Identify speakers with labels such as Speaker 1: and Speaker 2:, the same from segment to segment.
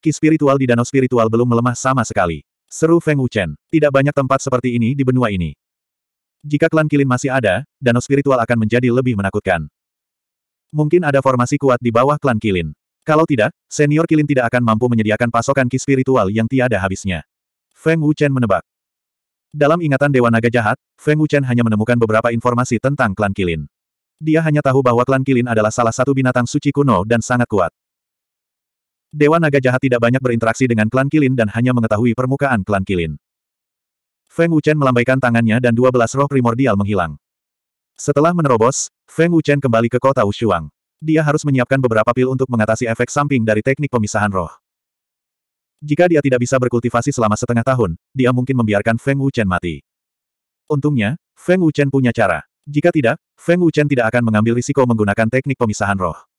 Speaker 1: Ki spiritual di danau spiritual belum melemah sama sekali. Seru Feng Wuchen, tidak banyak tempat seperti ini di benua ini. Jika klan Kilin masih ada, danau spiritual akan menjadi lebih menakutkan. Mungkin ada formasi kuat di bawah klan Kilin. Kalau tidak, senior Kilin tidak akan mampu menyediakan pasokan ki spiritual yang tiada habisnya. Feng Wuchen menebak. Dalam ingatan Dewa Naga Jahat, Feng Wuchen hanya menemukan beberapa informasi tentang klan Kilin. Dia hanya tahu bahwa klan Kilin adalah salah satu binatang suci kuno dan sangat kuat. Dewa Naga Jahat tidak banyak berinteraksi dengan klan Kilin dan hanya mengetahui permukaan klan Kilin. Feng Wuchen melambaikan tangannya dan dua belas roh primordial menghilang. Setelah menerobos, Feng Wuchen kembali ke kota Wushuang. Dia harus menyiapkan beberapa pil untuk mengatasi efek samping dari teknik pemisahan roh. Jika dia tidak bisa berkultivasi selama setengah tahun, dia mungkin membiarkan Feng Wuchen mati. Untungnya, Feng Wuchen punya cara. Jika tidak, Feng Wuchen tidak akan mengambil risiko menggunakan teknik pemisahan roh.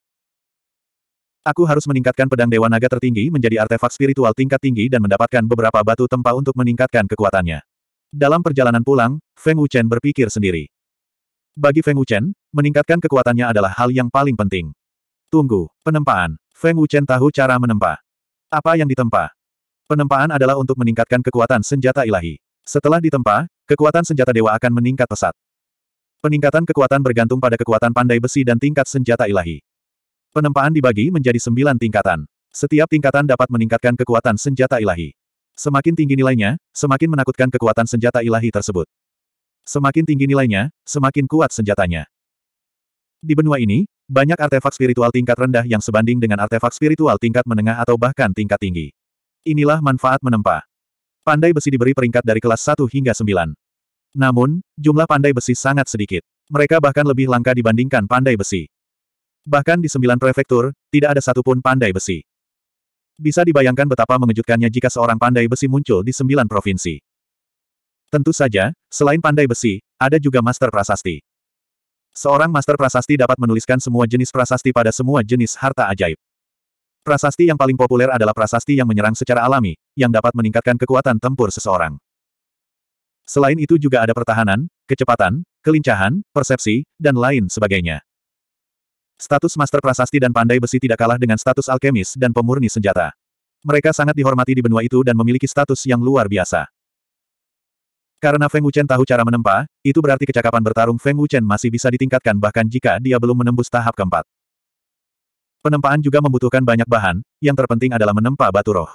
Speaker 1: Aku harus meningkatkan pedang Dewa Naga tertinggi menjadi artefak spiritual tingkat tinggi dan mendapatkan beberapa batu tempa untuk meningkatkan kekuatannya. Dalam perjalanan pulang, Feng Wuchen berpikir sendiri. Bagi Feng Wuchen, meningkatkan kekuatannya adalah hal yang paling penting. Tunggu, penempaan. Feng Wuchen tahu cara menempa. Apa yang ditempa? Penempaan adalah untuk meningkatkan kekuatan senjata ilahi. Setelah ditempa, kekuatan senjata dewa akan meningkat pesat. Peningkatan kekuatan bergantung pada kekuatan pandai besi dan tingkat senjata ilahi. Penempaan dibagi menjadi sembilan tingkatan. Setiap tingkatan dapat meningkatkan kekuatan senjata ilahi. Semakin tinggi nilainya, semakin menakutkan kekuatan senjata ilahi tersebut. Semakin tinggi nilainya, semakin kuat senjatanya. Di benua ini, banyak artefak spiritual tingkat rendah yang sebanding dengan artefak spiritual tingkat menengah atau bahkan tingkat tinggi. Inilah manfaat menempa. Pandai besi diberi peringkat dari kelas 1 hingga 9. Namun, jumlah pandai besi sangat sedikit. Mereka bahkan lebih langka dibandingkan pandai besi. Bahkan di sembilan prefektur, tidak ada satupun pandai besi. Bisa dibayangkan betapa mengejutkannya jika seorang pandai besi muncul di sembilan provinsi. Tentu saja, selain pandai besi, ada juga master prasasti. Seorang master prasasti dapat menuliskan semua jenis prasasti pada semua jenis harta ajaib. Prasasti yang paling populer adalah prasasti yang menyerang secara alami, yang dapat meningkatkan kekuatan tempur seseorang. Selain itu juga ada pertahanan, kecepatan, kelincahan, persepsi, dan lain sebagainya. Status Master Prasasti dan Pandai Besi tidak kalah dengan status alkemis dan pemurni senjata. Mereka sangat dihormati di benua itu dan memiliki status yang luar biasa. Karena Feng Wuchen tahu cara menempa, itu berarti kecakapan bertarung Feng Wuchen masih bisa ditingkatkan bahkan jika dia belum menembus tahap keempat. Penempaan juga membutuhkan banyak bahan, yang terpenting adalah menempa batu roh.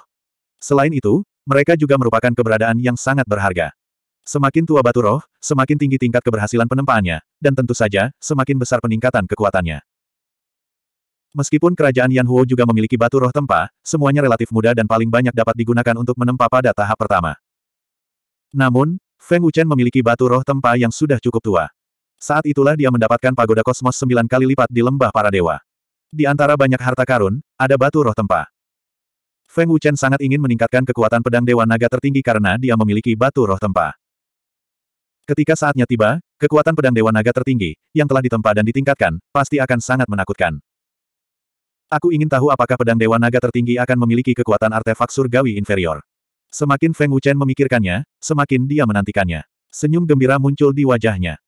Speaker 1: Selain itu, mereka juga merupakan keberadaan yang sangat berharga. Semakin tua batu roh, semakin tinggi tingkat keberhasilan penempaannya, dan tentu saja, semakin besar peningkatan kekuatannya. Meskipun kerajaan Yanhuo juga memiliki batu roh tempa, semuanya relatif mudah dan paling banyak dapat digunakan untuk menempa pada tahap pertama. Namun, Feng Wuchen memiliki batu roh tempa yang sudah cukup tua. Saat itulah dia mendapatkan pagoda kosmos sembilan kali lipat di lembah para dewa. Di antara banyak harta karun, ada batu roh tempa. Feng Wuchen sangat ingin meningkatkan kekuatan pedang dewa naga tertinggi karena dia memiliki batu roh tempa. Ketika saatnya tiba, kekuatan pedang Dewa Naga tertinggi, yang telah ditempa dan ditingkatkan, pasti akan sangat menakutkan. Aku ingin tahu apakah pedang Dewa Naga tertinggi akan memiliki kekuatan artefak surgawi inferior. Semakin Feng Wuchen memikirkannya, semakin dia menantikannya. Senyum gembira muncul di wajahnya.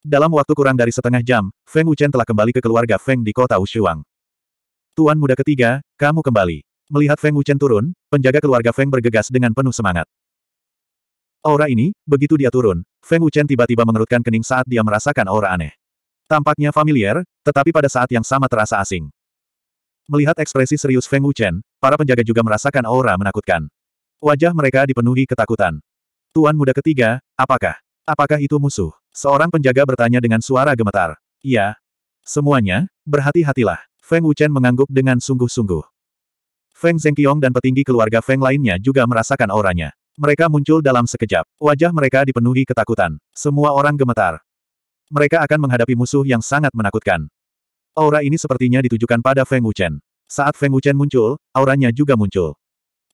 Speaker 1: Dalam waktu kurang dari setengah jam, Feng Wuchen telah kembali ke keluarga Feng di kota Ushuang. Tuan muda ketiga, kamu kembali. Melihat Feng Wuchen turun, penjaga keluarga Feng bergegas dengan penuh semangat. Aura ini, begitu dia turun, Feng Wuchen tiba-tiba mengerutkan kening saat dia merasakan aura aneh. Tampaknya familiar, tetapi pada saat yang sama terasa asing. Melihat ekspresi serius Feng Wuchen, para penjaga juga merasakan aura menakutkan. Wajah mereka dipenuhi ketakutan. Tuan muda ketiga, apakah? Apakah itu musuh? Seorang penjaga bertanya dengan suara gemetar. Iya. Semuanya, berhati-hatilah. Feng Wuchen mengangguk dengan sungguh-sungguh. Feng Zhengqiong dan petinggi keluarga Feng lainnya juga merasakan auranya. Mereka muncul dalam sekejap. Wajah mereka dipenuhi ketakutan. Semua orang gemetar. Mereka akan menghadapi musuh yang sangat menakutkan. Aura ini sepertinya ditujukan pada Feng Wuchen. Saat Feng Wuchen muncul, auranya juga muncul.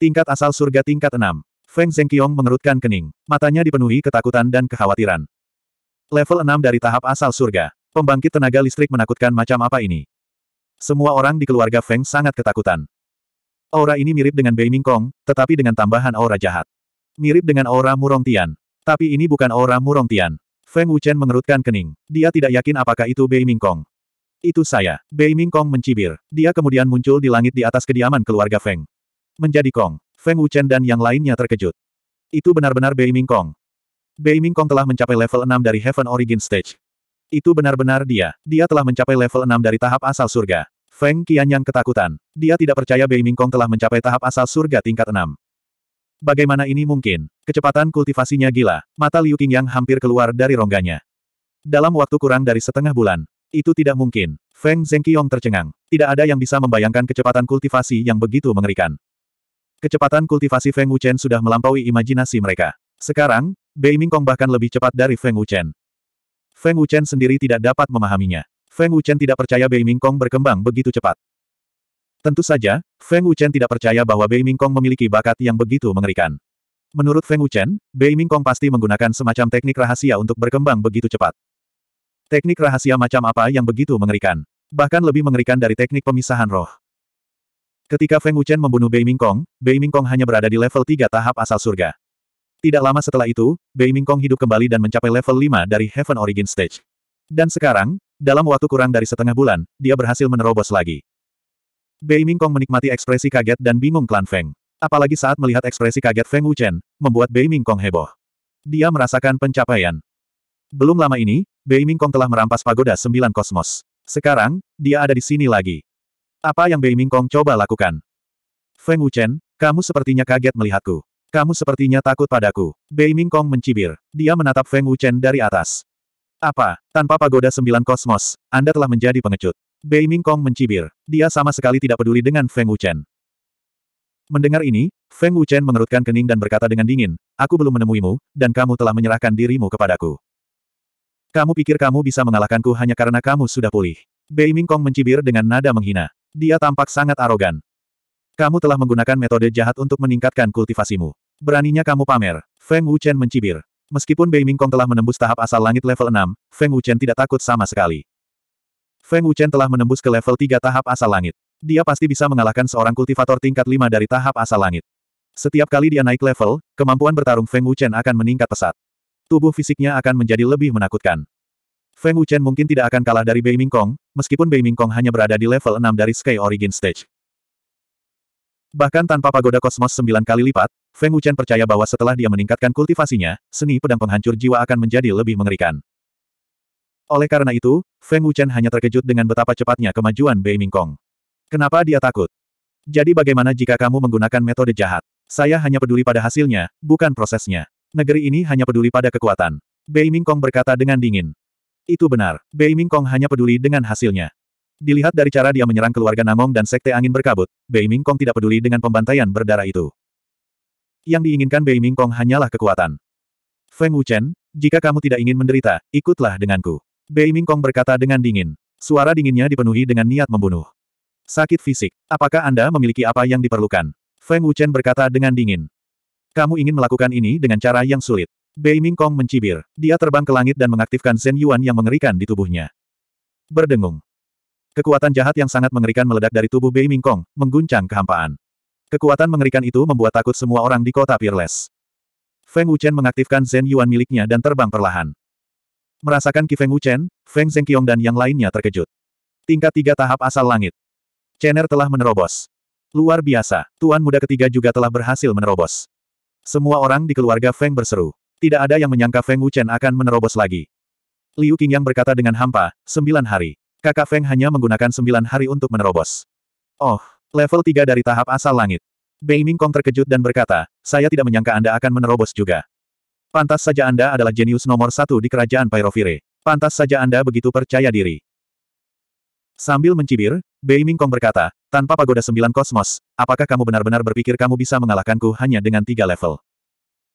Speaker 1: Tingkat asal surga tingkat 6. Feng Zhengqiong mengerutkan kening. Matanya dipenuhi ketakutan dan kekhawatiran. Level 6 dari tahap asal surga. Pembangkit tenaga listrik menakutkan macam apa ini? Semua orang di keluarga Feng sangat ketakutan. Aura ini mirip dengan Bei Mingkong, tetapi dengan tambahan aura jahat. Mirip dengan aura Murong Tian. Tapi ini bukan aura Murong Tian. Feng Wuchen mengerutkan kening. Dia tidak yakin apakah itu Bei Mingkong. Itu saya. Bei Mingkong mencibir. Dia kemudian muncul di langit di atas kediaman keluarga Feng. Menjadi Kong. Feng Wuchen dan yang lainnya terkejut. Itu benar-benar Bei Mingkong. Bei Mingkong telah mencapai level 6 dari Heaven Origin Stage. Itu benar-benar dia. Dia telah mencapai level 6 dari tahap asal surga. Feng yang ketakutan. Dia tidak percaya Bei Mingkong telah mencapai tahap asal surga tingkat 6. Bagaimana ini mungkin? Kecepatan kultivasinya gila. Mata Liu yang hampir keluar dari rongganya. Dalam waktu kurang dari setengah bulan, itu tidak mungkin. Feng Zhengqiong tercengang. Tidak ada yang bisa membayangkan kecepatan kultivasi yang begitu mengerikan. Kecepatan kultivasi Feng Wuchen sudah melampaui imajinasi mereka. Sekarang, Bei Mingkong bahkan lebih cepat dari Feng Wuchen. Feng Wuchen sendiri tidak dapat memahaminya. Feng Wuchen tidak percaya Bei Mingkong berkembang begitu cepat. Tentu saja, Feng Wuchen tidak percaya bahwa Bei Mingkong memiliki bakat yang begitu mengerikan. Menurut Feng Wuchen, Bei Mingkong pasti menggunakan semacam teknik rahasia untuk berkembang begitu cepat. Teknik rahasia macam apa yang begitu mengerikan? Bahkan lebih mengerikan dari teknik pemisahan roh. Ketika Feng Wuchen membunuh Bei Mingkong, Bei Mingkong hanya berada di level 3 tahap asal surga. Tidak lama setelah itu, Bei Mingkong hidup kembali dan mencapai level 5 dari Heaven Origin Stage. Dan sekarang, dalam waktu kurang dari setengah bulan, dia berhasil menerobos lagi. Bei Mingkong menikmati ekspresi kaget dan bingung klan Feng. Apalagi saat melihat ekspresi kaget Feng Wuchen, membuat Bei Mingkong heboh. Dia merasakan pencapaian. Belum lama ini, Bei Mingkong telah merampas pagoda sembilan kosmos. Sekarang, dia ada di sini lagi. Apa yang Bei Mingkong coba lakukan? Feng Wuchen, kamu sepertinya kaget melihatku. Kamu sepertinya takut padaku. Bei Mingkong mencibir. Dia menatap Feng Wuchen dari atas. Apa, tanpa pagoda sembilan kosmos, Anda telah menjadi pengecut. Bei Mingkong mencibir. Dia sama sekali tidak peduli dengan Feng Wuchen. Mendengar ini, Feng Wuchen mengerutkan kening dan berkata dengan dingin, Aku belum menemuimu, dan kamu telah menyerahkan dirimu kepadaku. Kamu pikir kamu bisa mengalahkanku hanya karena kamu sudah pulih? Bei Mingkong mencibir dengan nada menghina. Dia tampak sangat arogan. Kamu telah menggunakan metode jahat untuk meningkatkan kultivasimu. Beraninya kamu pamer. Feng Wuchen mencibir. Meskipun Bei Mingkong telah menembus tahap asal langit level 6, Feng Wuchen tidak takut sama sekali. Feng Wuchen telah menembus ke level 3 tahap asal langit. Dia pasti bisa mengalahkan seorang kultivator tingkat 5 dari tahap asal langit. Setiap kali dia naik level, kemampuan bertarung Feng Wuchen akan meningkat pesat tubuh fisiknya akan menjadi lebih menakutkan. Feng Wuchen mungkin tidak akan kalah dari Bei Mingkong, meskipun Bei Mingkong hanya berada di level 6 dari Sky Origin Stage. Bahkan tanpa pagoda kosmos sembilan kali lipat, Feng Wuchen percaya bahwa setelah dia meningkatkan kultivasinya, seni pedang penghancur jiwa akan menjadi lebih mengerikan. Oleh karena itu, Feng Wuchen hanya terkejut dengan betapa cepatnya kemajuan Bei Mingkong. Kenapa dia takut? Jadi bagaimana jika kamu menggunakan metode jahat? Saya hanya peduli pada hasilnya, bukan prosesnya. Negeri ini hanya peduli pada kekuatan. Bei Mingkong berkata dengan dingin. Itu benar, Bei Mingkong hanya peduli dengan hasilnya. Dilihat dari cara dia menyerang keluarga Namong dan Sekte Angin Berkabut, Bei Mingkong tidak peduli dengan pembantaian berdarah itu. Yang diinginkan Bei Mingkong hanyalah kekuatan. Feng Wuchen, jika kamu tidak ingin menderita, ikutlah denganku. Bei Mingkong berkata dengan dingin. Suara dinginnya dipenuhi dengan niat membunuh. Sakit fisik, apakah Anda memiliki apa yang diperlukan? Feng Wuchen berkata dengan dingin. Kamu ingin melakukan ini dengan cara yang sulit. Bei Mingkong mencibir. Dia terbang ke langit dan mengaktifkan Zen Yuan yang mengerikan di tubuhnya. Berdengung. Kekuatan jahat yang sangat mengerikan meledak dari tubuh Bei Mingkong, mengguncang kehampaan. Kekuatan mengerikan itu membuat takut semua orang di kota Peerless. Feng Wuchen mengaktifkan Zen Yuan miliknya dan terbang perlahan. Merasakan Ki Feng Wuchen, Feng Zhengqiong dan yang lainnya terkejut. Tingkat tiga tahap asal langit. Chener telah menerobos. Luar biasa, tuan muda ketiga juga telah berhasil menerobos. Semua orang di keluarga Feng berseru. Tidak ada yang menyangka Feng Wuchen akan menerobos lagi. Liu Qingyang berkata dengan hampa, sembilan hari. Kakak Feng hanya menggunakan sembilan hari untuk menerobos. Oh, level tiga dari tahap asal langit. Bei Mingkong terkejut dan berkata, saya tidak menyangka Anda akan menerobos juga. Pantas saja Anda adalah jenius nomor satu di kerajaan Pyrovire. Pantas saja Anda begitu percaya diri. Sambil mencibir, Bei Mingkong berkata, tanpa pagoda sembilan kosmos, apakah kamu benar-benar berpikir kamu bisa mengalahkanku hanya dengan tiga level?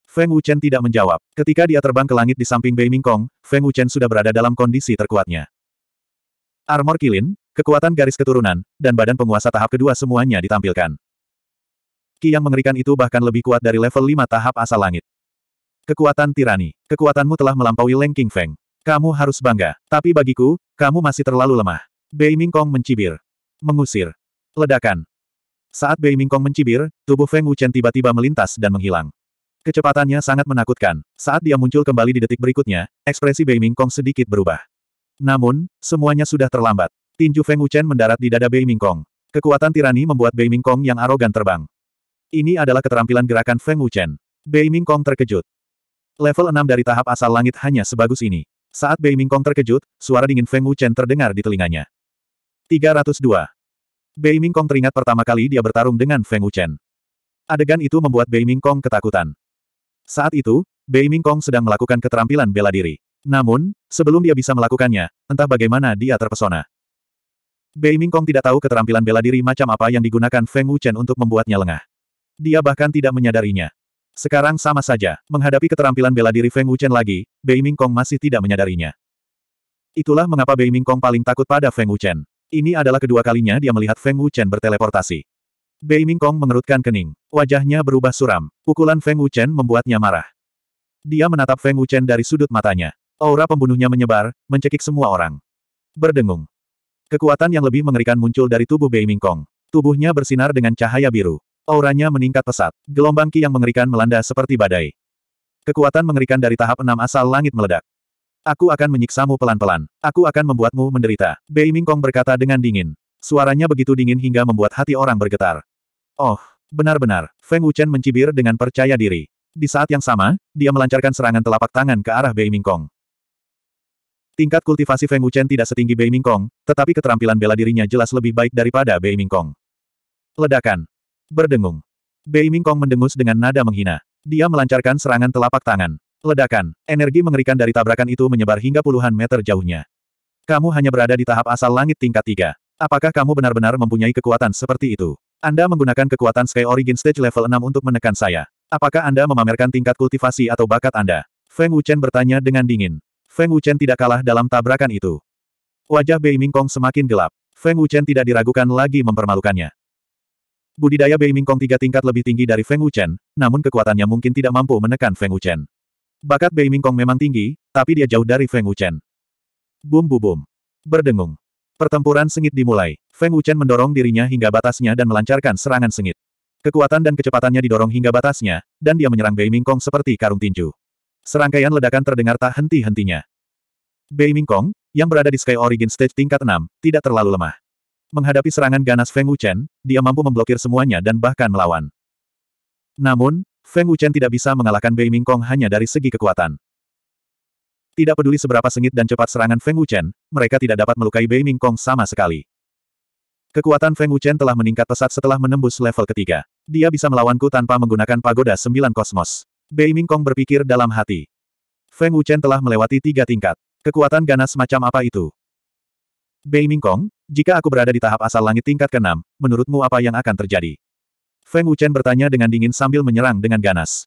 Speaker 1: Feng Wuchen tidak menjawab. Ketika dia terbang ke langit di samping Bei Mingkong, Feng Wuchen sudah berada dalam kondisi terkuatnya. Armor kilin, kekuatan garis keturunan, dan badan penguasa tahap kedua semuanya ditampilkan. Ki yang mengerikan itu bahkan lebih kuat dari level 5 tahap asal langit. Kekuatan tirani. Kekuatanmu telah melampaui Leng King Feng. Kamu harus bangga. Tapi bagiku, kamu masih terlalu lemah. Bei Mingkong mencibir. Mengusir. Ledakan. Saat Bei Mingkong mencibir, tubuh Feng Wuchen tiba-tiba melintas dan menghilang. Kecepatannya sangat menakutkan. Saat dia muncul kembali di detik berikutnya, ekspresi Bei Mingkong sedikit berubah. Namun, semuanya sudah terlambat. Tinju Feng Wuchen mendarat di dada Bei Mingkong. Kekuatan tirani membuat Bei Mingkong yang arogan terbang. Ini adalah keterampilan gerakan Feng Wuchen. Bei Mingkong terkejut. Level 6 dari tahap asal langit hanya sebagus ini. Saat Bei Mingkong terkejut, suara dingin Feng Wuchen terdengar di telinganya. 302. Bei Mingkong teringat pertama kali dia bertarung dengan Feng Wuchen. Adegan itu membuat Bei Mingkong ketakutan. Saat itu, Bei Mingkong sedang melakukan keterampilan bela diri. Namun, sebelum dia bisa melakukannya, entah bagaimana dia terpesona. Bei Mingkong tidak tahu keterampilan bela diri macam apa yang digunakan Feng Wuchen untuk membuatnya lengah. Dia bahkan tidak menyadarinya. Sekarang sama saja, menghadapi keterampilan bela diri Feng Wuchen lagi, Bei Mingkong masih tidak menyadarinya. Itulah mengapa Bei Mingkong paling takut pada Feng Wuchen. Ini adalah kedua kalinya dia melihat Feng Wuchen berteleportasi. Bei Mingkong mengerutkan kening. Wajahnya berubah suram. Pukulan Feng Wuchen membuatnya marah. Dia menatap Feng Wuchen dari sudut matanya. Aura pembunuhnya menyebar, mencekik semua orang. Berdengung. Kekuatan yang lebih mengerikan muncul dari tubuh Bei Mingkong. Tubuhnya bersinar dengan cahaya biru. Auranya meningkat pesat. Gelombang ki yang mengerikan melanda seperti badai. Kekuatan mengerikan dari tahap enam asal langit meledak. Aku akan menyiksamu pelan-pelan. Aku akan membuatmu menderita. Bei Mingkong berkata dengan dingin. Suaranya begitu dingin hingga membuat hati orang bergetar. Oh, benar-benar. Feng Wuchen mencibir dengan percaya diri. Di saat yang sama, dia melancarkan serangan telapak tangan ke arah Bei Mingkong. Tingkat kultivasi Feng Wuchen tidak setinggi Bei Mingkong, tetapi keterampilan bela dirinya jelas lebih baik daripada Bei Mingkong. Ledakan. Berdengung. Bei Mingkong mendengus dengan nada menghina. Dia melancarkan serangan telapak tangan. Ledakan, energi mengerikan dari tabrakan itu menyebar hingga puluhan meter jauhnya. Kamu hanya berada di tahap asal langit tingkat 3. Apakah kamu benar-benar mempunyai kekuatan seperti itu? Anda menggunakan kekuatan Sky Origin Stage level 6 untuk menekan saya. Apakah Anda memamerkan tingkat kultivasi atau bakat Anda? Feng Wuchen bertanya dengan dingin. Feng Wuchen tidak kalah dalam tabrakan itu. Wajah Bei Mingkong semakin gelap. Feng Wuchen tidak diragukan lagi mempermalukannya. Budidaya Bei Mingkong tiga tingkat lebih tinggi dari Feng Wuchen, namun kekuatannya mungkin tidak mampu menekan Feng Wuchen. Bakat Bei Mingkong memang tinggi, tapi dia jauh dari Feng Wuchen. Bum bu bum. Berdengung. Pertempuran sengit dimulai. Feng Wuchen mendorong dirinya hingga batasnya dan melancarkan serangan sengit. Kekuatan dan kecepatannya didorong hingga batasnya, dan dia menyerang Bei Mingkong seperti karung tinju. Serangkaian ledakan terdengar tak henti-hentinya. Bei Mingkong, yang berada di Sky Origin Stage tingkat 6, tidak terlalu lemah. Menghadapi serangan ganas Feng Wuchen, dia mampu memblokir semuanya dan bahkan melawan. Namun, Feng Wuchen tidak bisa mengalahkan Bei Mingkong hanya dari segi kekuatan. Tidak peduli seberapa sengit dan cepat serangan Feng Wuchen, mereka tidak dapat melukai Bei Mingkong sama sekali. Kekuatan Feng Wuchen telah meningkat pesat setelah menembus level ketiga. Dia bisa melawanku tanpa menggunakan pagoda sembilan kosmos. Bei Mingkong berpikir dalam hati. Feng Wuchen telah melewati tiga tingkat. Kekuatan ganas macam apa itu? Bei Mingkong, jika aku berada di tahap asal langit tingkat ke-6, menurutmu apa yang akan terjadi? Feng Wuchen bertanya dengan dingin sambil menyerang dengan ganas.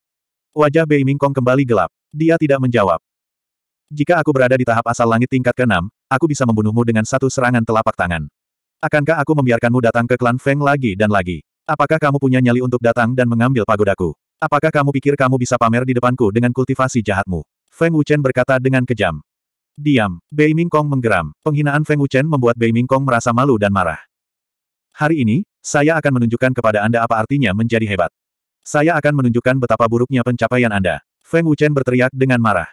Speaker 1: Wajah Bei Mingkong kembali gelap. Dia tidak menjawab. Jika aku berada di tahap asal langit tingkat ke-6, aku bisa membunuhmu dengan satu serangan telapak tangan. Akankah aku membiarkanmu datang ke klan Feng lagi dan lagi? Apakah kamu punya nyali untuk datang dan mengambil pagodaku? Apakah kamu pikir kamu bisa pamer di depanku dengan kultivasi jahatmu? Feng Wuchen berkata dengan kejam. Diam, Bei Mingkong menggeram. Penghinaan Feng Wuchen membuat Bei Mingkong merasa malu dan marah. Hari ini, saya akan menunjukkan kepada Anda apa artinya menjadi hebat. Saya akan menunjukkan betapa buruknya pencapaian Anda. Feng Wuchen berteriak dengan marah.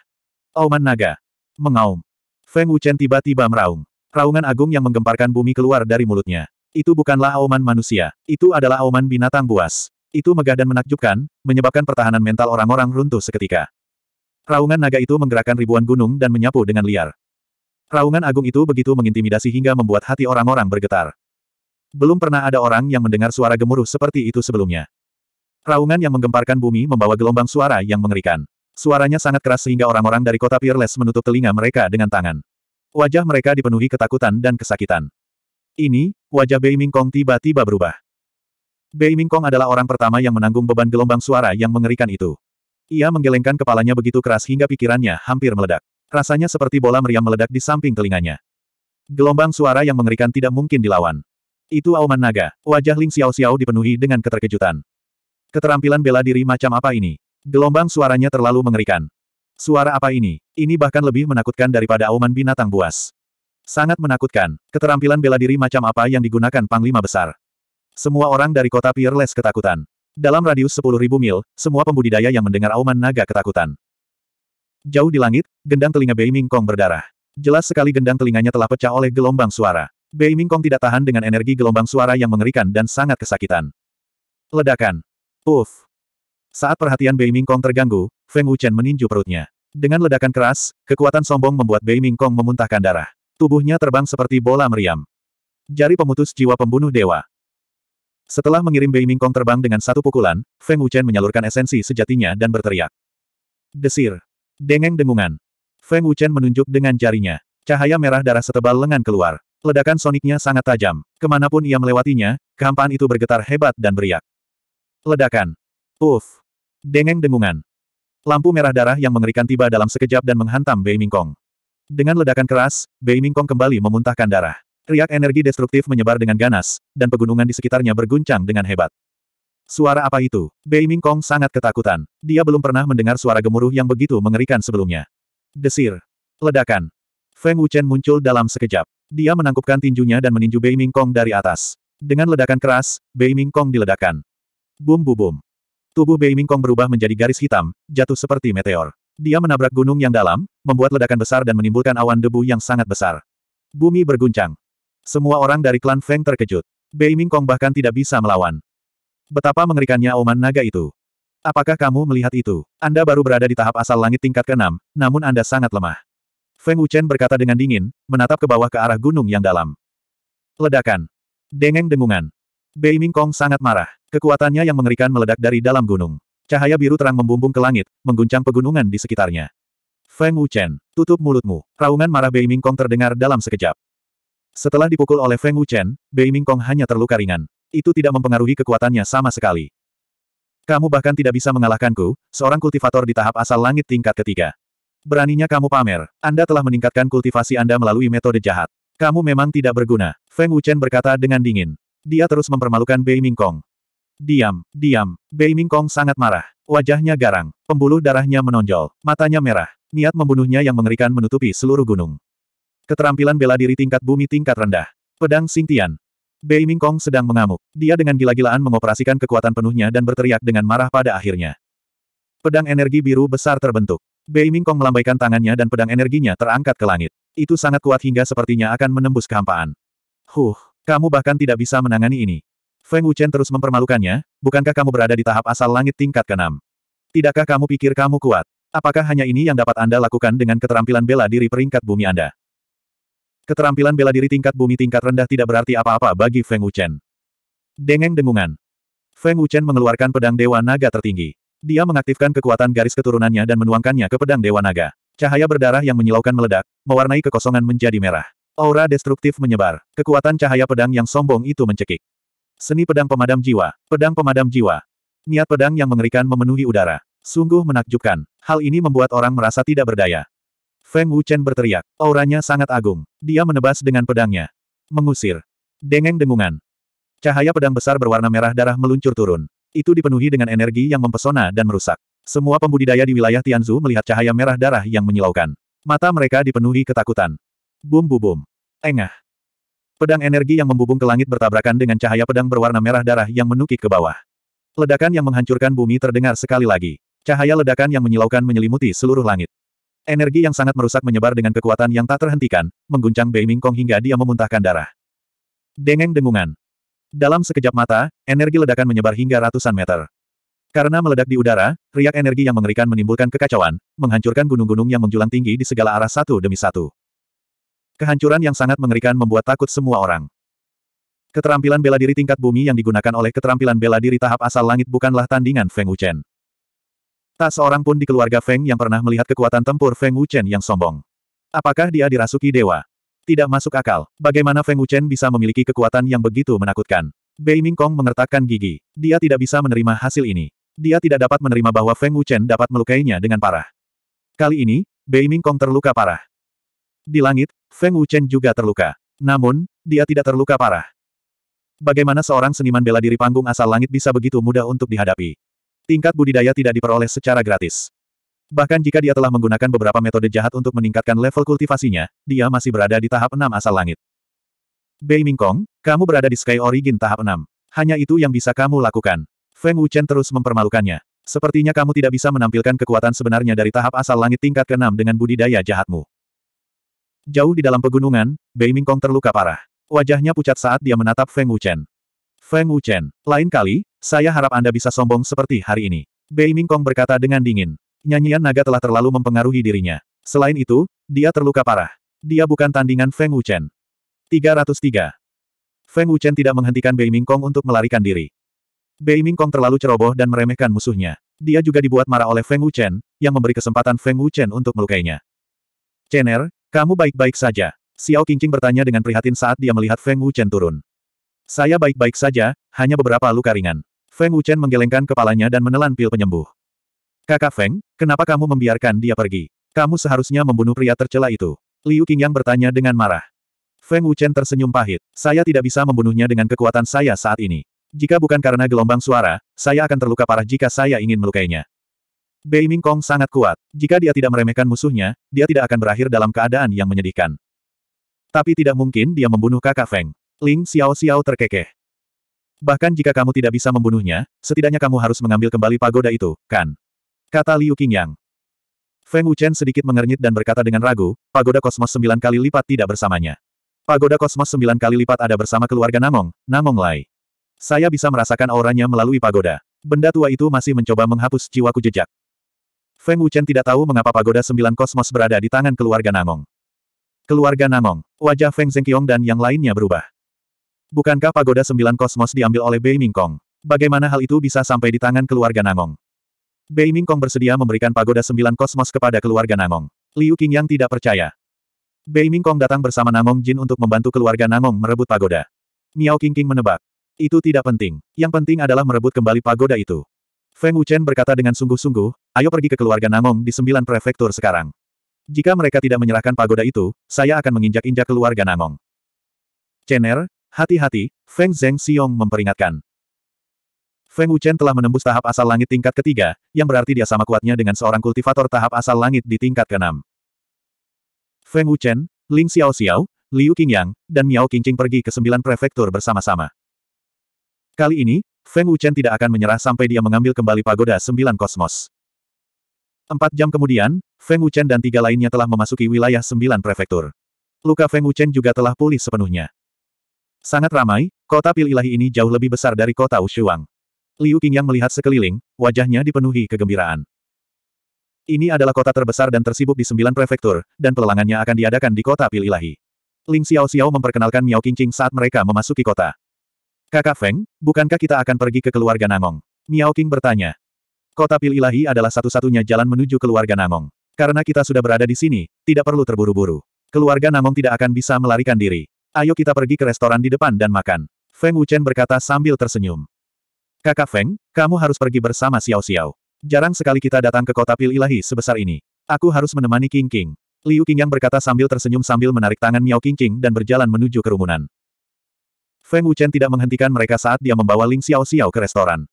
Speaker 1: Auman naga. Mengaum. Feng Wuchen tiba-tiba meraung. Raungan agung yang menggemparkan bumi keluar dari mulutnya. Itu bukanlah auman manusia. Itu adalah auman binatang buas. Itu megah dan menakjubkan, menyebabkan pertahanan mental orang-orang runtuh seketika. Raungan naga itu menggerakkan ribuan gunung dan menyapu dengan liar. Raungan agung itu begitu mengintimidasi hingga membuat hati orang-orang bergetar. Belum pernah ada orang yang mendengar suara gemuruh seperti itu sebelumnya. Raungan yang menggemparkan bumi membawa gelombang suara yang mengerikan. Suaranya sangat keras sehingga orang-orang dari kota Peerless menutup telinga mereka dengan tangan. Wajah mereka dipenuhi ketakutan dan kesakitan. Ini, wajah Bei Mingkong tiba-tiba berubah. Bei Mingkong adalah orang pertama yang menanggung beban gelombang suara yang mengerikan itu. Ia menggelengkan kepalanya begitu keras hingga pikirannya hampir meledak. Rasanya seperti bola meriam meledak di samping telinganya. Gelombang suara yang mengerikan tidak mungkin dilawan. Itu auman naga. Wajah Ling Xiao Xiao dipenuhi dengan keterkejutan. Keterampilan bela diri macam apa ini? Gelombang suaranya terlalu mengerikan. Suara apa ini? Ini bahkan lebih menakutkan daripada auman binatang buas. Sangat menakutkan. Keterampilan bela diri macam apa yang digunakan Panglima Besar? Semua orang dari kota Peerless ketakutan. Dalam radius 10.000 mil, semua pembudidaya yang mendengar auman naga ketakutan. Jauh di langit, gendang telinga Bei Ming Kong berdarah. Jelas sekali gendang telinganya telah pecah oleh gelombang suara. Bei Mingkong tidak tahan dengan energi gelombang suara yang mengerikan dan sangat kesakitan. Ledakan. Uff. Saat perhatian Bei Mingkong terganggu, Feng Wuchen meninju perutnya. Dengan ledakan keras, kekuatan sombong membuat Bei Mingkong memuntahkan darah. Tubuhnya terbang seperti bola meriam. Jari pemutus jiwa pembunuh dewa. Setelah mengirim Bei Mingkong terbang dengan satu pukulan, Feng Wuchen menyalurkan esensi sejatinya dan berteriak. Desir. Dengeng dengungan. Feng Wuchen menunjuk dengan jarinya. Cahaya merah darah setebal lengan keluar. Ledakan soniknya sangat tajam. Kemanapun ia melewatinya, kehampaan itu bergetar hebat dan beriak. Ledakan. Puff. Dengeng dengungan. Lampu merah darah yang mengerikan tiba dalam sekejap dan menghantam Bei Mingkong. Dengan ledakan keras, Bei Mingkong kembali memuntahkan darah. Riak energi destruktif menyebar dengan ganas, dan pegunungan di sekitarnya berguncang dengan hebat. Suara apa itu? Bei Mingkong sangat ketakutan. Dia belum pernah mendengar suara gemuruh yang begitu mengerikan sebelumnya. Desir. Ledakan. Feng Wuchen muncul dalam sekejap. Dia menangkupkan tinjunya dan meninju Bei Mingkong dari atas. Dengan ledakan keras, Bei Mingkong diledakkan. Bum bu bum. Tubuh Bei Mingkong berubah menjadi garis hitam, jatuh seperti meteor. Dia menabrak gunung yang dalam, membuat ledakan besar dan menimbulkan awan debu yang sangat besar. Bumi berguncang. Semua orang dari klan Feng terkejut. Bei Mingkong bahkan tidak bisa melawan. Betapa mengerikannya oman naga itu. Apakah kamu melihat itu? Anda baru berada di tahap asal langit tingkat ke-6, namun Anda sangat lemah. Feng Wuchen berkata dengan dingin, menatap ke bawah ke arah gunung yang dalam. Ledakan. Dengeng dengungan. Bei Mingkong sangat marah. Kekuatannya yang mengerikan meledak dari dalam gunung. Cahaya biru terang membumbung ke langit, mengguncang pegunungan di sekitarnya. Feng Wuchen, tutup mulutmu. Raungan marah Bei Mingkong terdengar dalam sekejap. Setelah dipukul oleh Feng Wuchen, Bei Mingkong hanya terluka ringan. Itu tidak mempengaruhi kekuatannya sama sekali. Kamu bahkan tidak bisa mengalahkanku, seorang kultivator di tahap asal langit tingkat ketiga. Beraninya kamu pamer. Anda telah meningkatkan kultivasi Anda melalui metode jahat. Kamu memang tidak berguna. Feng Wuchen berkata dengan dingin. Dia terus mempermalukan Bei Mingkong. Diam, diam. Bei Mingkong sangat marah. Wajahnya garang. Pembuluh darahnya menonjol. Matanya merah. Niat membunuhnya yang mengerikan menutupi seluruh gunung. Keterampilan bela diri tingkat bumi tingkat rendah. Pedang Singtian. Bei Mingkong sedang mengamuk. Dia dengan gila-gilaan mengoperasikan kekuatan penuhnya dan berteriak dengan marah pada akhirnya. Pedang energi biru besar terbentuk. Bei Mingkong melambaikan tangannya dan pedang energinya terangkat ke langit. Itu sangat kuat hingga sepertinya akan menembus kehampaan. Huh, kamu bahkan tidak bisa menangani ini. Feng Wuchen terus mempermalukannya, bukankah kamu berada di tahap asal langit tingkat ke-6? Tidakkah kamu pikir kamu kuat? Apakah hanya ini yang dapat Anda lakukan dengan keterampilan bela diri peringkat bumi Anda? Keterampilan bela diri tingkat bumi tingkat rendah tidak berarti apa-apa bagi Feng Wuchen. Dengeng dengungan. Feng Wuchen mengeluarkan pedang Dewa Naga tertinggi. Dia mengaktifkan kekuatan garis keturunannya dan menuangkannya ke pedang Dewa Naga. Cahaya berdarah yang menyilaukan meledak, mewarnai kekosongan menjadi merah. Aura destruktif menyebar. Kekuatan cahaya pedang yang sombong itu mencekik. Seni pedang pemadam jiwa. Pedang pemadam jiwa. Niat pedang yang mengerikan memenuhi udara. Sungguh menakjubkan. Hal ini membuat orang merasa tidak berdaya. Feng Wuchen berteriak. Auranya sangat agung. Dia menebas dengan pedangnya. Mengusir. Dengeng dengungan. Cahaya pedang besar berwarna merah darah meluncur turun. Itu dipenuhi dengan energi yang mempesona dan merusak. Semua pembudidaya di wilayah Tianzu melihat cahaya merah darah yang menyilaukan. Mata mereka dipenuhi ketakutan. Bum bum bum. Engah. Pedang energi yang membubung ke langit bertabrakan dengan cahaya pedang berwarna merah darah yang menukik ke bawah. Ledakan yang menghancurkan bumi terdengar sekali lagi. Cahaya ledakan yang menyilaukan menyelimuti seluruh langit. Energi yang sangat merusak menyebar dengan kekuatan yang tak terhentikan, mengguncang Bei Kong hingga dia memuntahkan darah. Dengeng dengungan. Dalam sekejap mata, energi ledakan menyebar hingga ratusan meter. Karena meledak di udara, riak energi yang mengerikan menimbulkan kekacauan, menghancurkan gunung-gunung yang menjulang tinggi di segala arah satu demi satu. Kehancuran yang sangat mengerikan membuat takut semua orang. Keterampilan bela diri tingkat bumi yang digunakan oleh keterampilan bela diri tahap asal langit bukanlah tandingan Feng Wuchen. Tak seorang pun di keluarga Feng yang pernah melihat kekuatan tempur Feng Wuchen yang sombong. Apakah dia dirasuki dewa? Tidak masuk akal. Bagaimana Feng Wuchen bisa memiliki kekuatan yang begitu menakutkan? Bei Mingkong mengertakkan gigi. Dia tidak bisa menerima hasil ini. Dia tidak dapat menerima bahwa Feng Wuchen dapat melukainya dengan parah. Kali ini, Bei Mingkong terluka parah. Di langit, Feng Wuchen juga terluka. Namun, dia tidak terluka parah. Bagaimana seorang seniman bela diri panggung asal langit bisa begitu mudah untuk dihadapi? Tingkat budidaya tidak diperoleh secara gratis. Bahkan jika dia telah menggunakan beberapa metode jahat untuk meningkatkan level kultivasinya, dia masih berada di tahap 6 asal langit. Bei Mingkong, kamu berada di Sky Origin tahap 6. Hanya itu yang bisa kamu lakukan. Feng Wuchen terus mempermalukannya. Sepertinya kamu tidak bisa menampilkan kekuatan sebenarnya dari tahap asal langit tingkat ke-6 dengan budidaya jahatmu. Jauh di dalam pegunungan, Bei Mingkong terluka parah. Wajahnya pucat saat dia menatap Feng Wuchen. Feng Wuchen, lain kali, saya harap Anda bisa sombong seperti hari ini. Bei Mingkong berkata dengan dingin nyanyian naga telah terlalu mempengaruhi dirinya. Selain itu, dia terluka parah. Dia bukan tandingan Feng Wuchen. 303. Feng Wuchen tidak menghentikan Bei Mingkong untuk melarikan diri. Bei Mingkong terlalu ceroboh dan meremehkan musuhnya. Dia juga dibuat marah oleh Feng Wuchen, yang memberi kesempatan Feng Wuchen untuk melukainya. Chen'er, kamu baik-baik saja. Xiao Qingqing bertanya dengan prihatin saat dia melihat Feng Wuchen turun. Saya baik-baik saja, hanya beberapa luka ringan. Feng Wuchen menggelengkan kepalanya dan menelan pil penyembuh. Kakak Feng, kenapa kamu membiarkan dia pergi? Kamu seharusnya membunuh pria tercela itu. Liu Qingyang bertanya dengan marah. Feng Wuchen tersenyum pahit. Saya tidak bisa membunuhnya dengan kekuatan saya saat ini. Jika bukan karena gelombang suara, saya akan terluka parah jika saya ingin melukainya. Bei Ming Kong sangat kuat. Jika dia tidak meremehkan musuhnya, dia tidak akan berakhir dalam keadaan yang menyedihkan. Tapi tidak mungkin dia membunuh kakak Feng. Ling Xiao Xiao terkekeh. Bahkan jika kamu tidak bisa membunuhnya, setidaknya kamu harus mengambil kembali pagoda itu, kan? Kata Liu Qingyang. Feng Wuchen sedikit mengernyit dan berkata dengan ragu, pagoda kosmos sembilan kali lipat tidak bersamanya. Pagoda kosmos sembilan kali lipat ada bersama keluarga Namong, Namong Lai. Saya bisa merasakan auranya melalui pagoda. Benda tua itu masih mencoba menghapus jiwaku jejak. Feng Wuchen tidak tahu mengapa pagoda sembilan kosmos berada di tangan keluarga Namong. Keluarga Namong, wajah Feng Zengqiong dan yang lainnya berubah. Bukankah pagoda sembilan kosmos diambil oleh Bei Mingkong? Bagaimana hal itu bisa sampai di tangan keluarga Namong? Bei Mingkong bersedia memberikan pagoda sembilan kosmos kepada keluarga Namong. Liu yang tidak percaya. Bei Mingkong datang bersama Namong Jin untuk membantu keluarga Namong merebut pagoda. Miao Qingqing menebak. Itu tidak penting. Yang penting adalah merebut kembali pagoda itu. Feng Wuchen berkata dengan sungguh-sungguh, ayo pergi ke keluarga Namong di sembilan prefektur sekarang. Jika mereka tidak menyerahkan pagoda itu, saya akan menginjak-injak keluarga Namong. Chen'er, hati-hati, Feng Zheng Xiong memperingatkan. Feng Wuchen telah menembus tahap asal langit tingkat ketiga, yang berarti dia sama kuatnya dengan seorang kultivator tahap asal langit di tingkat keenam. Feng Wuchen, Ling Xiao Xiao, Liu Qingyang, dan Miao Qingqing pergi ke sembilan prefektur bersama-sama. Kali ini, Feng Wuchen tidak akan menyerah sampai dia mengambil kembali pagoda sembilan kosmos. Empat jam kemudian, Feng Wuchen dan tiga lainnya telah memasuki wilayah sembilan prefektur. Luka Feng Wuchen juga telah pulih sepenuhnya. Sangat ramai, kota Pil Ilahi ini jauh lebih besar dari kota Ushuang. Liu Qingyang melihat sekeliling, wajahnya dipenuhi kegembiraan. Ini adalah kota terbesar dan tersibuk di sembilan prefektur, dan pelelangannya akan diadakan di kota Pililahi. Ling Xiao Xiao memperkenalkan Miao Qingqing saat mereka memasuki kota. Kakak Feng, bukankah kita akan pergi ke keluarga Nangong? Miao Qing bertanya. Kota Pililahi adalah satu-satunya jalan menuju keluarga Nangong. Karena kita sudah berada di sini, tidak perlu terburu-buru. Keluarga Nangong tidak akan bisa melarikan diri. Ayo kita pergi ke restoran di depan dan makan. Feng Wuchen berkata sambil tersenyum. Kakak Feng, kamu harus pergi bersama Xiao Xiao. Jarang sekali kita datang ke kota pil ilahi sebesar ini. Aku harus menemani King King. Liu Qingyang berkata sambil tersenyum sambil menarik tangan Miao King King dan berjalan menuju kerumunan. Feng Wuchen tidak menghentikan mereka saat dia membawa Ling Xiao Xiao ke restoran.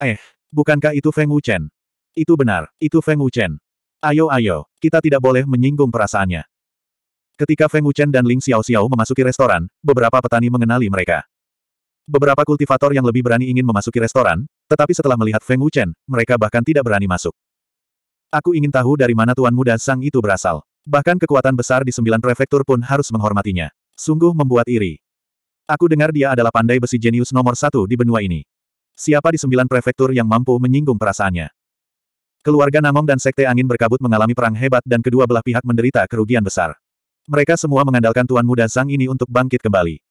Speaker 1: Eh, bukankah itu Feng Wuchen? Itu benar, itu Feng Wuchen. Ayo ayo, kita tidak boleh menyinggung perasaannya. Ketika Feng Wuchen dan Ling Xiao Xiao memasuki restoran, beberapa petani mengenali mereka. Beberapa kultivator yang lebih berani ingin memasuki restoran, tetapi setelah melihat Feng Wuchen, mereka bahkan tidak berani masuk. Aku ingin tahu dari mana tuan muda sang itu berasal. Bahkan kekuatan besar di sembilan prefektur pun harus menghormatinya. Sungguh membuat iri. Aku dengar dia adalah pandai besi jenius nomor satu di benua ini. Siapa di sembilan prefektur yang mampu menyinggung perasaannya? Keluarga Namong dan Sekte Angin Berkabut mengalami perang hebat dan kedua belah pihak menderita kerugian besar. Mereka semua mengandalkan Tuan Muda Sang ini untuk bangkit kembali.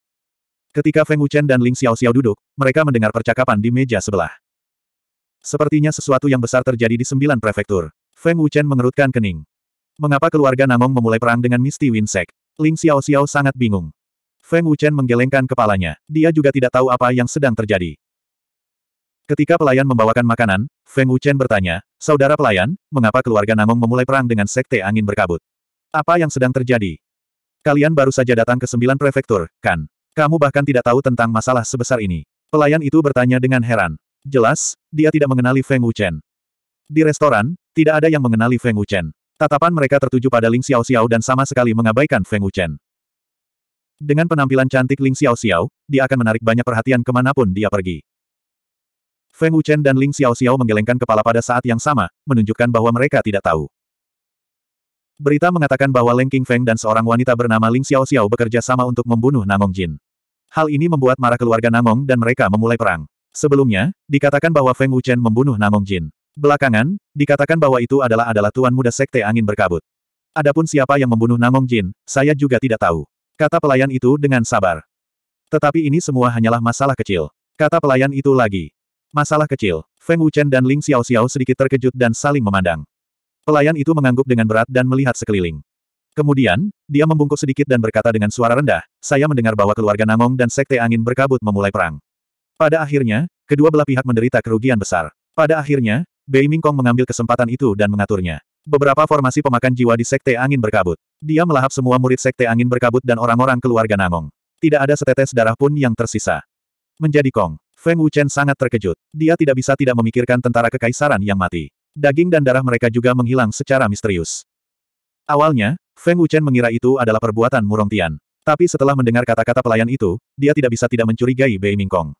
Speaker 1: Ketika Feng Wuchen dan Ling Xiao Xiao duduk, mereka mendengar percakapan di meja sebelah. Sepertinya sesuatu yang besar terjadi di sembilan prefektur. Feng Wuchen mengerutkan kening. Mengapa keluarga Namong memulai perang dengan Misty Winsek? Ling Xiao Xiao sangat bingung. Feng Wuchen menggelengkan kepalanya. Dia juga tidak tahu apa yang sedang terjadi. Ketika pelayan membawakan makanan, Feng Wuchen bertanya, Saudara pelayan, mengapa keluarga Namong memulai perang dengan Sekte Angin Berkabut? Apa yang sedang terjadi? Kalian baru saja datang ke sembilan prefektur, kan? Kamu bahkan tidak tahu tentang masalah sebesar ini. Pelayan itu bertanya dengan heran. Jelas, dia tidak mengenali Feng Wuchen. Di restoran, tidak ada yang mengenali Feng Wuchen. Tatapan mereka tertuju pada Ling Xiao Xiao dan sama sekali mengabaikan Feng Wuchen. Dengan penampilan cantik Ling Xiao Xiao, dia akan menarik banyak perhatian kemanapun dia pergi. Feng Wuchen dan Ling Xiao Xiao menggelengkan kepala pada saat yang sama, menunjukkan bahwa mereka tidak tahu. Berita mengatakan bahwa Leng King Feng dan seorang wanita bernama Ling Xiao Xiao bekerja sama untuk membunuh Namong Jin. Hal ini membuat marah keluarga Namong dan mereka memulai perang. Sebelumnya, dikatakan bahwa Feng Wuchen membunuh Namong Jin. Belakangan, dikatakan bahwa itu adalah adalah tuan muda sekte angin berkabut. Adapun siapa yang membunuh Namong Jin, saya juga tidak tahu. Kata pelayan itu dengan sabar. Tetapi ini semua hanyalah masalah kecil. Kata pelayan itu lagi. Masalah kecil. Feng Wuchen dan Ling Xiao Xiao sedikit terkejut dan saling memandang. Pelayan itu mengangguk dengan berat dan melihat sekeliling. Kemudian, dia membungkuk sedikit dan berkata dengan suara rendah, saya mendengar bahwa keluarga Namong dan Sekte Angin Berkabut memulai perang. Pada akhirnya, kedua belah pihak menderita kerugian besar. Pada akhirnya, Bei Mingkong mengambil kesempatan itu dan mengaturnya. Beberapa formasi pemakan jiwa di Sekte Angin Berkabut. Dia melahap semua murid Sekte Angin Berkabut dan orang-orang keluarga Namong. Tidak ada setetes darah pun yang tersisa. Menjadi Kong, Feng Wuchen sangat terkejut. Dia tidak bisa tidak memikirkan tentara kekaisaran yang mati. Daging dan darah mereka juga menghilang secara misterius. Awalnya, Feng Wuchen mengira itu adalah perbuatan Murong Tian. Tapi setelah mendengar kata-kata pelayan itu, dia tidak bisa tidak mencurigai Bei Mingkong.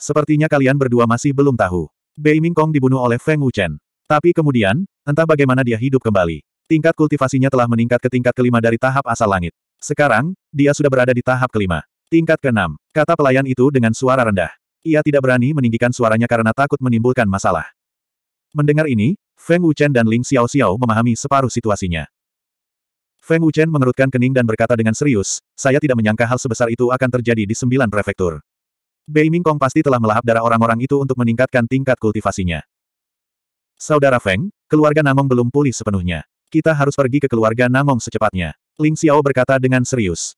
Speaker 1: Sepertinya kalian berdua masih belum tahu. Bei Mingkong dibunuh oleh Feng Wuchen. Tapi kemudian, entah bagaimana dia hidup kembali. Tingkat kultivasinya telah meningkat ke tingkat kelima dari tahap asal langit. Sekarang, dia sudah berada di tahap kelima. Tingkat keenam, kata pelayan itu dengan suara rendah. Ia tidak berani meninggikan suaranya karena takut menimbulkan masalah. Mendengar ini, Feng Wuchen dan Ling Xiao Xiao memahami separuh situasinya. Feng Wuchen mengerutkan kening dan berkata dengan serius, saya tidak menyangka hal sebesar itu akan terjadi di sembilan prefektur. Bei Mingkong pasti telah melahap darah orang-orang itu untuk meningkatkan tingkat kultivasinya. Saudara Feng, keluarga Namong belum pulih sepenuhnya. Kita harus pergi ke keluarga Namong secepatnya. Ling Xiao berkata dengan serius.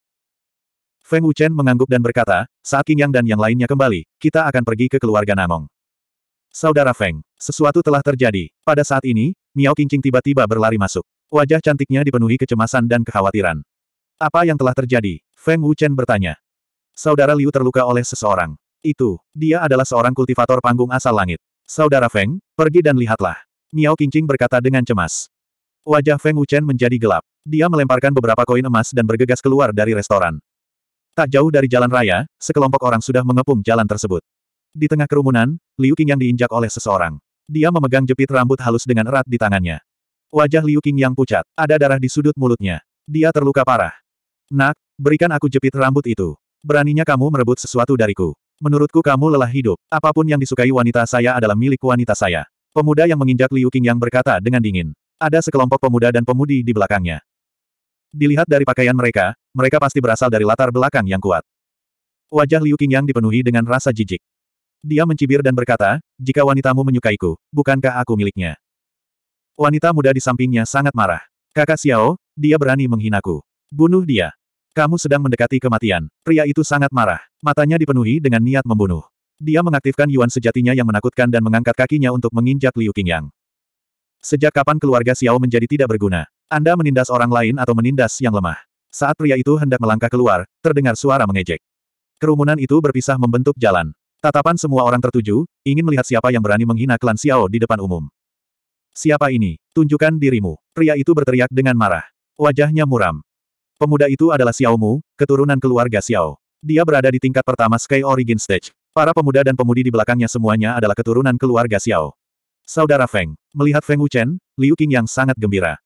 Speaker 1: Feng Wuchen mengangguk dan berkata, saat King Yang dan yang lainnya kembali, kita akan pergi ke keluarga Namong. Saudara Feng, sesuatu telah terjadi. Pada saat ini, Miao Qingqing tiba-tiba berlari masuk. Wajah cantiknya dipenuhi kecemasan dan kekhawatiran. Apa yang telah terjadi? Feng Wuchen bertanya. Saudara Liu terluka oleh seseorang. Itu, dia adalah seorang kultivator panggung asal langit. Saudara Feng, pergi dan lihatlah. Miao Qingqing berkata dengan cemas. Wajah Feng Wuchen menjadi gelap. Dia melemparkan beberapa koin emas dan bergegas keluar dari restoran. Tak jauh dari jalan raya, sekelompok orang sudah mengepung jalan tersebut. Di tengah kerumunan, Liu yang diinjak oleh seseorang. Dia memegang jepit rambut halus dengan erat di tangannya. Wajah Liu yang pucat, ada darah di sudut mulutnya. Dia terluka parah. Nak, berikan aku jepit rambut itu. Beraninya kamu merebut sesuatu dariku. Menurutku kamu lelah hidup. Apapun yang disukai wanita saya adalah milik wanita saya. Pemuda yang menginjak Liu yang berkata dengan dingin. Ada sekelompok pemuda dan pemudi di belakangnya. Dilihat dari pakaian mereka, mereka pasti berasal dari latar belakang yang kuat. Wajah Liu Qingyang dipenuhi dengan rasa jijik. Dia mencibir dan berkata, jika wanitamu menyukaiku, bukankah aku miliknya? Wanita muda di sampingnya sangat marah. Kakak Xiao, dia berani menghinaku. Bunuh dia. Kamu sedang mendekati kematian. Pria itu sangat marah. Matanya dipenuhi dengan niat membunuh. Dia mengaktifkan Yuan sejatinya yang menakutkan dan mengangkat kakinya untuk menginjak Liu Qingyang. Sejak kapan keluarga Xiao menjadi tidak berguna? Anda menindas orang lain atau menindas yang lemah? Saat pria itu hendak melangkah keluar, terdengar suara mengejek. Kerumunan itu berpisah membentuk jalan. Tatapan semua orang tertuju, ingin melihat siapa yang berani menghina klan Xiao di depan umum. Siapa ini? Tunjukkan dirimu. Pria itu berteriak dengan marah. Wajahnya muram. Pemuda itu adalah Xiao Mu, keturunan keluarga Xiao. Dia berada di tingkat pertama Sky Origin Stage. Para pemuda dan pemudi di belakangnya semuanya adalah keturunan keluarga Xiao. Saudara Feng. Melihat Feng Wuchen, Liu Qing yang sangat gembira.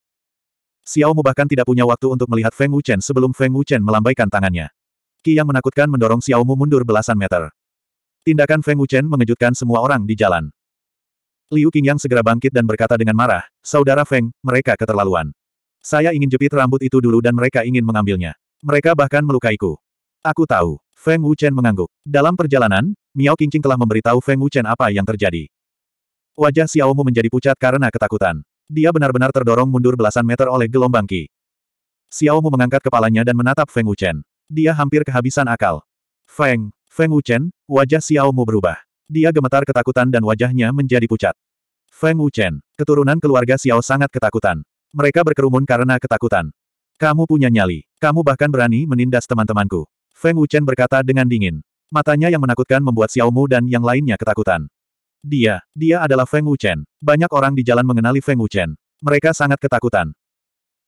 Speaker 1: Xiao Mu bahkan tidak punya waktu untuk melihat Feng Wuchen sebelum Feng Wuchen melambaikan tangannya. Qi yang menakutkan mendorong Xiao Mu mundur belasan meter. Tindakan Feng Wuchen mengejutkan semua orang di jalan. Liu Qingyang segera bangkit dan berkata dengan marah, Saudara Feng, mereka keterlaluan. Saya ingin jepit rambut itu dulu dan mereka ingin mengambilnya. Mereka bahkan melukaiku. Aku tahu. Feng Wuchen mengangguk. Dalam perjalanan, Miao Qingqing telah memberitahu Feng Wuchen apa yang terjadi. Wajah Xiao Xiaomu menjadi pucat karena ketakutan. Dia benar-benar terdorong mundur belasan meter oleh gelombang Qi. Xiaomu mengangkat kepalanya dan menatap Feng Wuchen. Dia hampir kehabisan akal. Feng, Feng Wuchen, wajah Xiao Mu berubah. Dia gemetar ketakutan dan wajahnya menjadi pucat. Feng Wuchen, keturunan keluarga Xiao sangat ketakutan. Mereka berkerumun karena ketakutan. Kamu punya nyali. Kamu bahkan berani menindas teman-temanku. Feng Wuchen berkata dengan dingin. Matanya yang menakutkan membuat Xiao Mu dan yang lainnya ketakutan. Dia, dia adalah Feng Wuchen. Banyak orang di jalan mengenali Feng Wuchen. Mereka sangat ketakutan.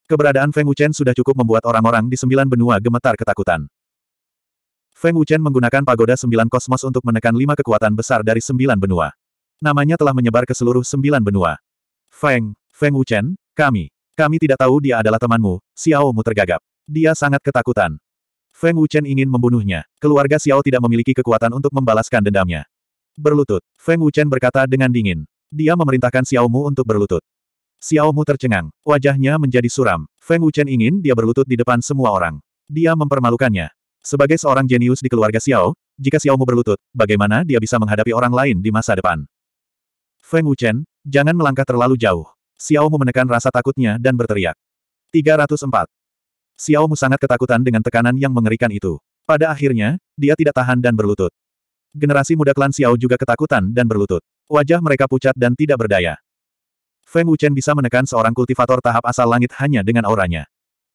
Speaker 1: Keberadaan Feng Wuchen sudah cukup membuat orang-orang di sembilan benua gemetar ketakutan. Feng Wuchen menggunakan pagoda sembilan kosmos untuk menekan lima kekuatan besar dari sembilan benua. Namanya telah menyebar ke seluruh sembilan benua. Feng, Feng Wuchen, kami. Kami tidak tahu dia adalah temanmu, Xiao Mu tergagap. Dia sangat ketakutan. Feng Wuchen ingin membunuhnya. Keluarga Xiao tidak memiliki kekuatan untuk membalaskan dendamnya. Berlutut, Feng Wuchen berkata dengan dingin. Dia memerintahkan Xiao Mu untuk berlutut. Xiao Mu tercengang, wajahnya menjadi suram. Feng Wuchen ingin dia berlutut di depan semua orang. Dia mempermalukannya. Sebagai seorang jenius di keluarga Xiao, jika Xiao mau berlutut, bagaimana dia bisa menghadapi orang lain di masa depan? Feng Wuchen, jangan melangkah terlalu jauh. Xiao mau menekan rasa takutnya dan berteriak. 304. Xiao Mu sangat ketakutan dengan tekanan yang mengerikan itu. Pada akhirnya, dia tidak tahan dan berlutut. Generasi muda klan Xiao juga ketakutan dan berlutut. Wajah mereka pucat dan tidak berdaya. Feng Wuchen bisa menekan seorang kultivator tahap asal langit hanya dengan auranya.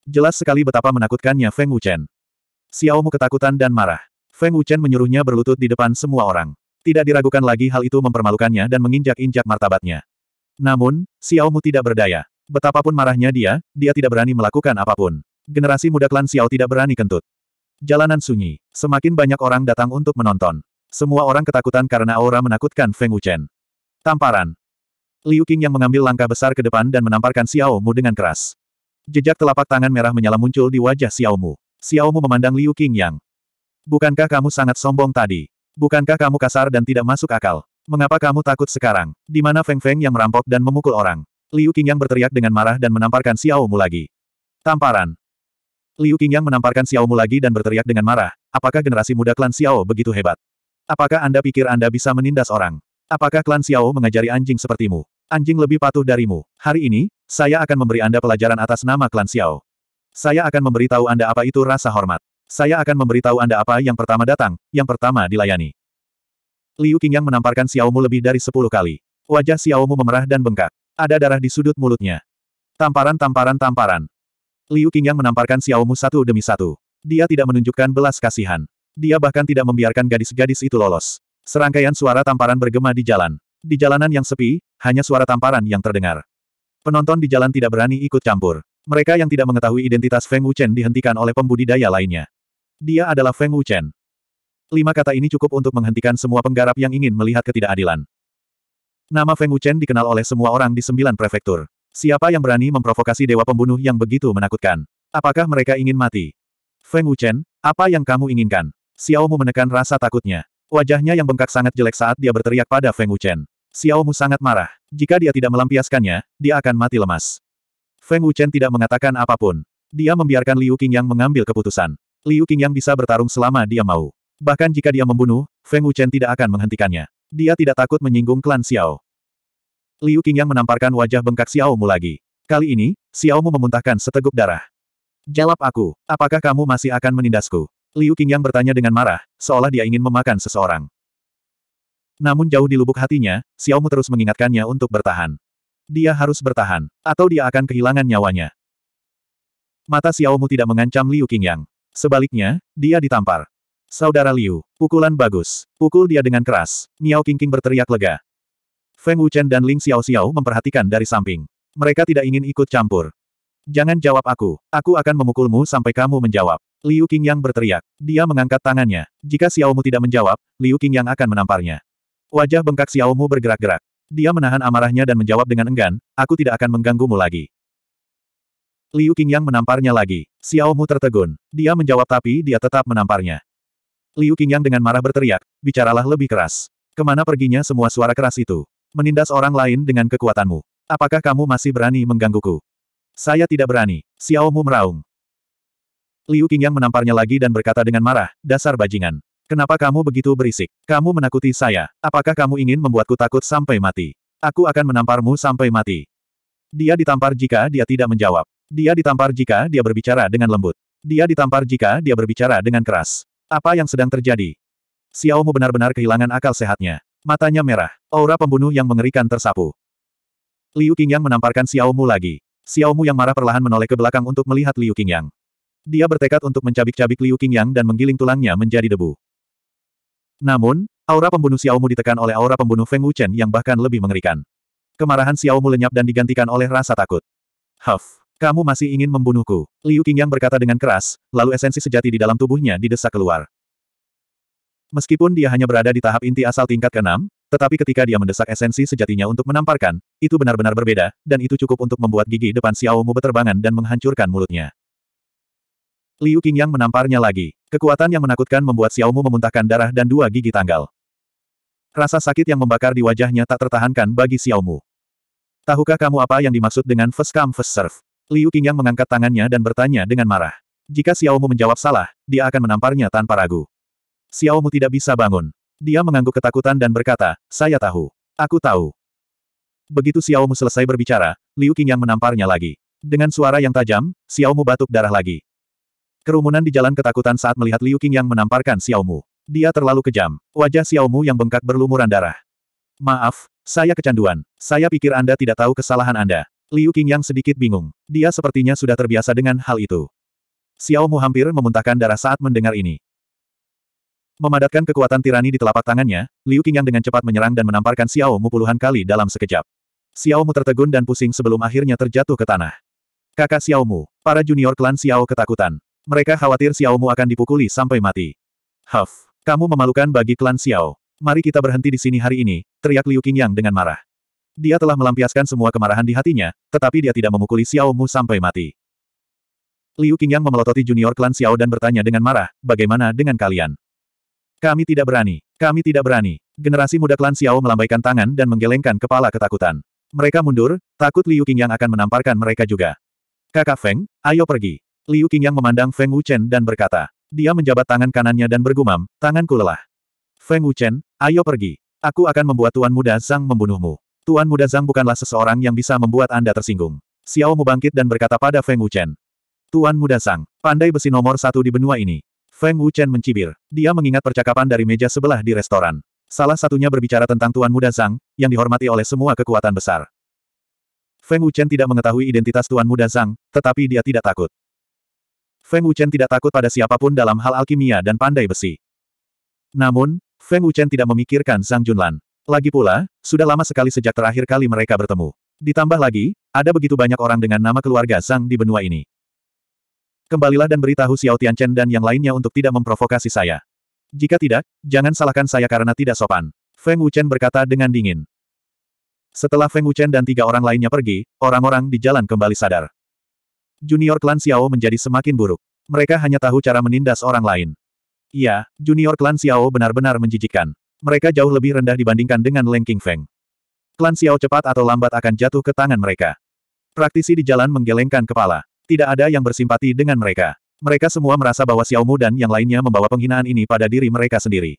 Speaker 1: Jelas sekali betapa menakutkannya Feng Wuchen. Xiaomu ketakutan dan marah. Feng Wuchen menyuruhnya berlutut di depan semua orang. Tidak diragukan lagi hal itu mempermalukannya dan menginjak-injak martabatnya. Namun, Xiaomu tidak berdaya. Betapapun marahnya dia, dia tidak berani melakukan apapun. Generasi muda klan Xiao tidak berani kentut. Jalanan sunyi. Semakin banyak orang datang untuk menonton. Semua orang ketakutan karena aura menakutkan Feng Wuchen. Tamparan. Liu Qing yang mengambil langkah besar ke depan dan menamparkan Xiaomu dengan keras. Jejak telapak tangan merah menyala muncul di wajah Xiaomu. Xiaomu memandang Liu Qingyang. Bukankah kamu sangat sombong tadi? Bukankah kamu kasar dan tidak masuk akal? Mengapa kamu takut sekarang? Di mana Feng Feng yang merampok dan memukul orang? Liu Qingyang berteriak dengan marah dan menamparkan Xiaomu lagi. Tamparan. Liu Qingyang menamparkan Xiaomu lagi dan berteriak dengan marah, apakah generasi muda klan Xiao begitu hebat? Apakah Anda pikir Anda bisa menindas orang? Apakah klan Xiao mengajari anjing sepertimu? Anjing lebih patuh darimu. Hari ini, saya akan memberi Anda pelajaran atas nama klan Xiao. Saya akan memberitahu Anda apa itu rasa hormat. Saya akan memberitahu Anda apa yang pertama datang, yang pertama dilayani. Liu Qingyang menamparkan Xiao Xiaomu lebih dari sepuluh kali. Wajah Xiao Xiaomu memerah dan bengkak. Ada darah di sudut mulutnya. Tamparan tamparan tamparan. Liu Qingyang menamparkan Xiao Xiaomu satu demi satu. Dia tidak menunjukkan belas kasihan. Dia bahkan tidak membiarkan gadis-gadis itu lolos. Serangkaian suara tamparan bergema di jalan. Di jalanan yang sepi, hanya suara tamparan yang terdengar. Penonton di jalan tidak berani ikut campur. Mereka yang tidak mengetahui identitas Feng Wuchen dihentikan oleh pembudidaya lainnya. Dia adalah Feng Wuchen. Lima kata ini cukup untuk menghentikan semua penggarap yang ingin melihat ketidakadilan. Nama Feng Wuchen dikenal oleh semua orang di sembilan prefektur. Siapa yang berani memprovokasi dewa pembunuh yang begitu menakutkan? Apakah mereka ingin mati? Feng Wuchen, apa yang kamu inginkan? Xiao Xiaomu menekan rasa takutnya. Wajahnya yang bengkak sangat jelek saat dia berteriak pada Feng Wuchen. Xiaomu sangat marah. Jika dia tidak melampiaskannya, dia akan mati lemas. Feng Wuchen tidak mengatakan apapun. Dia membiarkan Liu yang mengambil keputusan. Liu Qingyang bisa bertarung selama dia mau. Bahkan jika dia membunuh, Feng Wuchen tidak akan menghentikannya. Dia tidak takut menyinggung klan Xiao. Liu Qingyang menamparkan wajah bengkak Xiao Mu lagi. Kali ini, Xiao Mu memuntahkan seteguk darah. Jawab aku, apakah kamu masih akan menindasku? Liu Qingyang bertanya dengan marah, seolah dia ingin memakan seseorang. Namun jauh di lubuk hatinya, Xiao Mu terus mengingatkannya untuk bertahan dia harus bertahan, atau dia akan kehilangan nyawanya. Mata Xiaomu tidak mengancam Liu Qingyang. Sebaliknya, dia ditampar. Saudara Liu, pukulan bagus. Pukul dia dengan keras. Miao Qingqing berteriak lega. Feng Wuchen dan Ling Xiao Xiao memperhatikan dari samping. Mereka tidak ingin ikut campur. Jangan jawab aku. Aku akan memukulmu sampai kamu menjawab. Liu Qingyang berteriak. Dia mengangkat tangannya. Jika Xiaomu tidak menjawab, Liu Qingyang akan menamparnya. Wajah bengkak Xiaomu bergerak-gerak. Dia menahan amarahnya dan menjawab dengan enggan, aku tidak akan mengganggumu lagi. Liu Qingyang menamparnya lagi. Xiao Mu tertegun. Dia menjawab tapi dia tetap menamparnya. Liu Qingyang dengan marah berteriak, bicaralah lebih keras. Kemana perginya semua suara keras itu? Menindas orang lain dengan kekuatanmu. Apakah kamu masih berani menggangguku? Saya tidak berani. Xiao Mu meraung. Liu Qingyang menamparnya lagi dan berkata dengan marah, dasar bajingan. Kenapa kamu begitu berisik? Kamu menakuti saya. Apakah kamu ingin membuatku takut sampai mati? Aku akan menamparmu sampai mati. Dia ditampar jika dia tidak menjawab. Dia ditampar jika dia berbicara dengan lembut. Dia ditampar jika dia berbicara dengan keras. Apa yang sedang terjadi? Xiaomu benar-benar kehilangan akal sehatnya. Matanya merah. Aura pembunuh yang mengerikan tersapu. Liu Qingyang menamparkan Xiaomu lagi. Xiaomu yang marah perlahan menoleh ke belakang untuk melihat Liu Qingyang. Dia bertekad untuk mencabik-cabik Liu Qingyang dan menggiling tulangnya menjadi debu. Namun, aura pembunuh Xiao Mu ditekan oleh aura pembunuh Feng Wuchen yang bahkan lebih mengerikan. Kemarahan Xiao Mu lenyap dan digantikan oleh rasa takut. Huff, kamu masih ingin membunuhku. Liu yang berkata dengan keras, lalu esensi sejati di dalam tubuhnya didesak keluar. Meskipun dia hanya berada di tahap inti asal tingkat ke-6, tetapi ketika dia mendesak esensi sejatinya untuk menamparkan, itu benar-benar berbeda, dan itu cukup untuk membuat gigi depan Xiao Mu berterbangan dan menghancurkan mulutnya. Liu Qingyang menamparnya lagi. Kekuatan yang menakutkan membuat Xiaomu memuntahkan darah dan dua gigi tanggal. Rasa sakit yang membakar di wajahnya tak tertahankan bagi Xiaomu. Tahukah kamu apa yang dimaksud dengan first come first serve? Liu Qingyang mengangkat tangannya dan bertanya dengan marah. Jika Xiaomu menjawab salah, dia akan menamparnya tanpa ragu. Xiaomu tidak bisa bangun. Dia mengangguk ketakutan dan berkata, saya tahu. Aku tahu. Begitu Xiaomu selesai berbicara, Liu Qingyang menamparnya lagi. Dengan suara yang tajam, Xiaomu batuk darah lagi. Kerumunan di jalan ketakutan saat melihat Liu Qing yang menamparkan Xiao Mu. Dia terlalu kejam. Wajah Xiao Mu yang bengkak berlumuran darah. Maaf, saya kecanduan. Saya pikir Anda tidak tahu kesalahan Anda. Liu Qing yang sedikit bingung. Dia sepertinya sudah terbiasa dengan hal itu. Xiao Mu hampir memuntahkan darah saat mendengar ini. Memadatkan kekuatan tirani di telapak tangannya, Liu Qing yang dengan cepat menyerang dan menamparkan Xiao Mu puluhan kali dalam sekejap. Xiao Mu tertegun dan pusing sebelum akhirnya terjatuh ke tanah. Kakak Xiao Mu, para junior klan Xiao ketakutan. Mereka khawatir Xiao Mu akan dipukuli sampai mati. Huff, kamu memalukan bagi klan Xiao. Mari kita berhenti di sini hari ini, teriak Liu Qingyang dengan marah. Dia telah melampiaskan semua kemarahan di hatinya, tetapi dia tidak memukuli Xiao Mu sampai mati. Liu Qingyang memelototi junior klan Xiao dan bertanya dengan marah, bagaimana dengan kalian? Kami tidak berani, kami tidak berani. Generasi muda klan Xiao melambaikan tangan dan menggelengkan kepala ketakutan. Mereka mundur, takut Liu Qingyang akan menamparkan mereka juga. Kakak Feng, ayo pergi. Liu yang memandang Feng Wuchen dan berkata. Dia menjabat tangan kanannya dan bergumam, tanganku lelah. Feng Wuchen, ayo pergi. Aku akan membuat Tuan Muda Zhang membunuhmu. Tuan Muda Zhang bukanlah seseorang yang bisa membuat Anda tersinggung. Xiao Mu bangkit dan berkata pada Feng Wuchen. Tuan Muda Zhang, pandai besi nomor satu di benua ini. Feng Wuchen mencibir. Dia mengingat percakapan dari meja sebelah di restoran. Salah satunya berbicara tentang Tuan Muda Zhang, yang dihormati oleh semua kekuatan besar. Feng Wuchen tidak mengetahui identitas Tuan Muda Zhang, tetapi dia tidak takut. Feng Wuchen tidak takut pada siapapun dalam hal alkimia dan pandai besi. Namun, Feng Wuchen tidak memikirkan Zhang Junlan. Lagi pula, sudah lama sekali sejak terakhir kali mereka bertemu. Ditambah lagi, ada begitu banyak orang dengan nama keluarga Zhang di benua ini. Kembalilah dan beritahu Xiao Tianchen dan yang lainnya untuk tidak memprovokasi saya. Jika tidak, jangan salahkan saya karena tidak sopan. Feng Wuchen berkata dengan dingin. Setelah Feng Wuchen dan tiga orang lainnya pergi, orang-orang di jalan kembali sadar. Junior klan Xiao menjadi semakin buruk. Mereka hanya tahu cara menindas orang lain. Iya, junior klan Xiao benar-benar menjijikkan. Mereka jauh lebih rendah dibandingkan dengan Leng Feng. Klan Xiao cepat atau lambat akan jatuh ke tangan mereka. Praktisi di jalan menggelengkan kepala. Tidak ada yang bersimpati dengan mereka. Mereka semua merasa bahwa Xiao Mu dan yang lainnya membawa penghinaan ini pada diri mereka sendiri.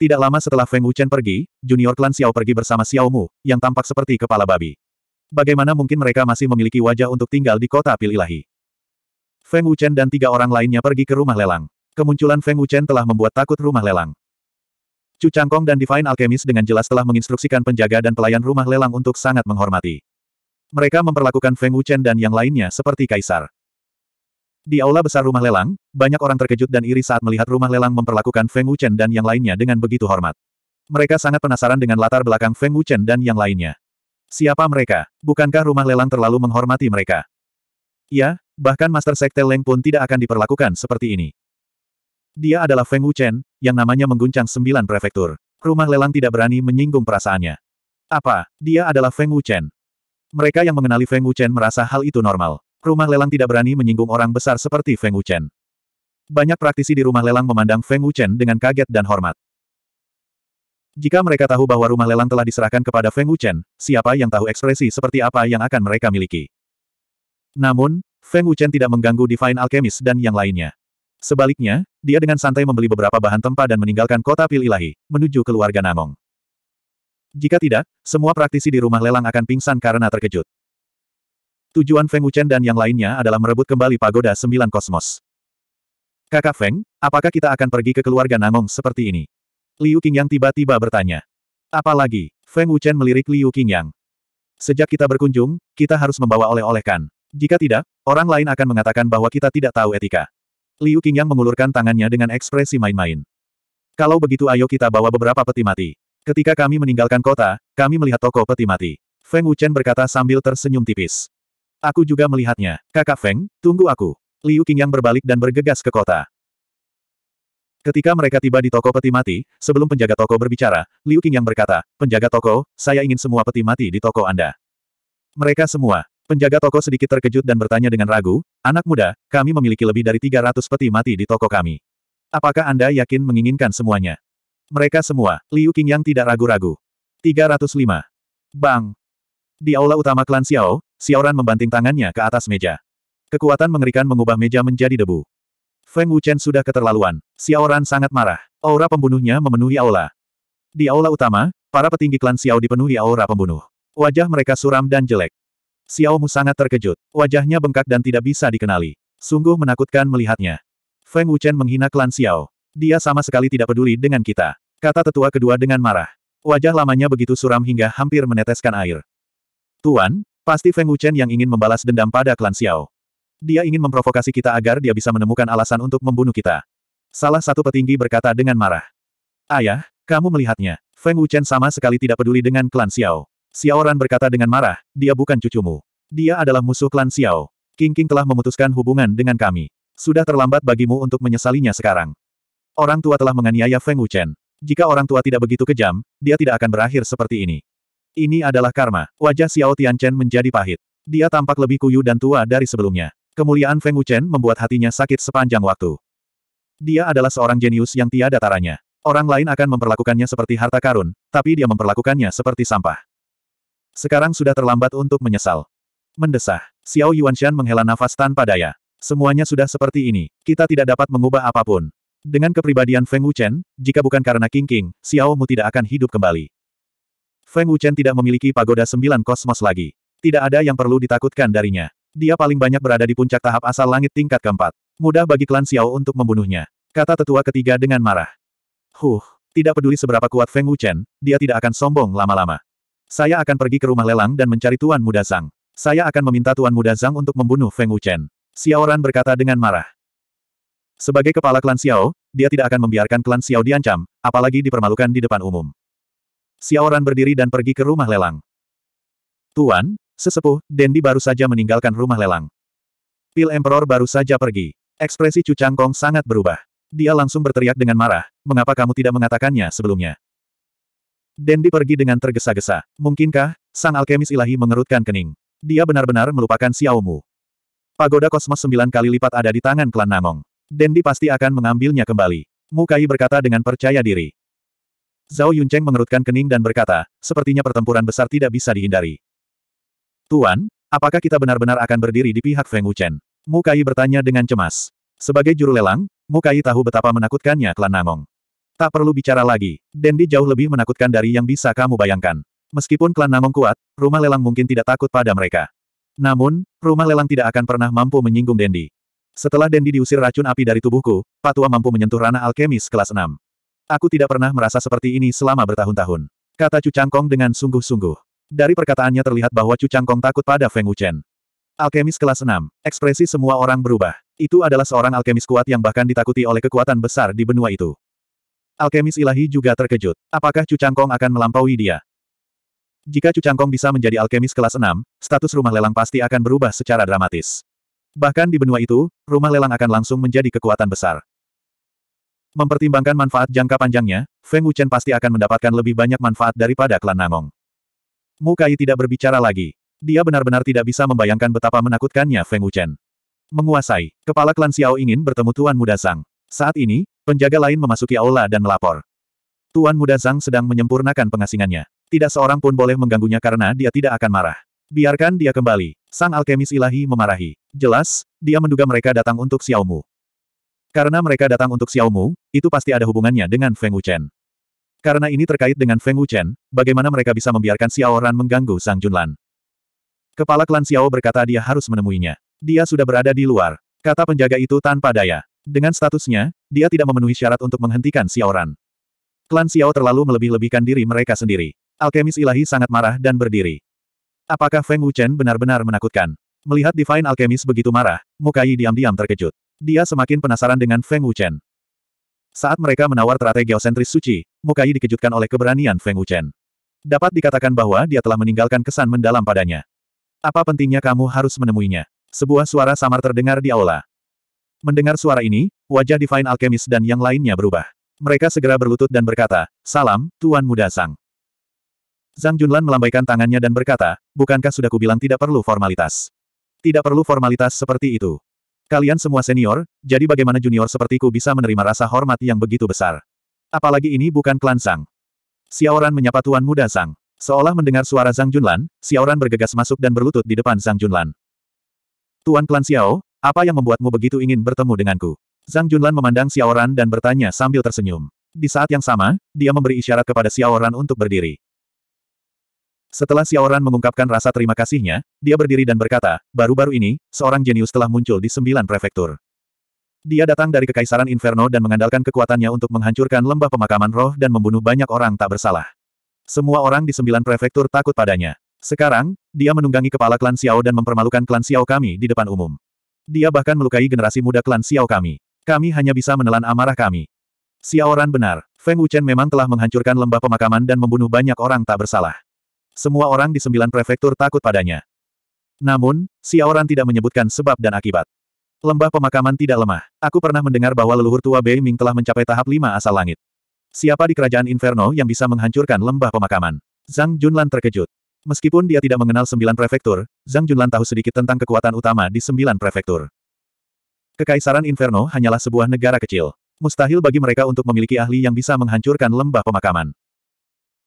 Speaker 1: Tidak lama setelah Feng Wuchen pergi, junior klan Xiao pergi bersama Xiao Mu, yang tampak seperti kepala babi. Bagaimana mungkin mereka masih memiliki wajah untuk tinggal di kota pil ilahi? Feng Wuchen dan tiga orang lainnya pergi ke rumah lelang. Kemunculan Feng Wuchen telah membuat takut rumah lelang. Chu Changkong dan Divine Alchemist dengan jelas telah menginstruksikan penjaga dan pelayan rumah lelang untuk sangat menghormati. Mereka memperlakukan Feng Wuchen dan yang lainnya seperti kaisar. Di aula besar rumah lelang, banyak orang terkejut dan iri saat melihat rumah lelang memperlakukan Feng Wuchen dan yang lainnya dengan begitu hormat. Mereka sangat penasaran dengan latar belakang Feng Wuchen dan yang lainnya. Siapa mereka? Bukankah rumah lelang terlalu menghormati mereka? Ya, bahkan Master Sekte Leng pun tidak akan diperlakukan seperti ini. Dia adalah Feng Wuchen, yang namanya mengguncang sembilan prefektur. Rumah lelang tidak berani menyinggung perasaannya. Apa? Dia adalah Feng Wuchen. Mereka yang mengenali Feng Wuchen merasa hal itu normal. Rumah lelang tidak berani menyinggung orang besar seperti Feng Wuchen. Banyak praktisi di rumah lelang memandang Feng Wuchen dengan kaget dan hormat. Jika mereka tahu bahwa rumah lelang telah diserahkan kepada Feng Wuchen, siapa yang tahu ekspresi seperti apa yang akan mereka miliki. Namun, Feng Wuchen tidak mengganggu Divine Alchemist dan yang lainnya. Sebaliknya, dia dengan santai membeli beberapa bahan tempa dan meninggalkan kota Pil Ilahi, menuju keluarga Namong. Jika tidak, semua praktisi di rumah lelang akan pingsan karena terkejut. Tujuan Feng Wuchen dan yang lainnya adalah merebut kembali pagoda sembilan kosmos. Kakak Feng, apakah kita akan pergi ke keluarga Namong seperti ini? Liu Qingyang tiba-tiba bertanya. Apalagi, Feng Wuchen melirik Liu Qingyang. Sejak kita berkunjung, kita harus membawa oleh-oleh kan. Jika tidak, orang lain akan mengatakan bahwa kita tidak tahu etika. Liu Qingyang mengulurkan tangannya dengan ekspresi main-main. Kalau begitu ayo kita bawa beberapa peti mati. Ketika kami meninggalkan kota, kami melihat toko peti mati. Feng Wuchen berkata sambil tersenyum tipis. Aku juga melihatnya. Kakak Feng, tunggu aku. Liu Qingyang berbalik dan bergegas ke kota. Ketika mereka tiba di toko peti mati, sebelum penjaga toko berbicara, Liu King yang berkata, penjaga toko, saya ingin semua peti mati di toko Anda. Mereka semua. Penjaga toko sedikit terkejut dan bertanya dengan ragu, anak muda, kami memiliki lebih dari 300 peti mati di toko kami. Apakah Anda yakin menginginkan semuanya? Mereka semua, Liu King yang tidak ragu-ragu. 305. Bang! Di aula utama klan Xiao, Xiaoran membanting tangannya ke atas meja. Kekuatan mengerikan mengubah meja menjadi debu. Feng Wuchen sudah keterlaluan. Xiaoran sangat marah. Aura pembunuhnya memenuhi aula. Di aula utama, para petinggi klan Xiao dipenuhi aura pembunuh. Wajah mereka suram dan jelek. Xiao Mu sangat terkejut. Wajahnya bengkak dan tidak bisa dikenali. Sungguh menakutkan melihatnya. Feng Wuchen menghina klan Xiao. Dia sama sekali tidak peduli dengan kita. Kata tetua kedua dengan marah. Wajah lamanya begitu suram hingga hampir meneteskan air. Tuan, pasti Feng Wuchen yang ingin membalas dendam pada klan Xiao. Dia ingin memprovokasi kita agar dia bisa menemukan alasan untuk membunuh kita. Salah satu petinggi berkata dengan marah. Ayah, kamu melihatnya. Feng Wuchen sama sekali tidak peduli dengan klan Xiao. Xiao Ran berkata dengan marah, dia bukan cucumu. Dia adalah musuh klan Xiao. King King telah memutuskan hubungan dengan kami. Sudah terlambat bagimu untuk menyesalinya sekarang. Orang tua telah menganiaya Feng Wuchen. Jika orang tua tidak begitu kejam, dia tidak akan berakhir seperti ini. Ini adalah karma. Wajah Xiao Tianchen menjadi pahit. Dia tampak lebih kuyu dan tua dari sebelumnya. Kemuliaan Feng Wuchen membuat hatinya sakit sepanjang waktu. Dia adalah seorang jenius yang tiada taranya. Orang lain akan memperlakukannya seperti harta karun, tapi dia memperlakukannya seperti sampah. Sekarang sudah terlambat untuk menyesal. Mendesah, Xiao Yuanshan menghela nafas tanpa daya. Semuanya sudah seperti ini, kita tidak dapat mengubah apapun. Dengan kepribadian Feng Wuchen, jika bukan karena King King, Xiao Mu tidak akan hidup kembali. Feng Wuchen tidak memiliki pagoda sembilan kosmos lagi. Tidak ada yang perlu ditakutkan darinya. Dia paling banyak berada di puncak tahap asal langit tingkat keempat. Mudah bagi klan Xiao untuk membunuhnya. Kata tetua ketiga dengan marah. Huh, tidak peduli seberapa kuat Feng Wuchen, dia tidak akan sombong lama-lama. Saya akan pergi ke rumah lelang dan mencari Tuan Muda Zhang. Saya akan meminta Tuan Muda Zhang untuk membunuh Feng Wuchen. Xiao Ran berkata dengan marah. Sebagai kepala klan Xiao, dia tidak akan membiarkan klan Xiao diancam, apalagi dipermalukan di depan umum. Xiao Ran berdiri dan pergi ke rumah lelang. Tuan, Sesepuh, Dendi baru saja meninggalkan rumah lelang. Pil Emperor baru saja pergi. Ekspresi Chu Changkong sangat berubah. Dia langsung berteriak dengan marah, mengapa kamu tidak mengatakannya sebelumnya? Dendi pergi dengan tergesa-gesa. Mungkinkah, sang alkemis ilahi mengerutkan kening. Dia benar-benar melupakan Xiaomu. Pagoda kosmos sembilan kali lipat ada di tangan klan Namong. Dendi pasti akan mengambilnya kembali. Mukai berkata dengan percaya diri. Zhao Yuncheng mengerutkan kening dan berkata, sepertinya pertempuran besar tidak bisa dihindari. Tuan, apakah kita benar-benar akan berdiri di pihak Feng Wuchen? Mukai bertanya dengan cemas. Sebagai juru lelang, Mukai tahu betapa menakutkannya klan Namong. Tak perlu bicara lagi, Dendi jauh lebih menakutkan dari yang bisa kamu bayangkan. Meskipun klan Namong kuat, rumah lelang mungkin tidak takut pada mereka. Namun, rumah lelang tidak akan pernah mampu menyinggung Dendi. Setelah Dendi diusir racun api dari tubuhku, Patua mampu menyentuh ranah alkemis kelas 6. Aku tidak pernah merasa seperti ini selama bertahun-tahun. Kata Cu Changkong dengan sungguh-sungguh. Dari perkataannya terlihat bahwa Chu Changkong takut pada Feng Wuchen. Alkemis kelas 6. Ekspresi semua orang berubah. Itu adalah seorang alkemis kuat yang bahkan ditakuti oleh kekuatan besar di benua itu. Alkemis ilahi juga terkejut. Apakah Chu Changkong akan melampaui dia? Jika Chu Changkong bisa menjadi alkemis kelas 6, status rumah lelang pasti akan berubah secara dramatis. Bahkan di benua itu, rumah lelang akan langsung menjadi kekuatan besar. Mempertimbangkan manfaat jangka panjangnya, Feng Wuchen pasti akan mendapatkan lebih banyak manfaat daripada klan Nangong. Mukai tidak berbicara lagi. Dia benar-benar tidak bisa membayangkan betapa menakutkannya Feng Wuchen. Menguasai, kepala klan Xiao ingin bertemu Tuan Muda Zhang. Saat ini, penjaga lain memasuki aula dan melapor. Tuan Muda Zhang sedang menyempurnakan pengasingannya. Tidak seorang pun boleh mengganggunya karena dia tidak akan marah. Biarkan dia kembali. Sang alkemis ilahi memarahi. Jelas, dia menduga mereka datang untuk Xiaomu. Karena mereka datang untuk Xiaomu, itu pasti ada hubungannya dengan Feng Wuchen. Karena ini terkait dengan Feng Wuchen, bagaimana mereka bisa membiarkan Xiao Ran mengganggu Sang Junlan. Kepala klan Xiao berkata dia harus menemuinya. Dia sudah berada di luar. Kata penjaga itu tanpa daya. Dengan statusnya, dia tidak memenuhi syarat untuk menghentikan Xiao Ran. Klan Xiao terlalu melebih-lebihkan diri mereka sendiri. Alkemis ilahi sangat marah dan berdiri. Apakah Feng Wuchen benar-benar menakutkan? Melihat Divine Alkemis begitu marah, Mukai diam-diam terkejut. Dia semakin penasaran dengan Feng Wuchen. Saat mereka menawar teratai geosentris suci, Mukai dikejutkan oleh keberanian Feng Wuchen. Dapat dikatakan bahwa dia telah meninggalkan kesan mendalam padanya. Apa pentingnya kamu harus menemuinya? Sebuah suara samar terdengar di aula. Mendengar suara ini, wajah Divine Alchemist dan yang lainnya berubah. Mereka segera berlutut dan berkata, Salam, Tuan Muda Sang. Zhang Junlan melambaikan tangannya dan berkata, Bukankah sudah kubilang tidak perlu formalitas? Tidak perlu formalitas seperti itu. Kalian semua senior, jadi bagaimana junior sepertiku bisa menerima rasa hormat yang begitu besar? Apalagi ini bukan klan Sang. Xiaoran menyapa Tuan Muda Sang. Seolah mendengar suara Zhang Junlan, Xiaoran bergegas masuk dan berlutut di depan Zhang Junlan. Tuan Klan Xiao, apa yang membuatmu begitu ingin bertemu denganku? Zhang Junlan memandang Xiaoran dan bertanya sambil tersenyum. Di saat yang sama, dia memberi isyarat kepada Xiaoran untuk berdiri. Setelah Xiaoran mengungkapkan rasa terima kasihnya, dia berdiri dan berkata, baru-baru ini, seorang jenius telah muncul di sembilan prefektur. Dia datang dari Kekaisaran Inferno dan mengandalkan kekuatannya untuk menghancurkan lembah pemakaman roh dan membunuh banyak orang tak bersalah. Semua orang di sembilan prefektur takut padanya. Sekarang, dia menunggangi kepala klan Xiao dan mempermalukan klan Xiao kami di depan umum. Dia bahkan melukai generasi muda klan Xiao kami. Kami hanya bisa menelan amarah kami. Xiaoran benar, Feng Wuchen memang telah menghancurkan lembah pemakaman dan membunuh banyak orang tak bersalah. Semua orang di sembilan prefektur takut padanya. Namun, Xiaoran tidak menyebutkan sebab dan akibat. Lembah pemakaman tidak lemah. Aku pernah mendengar bahwa leluhur tua Bei Ming telah mencapai tahap lima asal langit. Siapa di kerajaan Inferno yang bisa menghancurkan lembah pemakaman? Zhang Junlan terkejut. Meskipun dia tidak mengenal sembilan prefektur, Zhang Junlan tahu sedikit tentang kekuatan utama di sembilan prefektur. Kekaisaran Inferno hanyalah sebuah negara kecil. Mustahil bagi mereka untuk memiliki ahli yang bisa menghancurkan lembah pemakaman.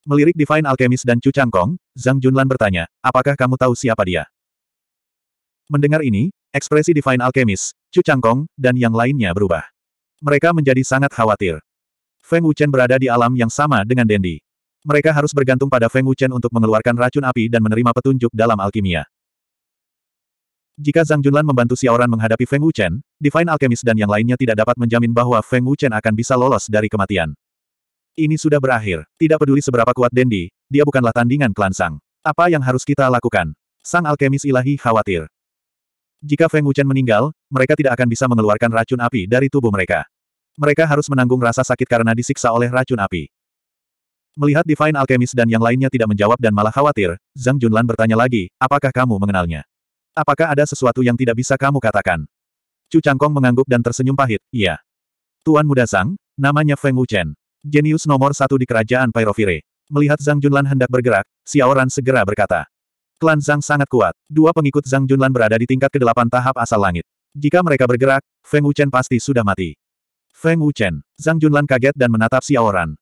Speaker 1: Melirik Divine Alchemist dan Chu Changkong, Zhang Junlan bertanya, apakah kamu tahu siapa dia? Mendengar ini, ekspresi Divine Alchemist, Chu Changkong, dan yang lainnya berubah. Mereka menjadi sangat khawatir. Feng Wuchen berada di alam yang sama dengan Dendi. Mereka harus bergantung pada Feng Wuchen untuk mengeluarkan racun api dan menerima petunjuk dalam alkimia. Jika Zhang Junlan membantu Xiaoran menghadapi Feng Wuchen, Divine Alchemist dan yang lainnya tidak dapat menjamin bahwa Feng Wuchen akan bisa lolos dari kematian. Ini sudah berakhir. Tidak peduli seberapa kuat Dendi, dia bukanlah tandingan klan Sang. Apa yang harus kita lakukan? Sang alkemis ilahi khawatir. Jika Feng Wuchen meninggal, mereka tidak akan bisa mengeluarkan racun api dari tubuh mereka. Mereka harus menanggung rasa sakit karena disiksa oleh racun api. Melihat Divine Alchemist dan yang lainnya tidak menjawab dan malah khawatir, Zhang Junlan bertanya lagi, apakah kamu mengenalnya? Apakah ada sesuatu yang tidak bisa kamu katakan? Chu Changkong mengangguk dan tersenyum pahit, iya. Tuan Muda Sang, namanya Feng Wuchen. Jenius nomor satu di kerajaan Pyrovire. Melihat Zhang Junlan hendak bergerak, Ran segera berkata. Klan Zhang sangat kuat. Dua pengikut Zhang Junlan berada di tingkat kedelapan tahap asal langit. Jika mereka bergerak, Feng Wuchen pasti sudah mati. Feng Wuchen. Zhang Junlan kaget dan menatap Ran.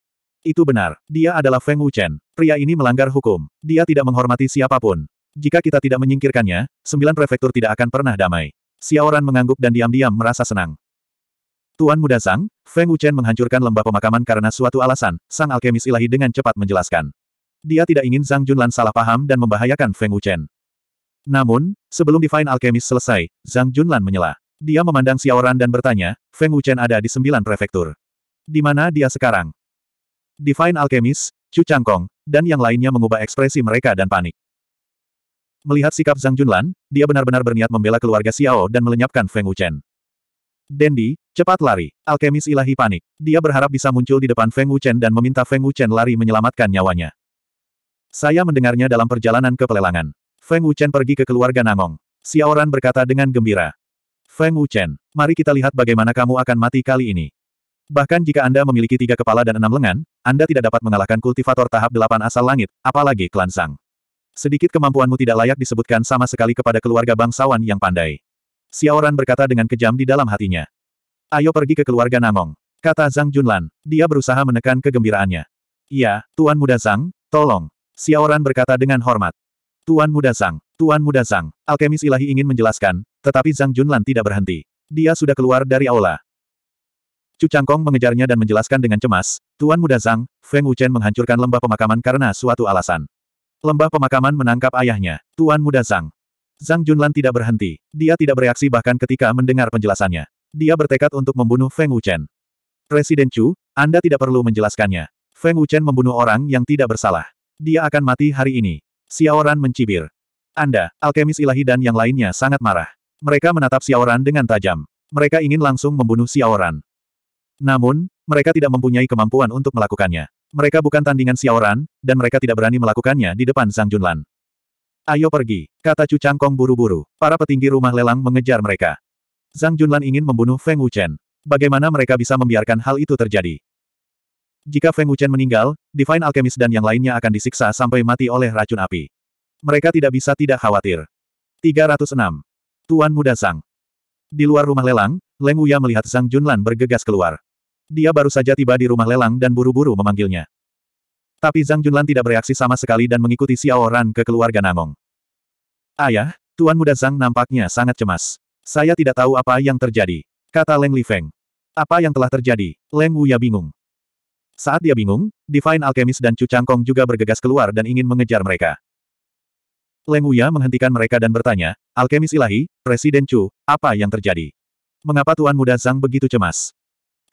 Speaker 1: Itu benar. Dia adalah Feng Wuchen. Pria ini melanggar hukum. Dia tidak menghormati siapapun. Jika kita tidak menyingkirkannya, sembilan prefektur tidak akan pernah damai. Ran mengangguk dan diam-diam merasa senang. Tuan Muda Zhang, Feng Wuchen menghancurkan lembah pemakaman karena suatu alasan, sang alkemis ilahi dengan cepat menjelaskan. Dia tidak ingin Zhang Junlan salah paham dan membahayakan Feng Wuchen. Namun, sebelum Divine Alkemis selesai, Zhang Junlan menyela. Dia memandang Xiaoran dan bertanya, Feng Wuchen ada di sembilan prefektur. Di mana dia sekarang? Divine Alkemis, Chu Changkong, dan yang lainnya mengubah ekspresi mereka dan panik. Melihat sikap Zhang Junlan, dia benar-benar berniat membela keluarga Xiao dan melenyapkan Feng Wuchen. Dendi, Cepat lari. Alkemis ilahi panik. Dia berharap bisa muncul di depan Feng Wuchen dan meminta Feng Wuchen lari menyelamatkan nyawanya. Saya mendengarnya dalam perjalanan ke pelelangan. Feng Wuchen pergi ke keluarga Nangong. Xiaoran berkata dengan gembira. Feng Wuchen, mari kita lihat bagaimana kamu akan mati kali ini. Bahkan jika Anda memiliki tiga kepala dan enam lengan, Anda tidak dapat mengalahkan kultivator tahap delapan asal langit, apalagi klan Sang. Sedikit kemampuanmu tidak layak disebutkan sama sekali kepada keluarga bangsawan yang pandai. Xiaoran berkata dengan kejam di dalam hatinya. Ayo pergi ke keluarga Namong," Kata Zhang Junlan. Dia berusaha menekan kegembiraannya. Iya, Tuan Muda Zhang, tolong. Xiaoran berkata dengan hormat. Tuan Muda Zhang, Tuan Muda Zhang, alkemis ilahi ingin menjelaskan, tetapi Zhang Junlan tidak berhenti. Dia sudah keluar dari aula. Chu Changkong mengejarnya dan menjelaskan dengan cemas, Tuan Muda Zhang, Feng Wuchen menghancurkan lembah pemakaman karena suatu alasan. Lembah pemakaman menangkap ayahnya, Tuan Muda Zhang. Zhang Junlan tidak berhenti. Dia tidak bereaksi bahkan ketika mendengar penjelasannya. Dia bertekad untuk membunuh Feng Wuchen. Presiden Chu, Anda tidak perlu menjelaskannya. Feng Wuchen membunuh orang yang tidak bersalah. Dia akan mati hari ini. Xiaoran mencibir. Anda, alkemis ilahi dan yang lainnya sangat marah. Mereka menatap Xiaoran dengan tajam. Mereka ingin langsung membunuh Xiaoran. Namun, mereka tidak mempunyai kemampuan untuk melakukannya. Mereka bukan tandingan Xiaoran, dan mereka tidak berani melakukannya di depan Sang Junlan. Ayo pergi, kata Chu Changkong buru-buru. Para petinggi rumah lelang mengejar mereka. Zhang Junlan ingin membunuh Feng Wuchen. Bagaimana mereka bisa membiarkan hal itu terjadi? Jika Feng Wuchen meninggal, Divine Alchemist dan yang lainnya akan disiksa sampai mati oleh racun api. Mereka tidak bisa tidak khawatir. 306. Tuan Muda Zhang. Di luar rumah lelang, Leng Wuya melihat Zhang Junlan bergegas keluar. Dia baru saja tiba di rumah lelang dan buru-buru memanggilnya. Tapi Zhang Junlan tidak bereaksi sama sekali dan mengikuti Xiao Ran ke keluarga Namong. Ayah, Tuan Muda Zhang nampaknya sangat cemas. Saya tidak tahu apa yang terjadi. Kata Leng Li Feng. Apa yang telah terjadi? Leng Wuya bingung. Saat dia bingung, Divine Alchemist dan Chu Changkong juga bergegas keluar dan ingin mengejar mereka. Leng Wuya menghentikan mereka dan bertanya, Alkemis ilahi, Presiden Chu, apa yang terjadi? Mengapa Tuan Muda Zhang begitu cemas?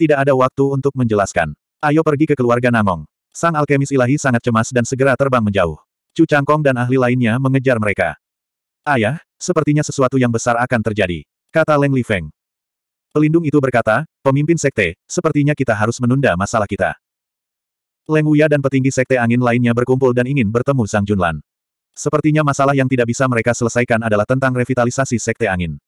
Speaker 1: Tidak ada waktu untuk menjelaskan. Ayo pergi ke keluarga Namong. Sang Alkemis ilahi sangat cemas dan segera terbang menjauh. Chu Changkong dan ahli lainnya mengejar mereka. Ayah, Sepertinya sesuatu yang besar akan terjadi. Kata Leng Li Feng. Pelindung itu berkata, pemimpin sekte, sepertinya kita harus menunda masalah kita. Leng Wuya dan petinggi sekte angin lainnya berkumpul dan ingin bertemu Zhang Junlan. Sepertinya masalah yang tidak bisa mereka selesaikan adalah tentang revitalisasi sekte angin.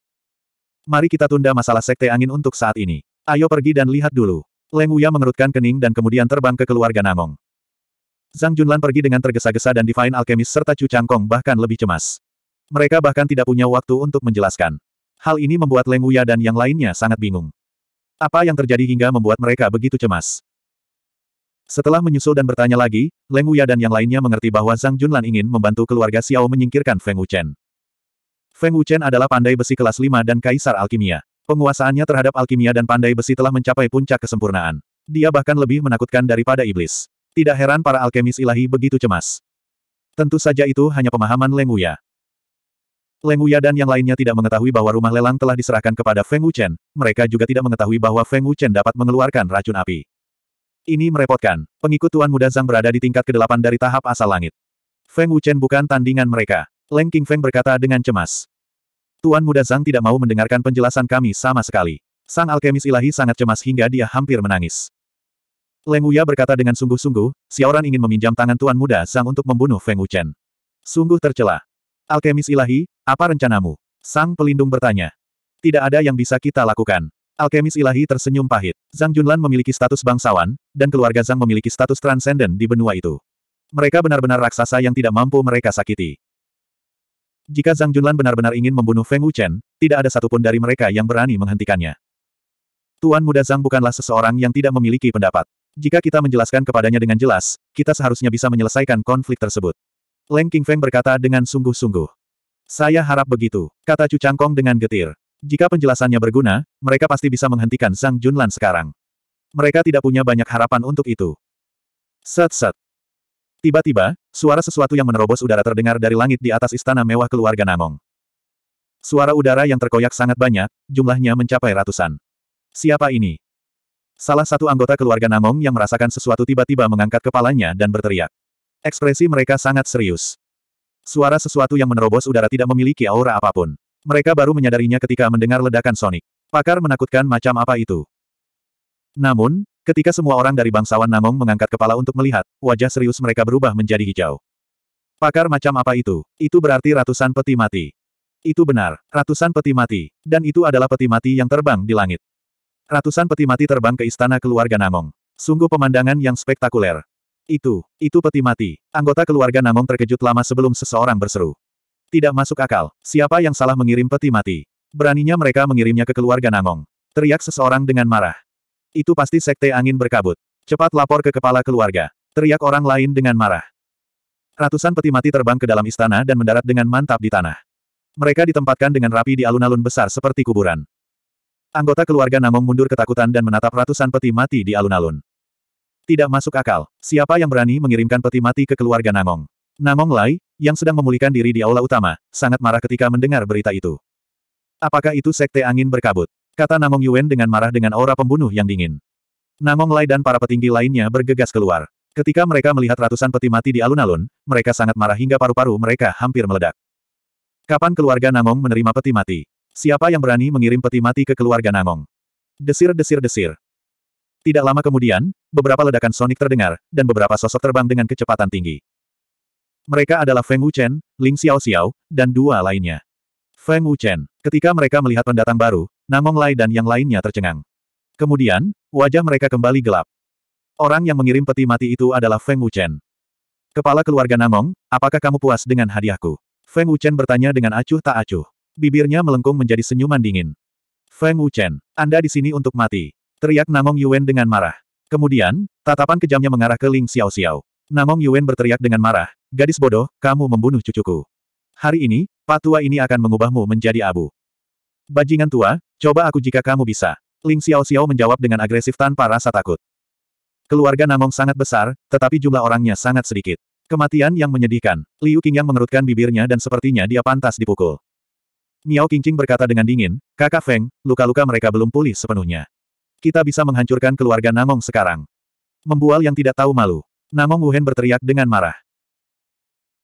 Speaker 1: Mari kita tunda masalah sekte angin untuk saat ini. Ayo pergi dan lihat dulu. Leng Wuya mengerutkan kening dan kemudian terbang ke keluarga Namong. Zhang Junlan pergi dengan tergesa-gesa dan Divine Alchemist serta Chu Changkong bahkan lebih cemas. Mereka bahkan tidak punya waktu untuk menjelaskan. Hal ini membuat Leng Wuya dan yang lainnya sangat bingung. Apa yang terjadi hingga membuat mereka begitu cemas? Setelah menyusul dan bertanya lagi, Leng Wuya dan yang lainnya mengerti bahwa Zhang Junlan ingin membantu keluarga Xiao menyingkirkan Feng Wuchen. Feng Wuchen adalah pandai besi kelas 5 dan kaisar alkimia. Penguasaannya terhadap alkimia dan pandai besi telah mencapai puncak kesempurnaan. Dia bahkan lebih menakutkan daripada iblis. Tidak heran para alkemis ilahi begitu cemas. Tentu saja itu hanya pemahaman Leng Wuya. Leng Huya dan yang lainnya tidak mengetahui bahwa rumah lelang telah diserahkan kepada Feng Wuchen, mereka juga tidak mengetahui bahwa Feng Wuchen dapat mengeluarkan racun api. Ini merepotkan, pengikut Tuan Muda Zhang berada di tingkat ke-8 dari tahap asal langit. Feng Wuchen bukan tandingan mereka. Leng King Feng berkata dengan cemas. Tuan Muda Zhang tidak mau mendengarkan penjelasan kami sama sekali. Sang alkemis ilahi sangat cemas hingga dia hampir menangis. Leng Huya berkata dengan sungguh-sungguh, Xiaoran ingin meminjam tangan Tuan Muda Zhang untuk membunuh Feng Wuchen. Sungguh tercela. Alkemis ilahi, apa rencanamu? Sang pelindung bertanya. Tidak ada yang bisa kita lakukan. Alkemis ilahi tersenyum pahit. Zhang Junlan memiliki status bangsawan, dan keluarga Zhang memiliki status transenden di benua itu. Mereka benar-benar raksasa yang tidak mampu mereka sakiti. Jika Zhang Junlan benar-benar ingin membunuh Feng Wuchen, tidak ada satupun dari mereka yang berani menghentikannya. Tuan muda Zhang bukanlah seseorang yang tidak memiliki pendapat. Jika kita menjelaskan kepadanya dengan jelas, kita seharusnya bisa menyelesaikan konflik tersebut. Leng Qingfeng berkata dengan sungguh-sungguh. Saya harap begitu, kata Chu Changkong dengan getir. Jika penjelasannya berguna, mereka pasti bisa menghentikan Sang Junlan sekarang. Mereka tidak punya banyak harapan untuk itu. Set-set. Tiba-tiba, suara sesuatu yang menerobos udara terdengar dari langit di atas istana mewah keluarga Namong. Suara udara yang terkoyak sangat banyak, jumlahnya mencapai ratusan. Siapa ini? Salah satu anggota keluarga Namong yang merasakan sesuatu tiba-tiba mengangkat kepalanya dan berteriak. Ekspresi mereka sangat serius. Suara sesuatu yang menerobos udara tidak memiliki aura apapun. Mereka baru menyadarinya ketika mendengar ledakan sonik. Pakar menakutkan macam apa itu. Namun, ketika semua orang dari bangsawan Namong mengangkat kepala untuk melihat, wajah serius mereka berubah menjadi hijau. Pakar macam apa itu? Itu berarti ratusan peti mati. Itu benar, ratusan peti mati, dan itu adalah peti mati yang terbang di langit. Ratusan peti mati terbang ke istana keluarga Namong. Sungguh pemandangan yang spektakuler. Itu, itu peti mati. Anggota keluarga Namong terkejut lama sebelum seseorang berseru. Tidak masuk akal, siapa yang salah mengirim peti mati? Beraninya mereka mengirimnya ke keluarga Namong. Teriak seseorang dengan marah. Itu pasti sekte angin berkabut. Cepat lapor ke kepala keluarga. Teriak orang lain dengan marah. Ratusan peti mati terbang ke dalam istana dan mendarat dengan mantap di tanah. Mereka ditempatkan dengan rapi di alun-alun besar seperti kuburan. Anggota keluarga Namong mundur ketakutan dan menatap ratusan peti mati di alun-alun. Tidak masuk akal. Siapa yang berani mengirimkan peti mati ke keluarga Namong? Namong Lai, yang sedang memulihkan diri di aula utama, sangat marah ketika mendengar berita itu. Apakah itu sekte angin berkabut? Kata Namong Yuan dengan marah dengan aura pembunuh yang dingin. Namong Lai dan para petinggi lainnya bergegas keluar. Ketika mereka melihat ratusan peti mati di alun-alun, mereka sangat marah hingga paru-paru mereka hampir meledak. Kapan keluarga Namong menerima peti mati? Siapa yang berani mengirim peti mati ke keluarga Namong? Desir-desir-desir. Tidak lama kemudian, beberapa ledakan sonik terdengar, dan beberapa sosok terbang dengan kecepatan tinggi. Mereka adalah Feng Wuchen, Ling Xiao Xiao, dan dua lainnya. Feng Wuchen, ketika mereka melihat pendatang baru, Namong Lai dan yang lainnya tercengang. Kemudian, wajah mereka kembali gelap. Orang yang mengirim peti mati itu adalah Feng Wuchen. Kepala keluarga Namong, apakah kamu puas dengan hadiahku? Feng Wuchen bertanya dengan acuh tak acuh. Bibirnya melengkung menjadi senyuman dingin. Feng Wuchen, Anda di sini untuk mati. Teriak Namong Yuan dengan marah. Kemudian, tatapan kejamnya mengarah ke Ling Xiao Xiao. Namong Yuan berteriak dengan marah, gadis bodoh, kamu membunuh cucuku. Hari ini, patua ini akan mengubahmu menjadi abu. Bajingan tua, coba aku jika kamu bisa. Ling Xiao Xiao menjawab dengan agresif tanpa rasa takut. Keluarga Namong sangat besar, tetapi jumlah orangnya sangat sedikit. Kematian yang menyedihkan. Liu Qingyang mengerutkan bibirnya dan sepertinya dia pantas dipukul. Miao Qingqing berkata dengan dingin, Kakak Feng, luka-luka mereka belum pulih sepenuhnya. Kita bisa menghancurkan keluarga Namong sekarang. Membual yang tidak tahu malu. Namong Wuhen berteriak dengan marah.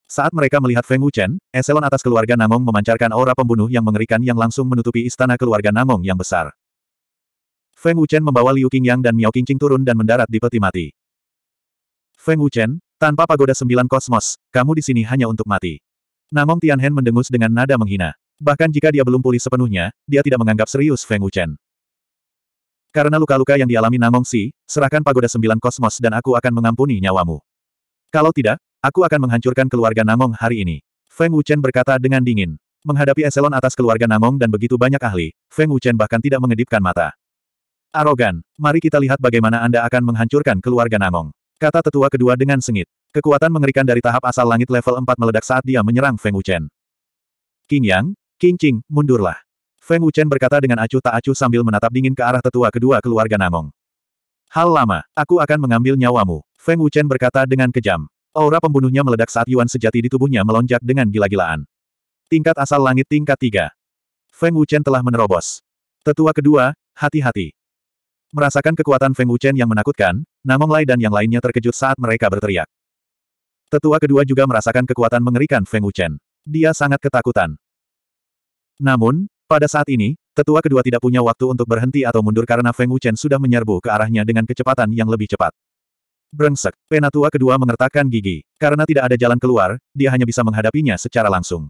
Speaker 1: Saat mereka melihat Feng Wuchen, eselon atas keluarga Namong memancarkan aura pembunuh yang mengerikan yang langsung menutupi istana keluarga Namong yang besar. Feng Wuchen membawa Liu Qingyang dan Miao Qingqing turun dan mendarat di peti mati. Feng Wuchen, tanpa pagoda sembilan kosmos, kamu di sini hanya untuk mati. Namong Tianhen mendengus dengan nada menghina. Bahkan jika dia belum pulih sepenuhnya, dia tidak menganggap serius Feng Wuchen. Karena luka-luka yang dialami Nangong Si, serahkan pagoda sembilan kosmos dan aku akan mengampuni nyawamu. Kalau tidak, aku akan menghancurkan keluarga Nangong hari ini. Feng Wuchen berkata dengan dingin. Menghadapi eselon atas keluarga Nangong dan begitu banyak ahli, Feng Wuchen bahkan tidak mengedipkan mata. Arogan, mari kita lihat bagaimana Anda akan menghancurkan keluarga Nangong. Kata tetua kedua dengan sengit. Kekuatan mengerikan dari tahap asal langit level 4 meledak saat dia menyerang Feng Wuchen. King Yang, King Qing, mundurlah. Feng Wuchen berkata dengan acuh tak acuh sambil menatap dingin ke arah tetua kedua keluarga Namong. Hal lama, aku akan mengambil nyawamu. Feng Wuchen berkata dengan kejam. Aura pembunuhnya meledak saat Yuan sejati di tubuhnya melonjak dengan gila-gilaan. Tingkat asal langit tingkat tiga. Feng Wuchen telah menerobos. Tetua kedua, hati-hati. Merasakan kekuatan Feng Wuchen yang menakutkan, Namong Lai dan yang lainnya terkejut saat mereka berteriak. Tetua kedua juga merasakan kekuatan mengerikan Feng Wuchen. Dia sangat ketakutan. Namun, pada saat ini, tetua kedua tidak punya waktu untuk berhenti atau mundur karena Feng Wuchen sudah menyerbu ke arahnya dengan kecepatan yang lebih cepat. Brengsek, penatua kedua mengertakkan gigi. Karena tidak ada jalan keluar, dia hanya bisa menghadapinya secara langsung.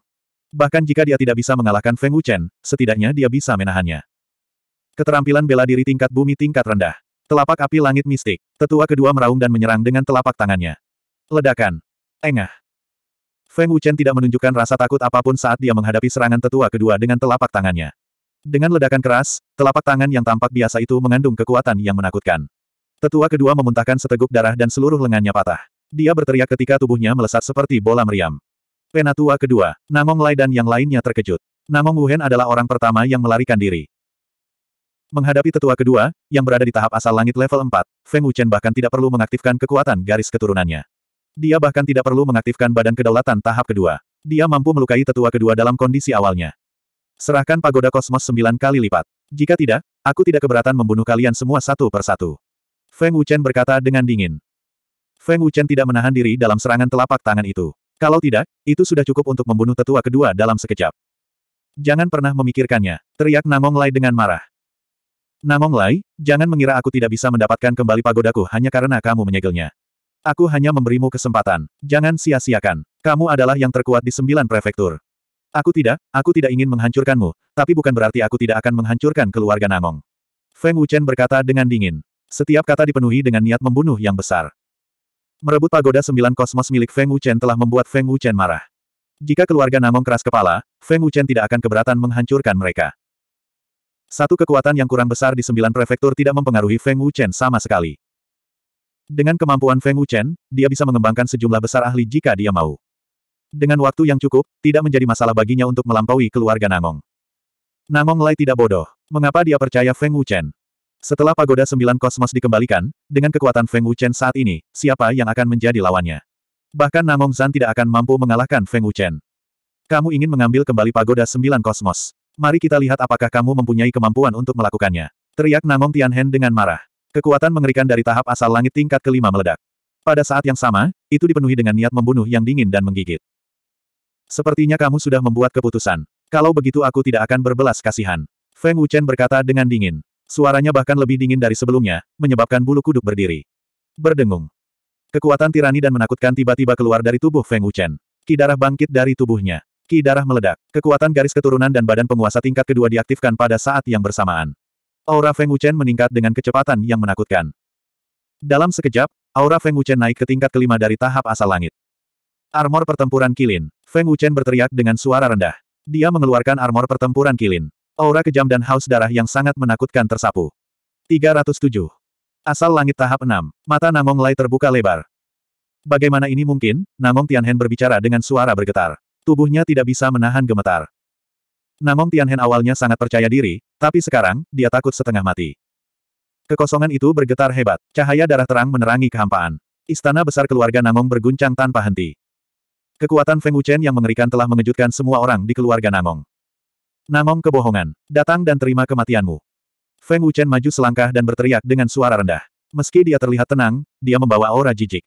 Speaker 1: Bahkan jika dia tidak bisa mengalahkan Feng Wuchen, setidaknya dia bisa menahannya. Keterampilan bela diri tingkat bumi tingkat rendah. Telapak api langit mistik. Tetua kedua meraung dan menyerang dengan telapak tangannya. Ledakan. Engah. Feng Wuchen tidak menunjukkan rasa takut apapun saat dia menghadapi serangan tetua kedua dengan telapak tangannya. Dengan ledakan keras, telapak tangan yang tampak biasa itu mengandung kekuatan yang menakutkan. Tetua kedua memuntahkan seteguk darah dan seluruh lengannya patah. Dia berteriak ketika tubuhnya melesat seperti bola meriam. Penatua kedua, Namong Lai dan yang lainnya terkejut. Namong Wuhen adalah orang pertama yang melarikan diri. Menghadapi tetua kedua, yang berada di tahap asal langit level 4, Feng Wuchen bahkan tidak perlu mengaktifkan kekuatan garis keturunannya. Dia bahkan tidak perlu mengaktifkan badan kedaulatan tahap kedua. Dia mampu melukai tetua kedua dalam kondisi awalnya. Serahkan pagoda kosmos sembilan kali lipat. Jika tidak, aku tidak keberatan membunuh kalian semua satu persatu. Feng Wuchen berkata dengan dingin. Feng Wuchen tidak menahan diri dalam serangan telapak tangan itu. Kalau tidak, itu sudah cukup untuk membunuh tetua kedua dalam sekejap. Jangan pernah memikirkannya, teriak Namong Lai dengan marah. Namong Lai, jangan mengira aku tidak bisa mendapatkan kembali pagodaku hanya karena kamu menyegelnya. Aku hanya memberimu kesempatan. Jangan sia-siakan. Kamu adalah yang terkuat di sembilan prefektur. Aku tidak, aku tidak ingin menghancurkanmu, tapi bukan berarti aku tidak akan menghancurkan keluarga Namong. Feng Wuchen berkata dengan dingin. Setiap kata dipenuhi dengan niat membunuh yang besar. Merebut pagoda sembilan kosmos milik Feng Wuchen telah membuat Feng Wuchen marah. Jika keluarga Namong keras kepala, Feng Wuchen tidak akan keberatan menghancurkan mereka. Satu kekuatan yang kurang besar di sembilan prefektur tidak mempengaruhi Feng Wuchen sama sekali. Dengan kemampuan Feng Wuchen, dia bisa mengembangkan sejumlah besar ahli jika dia mau. Dengan waktu yang cukup, tidak menjadi masalah baginya untuk melampaui keluarga Nangong. Nangong Lai tidak bodoh. Mengapa dia percaya Feng Wuchen? Setelah pagoda sembilan kosmos dikembalikan, dengan kekuatan Feng Wuchen saat ini, siapa yang akan menjadi lawannya? Bahkan Nangong Zan tidak akan mampu mengalahkan Feng Wuchen. Kamu ingin mengambil kembali pagoda sembilan kosmos. Mari kita lihat apakah kamu mempunyai kemampuan untuk melakukannya. Teriak Nangong Tianhen dengan marah. Kekuatan mengerikan dari tahap asal langit tingkat kelima meledak. Pada saat yang sama, itu dipenuhi dengan niat membunuh yang dingin dan menggigit. Sepertinya kamu sudah membuat keputusan. Kalau begitu aku tidak akan berbelas kasihan. Feng Wuchen berkata dengan dingin. Suaranya bahkan lebih dingin dari sebelumnya, menyebabkan bulu kuduk berdiri. Berdengung. Kekuatan tirani dan menakutkan tiba-tiba keluar dari tubuh Feng Wuchen. Kidarah bangkit dari tubuhnya. Ki darah meledak. Kekuatan garis keturunan dan badan penguasa tingkat kedua diaktifkan pada saat yang bersamaan. Aura Feng Wuchen meningkat dengan kecepatan yang menakutkan. Dalam sekejap, aura Feng Wuchen naik ke tingkat kelima dari tahap asal langit. Armor pertempuran kilin. Feng Wuchen berteriak dengan suara rendah. Dia mengeluarkan armor pertempuran kilin. Aura kejam dan haus darah yang sangat menakutkan tersapu. 307. Asal langit tahap 6. Mata Nangong Lai terbuka lebar. Bagaimana ini mungkin? Nangong Tianhen berbicara dengan suara bergetar. Tubuhnya tidak bisa menahan gemetar. Namong Tianhen awalnya sangat percaya diri, tapi sekarang, dia takut setengah mati. Kekosongan itu bergetar hebat, cahaya darah terang menerangi kehampaan. Istana besar keluarga Namong berguncang tanpa henti. Kekuatan Feng Wuchen yang mengerikan telah mengejutkan semua orang di keluarga Namong. Namong kebohongan, datang dan terima kematianmu. Feng Wuchen maju selangkah dan berteriak dengan suara rendah. Meski dia terlihat tenang, dia membawa aura jijik.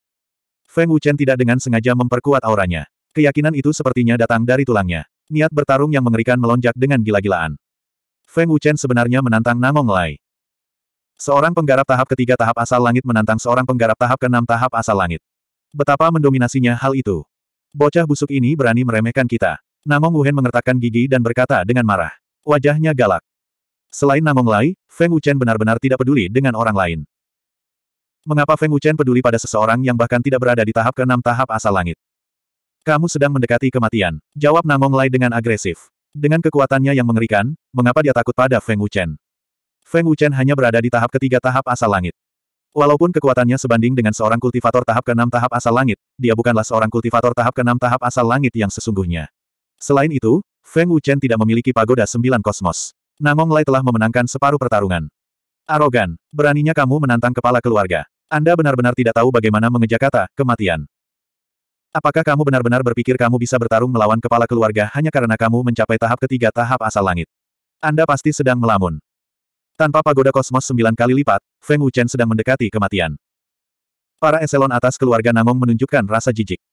Speaker 1: Feng Wuchen tidak dengan sengaja memperkuat auranya. Keyakinan itu sepertinya datang dari tulangnya niat bertarung yang mengerikan melonjak dengan gila-gilaan. Feng Wuchen sebenarnya menantang Namong Lai. Seorang penggarap tahap ketiga tahap asal langit menantang seorang penggarap tahap keenam tahap asal langit. Betapa mendominasinya hal itu. Bocah busuk ini berani meremehkan kita. Namong Wuhen mengertakkan gigi dan berkata dengan marah. Wajahnya galak. Selain Namong Lai, Feng Wuchen benar-benar tidak peduli dengan orang lain. Mengapa Feng Wuchen peduli pada seseorang yang bahkan tidak berada di tahap keenam tahap asal langit? Kamu sedang mendekati kematian. Jawab Namong Lai dengan agresif. Dengan kekuatannya yang mengerikan, mengapa dia takut pada Feng Wuchen? Feng Wuchen hanya berada di tahap ketiga tahap asal langit. Walaupun kekuatannya sebanding dengan seorang kultivator tahap ke-6 tahap asal langit, dia bukanlah seorang kultivator tahap ke-6 tahap asal langit yang sesungguhnya. Selain itu, Feng Wuchen tidak memiliki pagoda sembilan kosmos. Namong Lai telah memenangkan separuh pertarungan. Arogan, beraninya kamu menantang kepala keluarga. Anda benar-benar tidak tahu bagaimana mengejak kata, kematian. Apakah kamu benar-benar berpikir kamu bisa bertarung melawan kepala keluarga hanya karena kamu mencapai tahap ketiga tahap asal langit? Anda pasti sedang melamun. Tanpa pagoda kosmos sembilan kali lipat, Feng Wuchen sedang mendekati kematian. Para eselon atas keluarga Namong menunjukkan rasa jijik.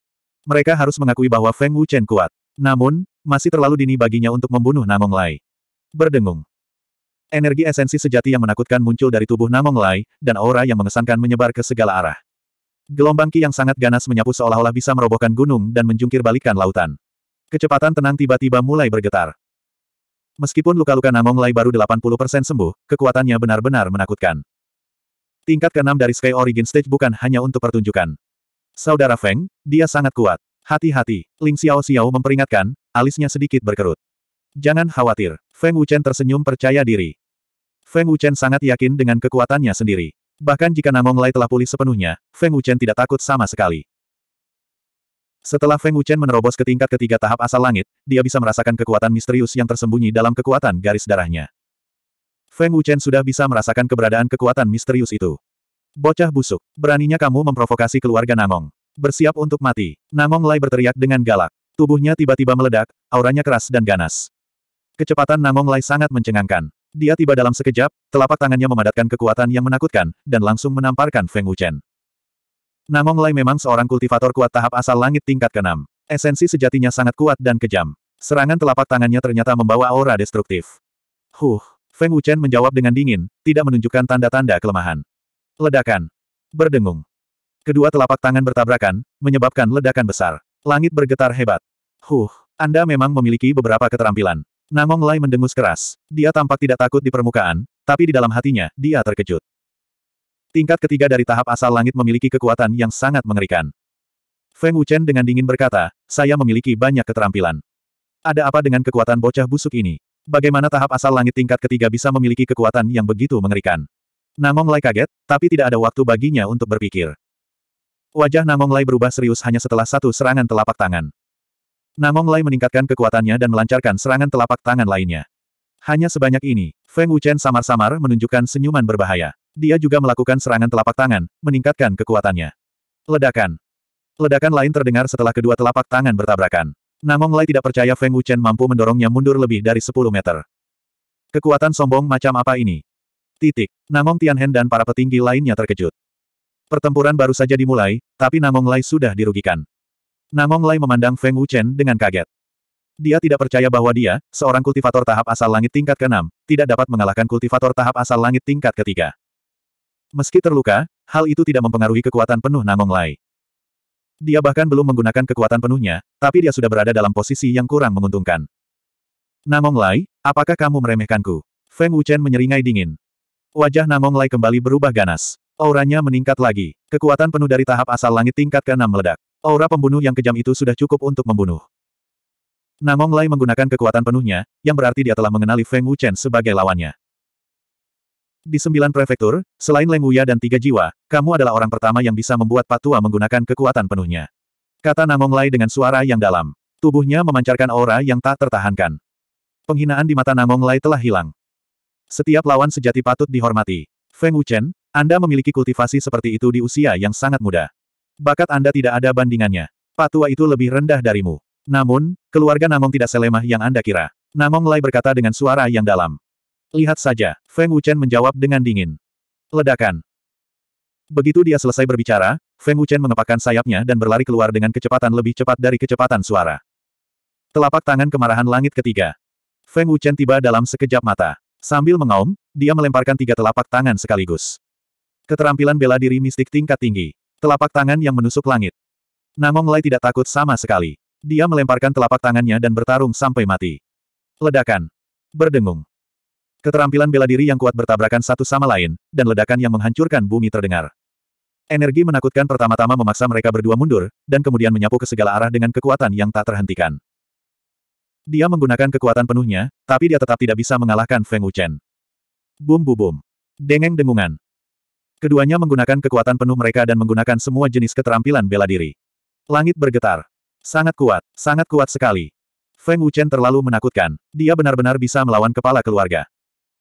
Speaker 1: Mereka harus mengakui bahwa Feng Wuchen kuat. Namun, masih terlalu dini baginya untuk membunuh Namong Lai. Berdengung. Energi esensi sejati yang menakutkan muncul dari tubuh Namong Lai, dan aura yang mengesankan menyebar ke segala arah. Gelombang ki yang sangat ganas menyapu seolah-olah bisa merobohkan gunung dan menjungkir balikan lautan. Kecepatan tenang tiba-tiba mulai bergetar. Meskipun luka-luka Namong Lai baru 80% sembuh, kekuatannya benar-benar menakutkan. Tingkat keenam dari Sky Origin Stage bukan hanya untuk pertunjukan. Saudara Feng, dia sangat kuat. Hati-hati, Ling Xiao Xiao memperingatkan, alisnya sedikit berkerut. Jangan khawatir, Feng Wuchen tersenyum percaya diri. Feng Wuchen sangat yakin dengan kekuatannya sendiri. Bahkan jika Namong Lai telah pulih sepenuhnya, Feng Wuchen tidak takut sama sekali. Setelah Feng Wuchen menerobos ke tingkat ketiga tahap asal langit, dia bisa merasakan kekuatan misterius yang tersembunyi dalam kekuatan garis darahnya. Feng Wuchen sudah bisa merasakan keberadaan kekuatan misterius itu. Bocah busuk, beraninya kamu memprovokasi keluarga Namong? Bersiap untuk mati. Namong Lai berteriak dengan galak. Tubuhnya tiba-tiba meledak, auranya keras dan ganas. Kecepatan Namong Lai sangat mencengangkan. Dia tiba dalam sekejap, telapak tangannya memadatkan kekuatan yang menakutkan, dan langsung menamparkan Feng Wuchen. Namong Lai memang seorang kultivator kuat tahap asal langit tingkat keenam, Esensi sejatinya sangat kuat dan kejam. Serangan telapak tangannya ternyata membawa aura destruktif. Huh, Feng Wuchen menjawab dengan dingin, tidak menunjukkan tanda-tanda kelemahan. Ledakan. Berdengung. Kedua telapak tangan bertabrakan, menyebabkan ledakan besar. Langit bergetar hebat. Huh, Anda memang memiliki beberapa keterampilan. Namong Lai mendengus keras. Dia tampak tidak takut di permukaan, tapi di dalam hatinya, dia terkejut. Tingkat ketiga dari tahap asal langit memiliki kekuatan yang sangat mengerikan. Feng Wuchen dengan dingin berkata, saya memiliki banyak keterampilan. Ada apa dengan kekuatan bocah busuk ini? Bagaimana tahap asal langit tingkat ketiga bisa memiliki kekuatan yang begitu mengerikan? Namong Lai kaget, tapi tidak ada waktu baginya untuk berpikir. Wajah Namong Lai berubah serius hanya setelah satu serangan telapak tangan. Namong Lai meningkatkan kekuatannya dan melancarkan serangan telapak tangan lainnya. Hanya sebanyak ini, Feng Wuchen samar-samar menunjukkan senyuman berbahaya. Dia juga melakukan serangan telapak tangan, meningkatkan kekuatannya. Ledakan. Ledakan lain terdengar setelah kedua telapak tangan bertabrakan. Namong Lai tidak percaya Feng Wuchen mampu mendorongnya mundur lebih dari 10 meter. Kekuatan sombong macam apa ini? Titik. Namong Tianhen dan para petinggi lainnya terkejut. Pertempuran baru saja dimulai, tapi Namong Lai sudah dirugikan. Nangong Lai memandang Feng Wuchen dengan kaget. Dia tidak percaya bahwa dia, seorang kultivator tahap asal langit tingkat ke-6, tidak dapat mengalahkan kultivator tahap asal langit tingkat ke-3. Meski terluka, hal itu tidak mempengaruhi kekuatan penuh Nangong Lai. Dia bahkan belum menggunakan kekuatan penuhnya, tapi dia sudah berada dalam posisi yang kurang menguntungkan. Nangong Lai, apakah kamu meremehkanku? Feng Wuchen menyeringai dingin. Wajah Nangong Lai kembali berubah ganas. Auranya meningkat lagi. Kekuatan penuh dari tahap asal langit tingkat ke-6 meledak. Aura pembunuh yang kejam itu sudah cukup untuk membunuh. Namong Lai menggunakan kekuatan penuhnya, yang berarti dia telah mengenali Feng Wuchen sebagai lawannya. Di sembilan prefektur, selain Leng Wuya dan tiga jiwa, kamu adalah orang pertama yang bisa membuat patua menggunakan kekuatan penuhnya. Kata Namong Lai dengan suara yang dalam. Tubuhnya memancarkan aura yang tak tertahankan. Penghinaan di mata Namong Lai telah hilang. Setiap lawan sejati patut dihormati. Feng Wuchen, Anda memiliki kultivasi seperti itu di usia yang sangat muda. Bakat Anda tidak ada bandingannya. Patua itu lebih rendah darimu. Namun, keluarga Namong tidak selemah yang Anda kira. Namong Lai berkata dengan suara yang dalam. Lihat saja, Feng Wuchen menjawab dengan dingin. Ledakan. Begitu dia selesai berbicara, Feng Wuchen mengepakkan sayapnya dan berlari keluar dengan kecepatan lebih cepat dari kecepatan suara. Telapak tangan kemarahan langit ketiga. Feng Wuchen tiba dalam sekejap mata. Sambil mengaum, dia melemparkan tiga telapak tangan sekaligus. Keterampilan bela diri mistik tingkat tinggi. Telapak tangan yang menusuk langit. Namong Lai tidak takut sama sekali. Dia melemparkan telapak tangannya dan bertarung sampai mati. Ledakan. Berdengung. Keterampilan bela diri yang kuat bertabrakan satu sama lain, dan ledakan yang menghancurkan bumi terdengar. Energi menakutkan pertama-tama memaksa mereka berdua mundur, dan kemudian menyapu ke segala arah dengan kekuatan yang tak terhentikan. Dia menggunakan kekuatan penuhnya, tapi dia tetap tidak bisa mengalahkan Feng Wuchen. Bum bu bum. Dengeng dengungan. Keduanya menggunakan kekuatan penuh mereka dan menggunakan semua jenis keterampilan bela diri. Langit bergetar. Sangat kuat, sangat kuat sekali. Feng Wuchen terlalu menakutkan. Dia benar-benar bisa melawan kepala keluarga.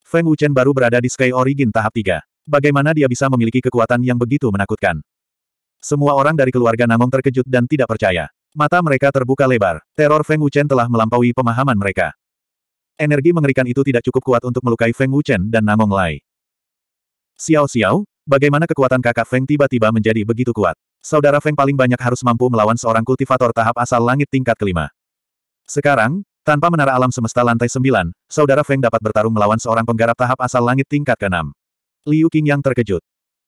Speaker 1: Feng Wuchen baru berada di Sky Origin tahap 3. Bagaimana dia bisa memiliki kekuatan yang begitu menakutkan? Semua orang dari keluarga Namong terkejut dan tidak percaya. Mata mereka terbuka lebar. Teror Feng Wuchen telah melampaui pemahaman mereka. Energi mengerikan itu tidak cukup kuat untuk melukai Feng Wuchen dan Namong Lai. Xiao Xiao, Bagaimana kekuatan kakak Feng tiba-tiba menjadi begitu kuat? Saudara Feng paling banyak harus mampu melawan seorang kultivator tahap asal langit tingkat kelima. Sekarang, tanpa menara alam semesta lantai sembilan, saudara Feng dapat bertarung melawan seorang penggarap tahap asal langit tingkat keenam. Liu King yang terkejut.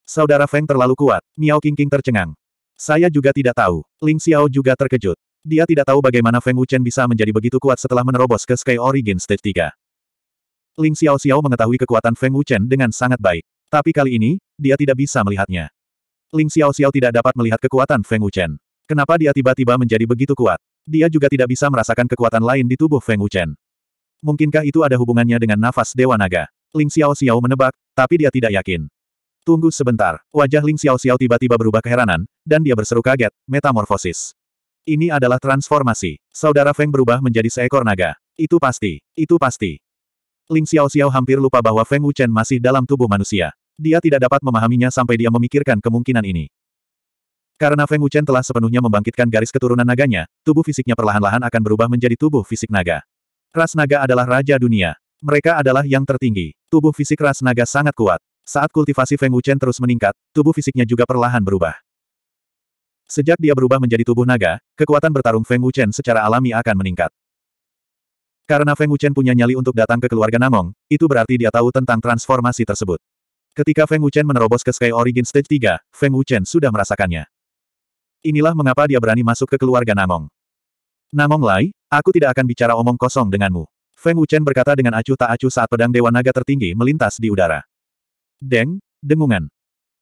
Speaker 1: Saudara Feng terlalu kuat, Miao King King tercengang. Saya juga tidak tahu, Ling Xiao juga terkejut. Dia tidak tahu bagaimana Feng Wuchen bisa menjadi begitu kuat setelah menerobos ke Sky Origin Stage 3. Ling Xiao Xiao mengetahui kekuatan Feng Wuchen dengan sangat baik. Tapi kali ini, dia tidak bisa melihatnya. Ling Xiao Xiao tidak dapat melihat kekuatan Feng Wuchen. Kenapa dia tiba-tiba menjadi begitu kuat? Dia juga tidak bisa merasakan kekuatan lain di tubuh Feng Wuchen. Mungkinkah itu ada hubungannya dengan nafas Dewa Naga? Ling Xiao Xiao menebak, tapi dia tidak yakin. Tunggu sebentar, wajah Ling Xiao Xiao tiba-tiba berubah keheranan, dan dia berseru kaget, metamorfosis. Ini adalah transformasi. Saudara Feng berubah menjadi seekor naga. Itu pasti, itu pasti. Ling Xiao Xiao hampir lupa bahwa Feng Wuchen masih dalam tubuh manusia. Dia tidak dapat memahaminya sampai dia memikirkan kemungkinan ini. Karena Feng Wuchen telah sepenuhnya membangkitkan garis keturunan naganya, tubuh fisiknya perlahan-lahan akan berubah menjadi tubuh fisik naga. Ras naga adalah raja dunia. Mereka adalah yang tertinggi. Tubuh fisik ras naga sangat kuat. Saat kultivasi Feng Wuchen terus meningkat, tubuh fisiknya juga perlahan berubah. Sejak dia berubah menjadi tubuh naga, kekuatan bertarung Feng Wuchen secara alami akan meningkat. Karena Feng Wuchen punya nyali untuk datang ke keluarga Namong, itu berarti dia tahu tentang transformasi tersebut. Ketika Feng Wuchen menerobos ke Sky Origin Stage 3, Feng Wuchen sudah merasakannya. Inilah mengapa dia berani masuk ke keluarga Namong. Namong Lai, aku tidak akan bicara omong kosong denganmu. Feng Wuchen berkata dengan acuh tak acuh saat pedang Dewa Naga tertinggi melintas di udara. Deng, dengungan.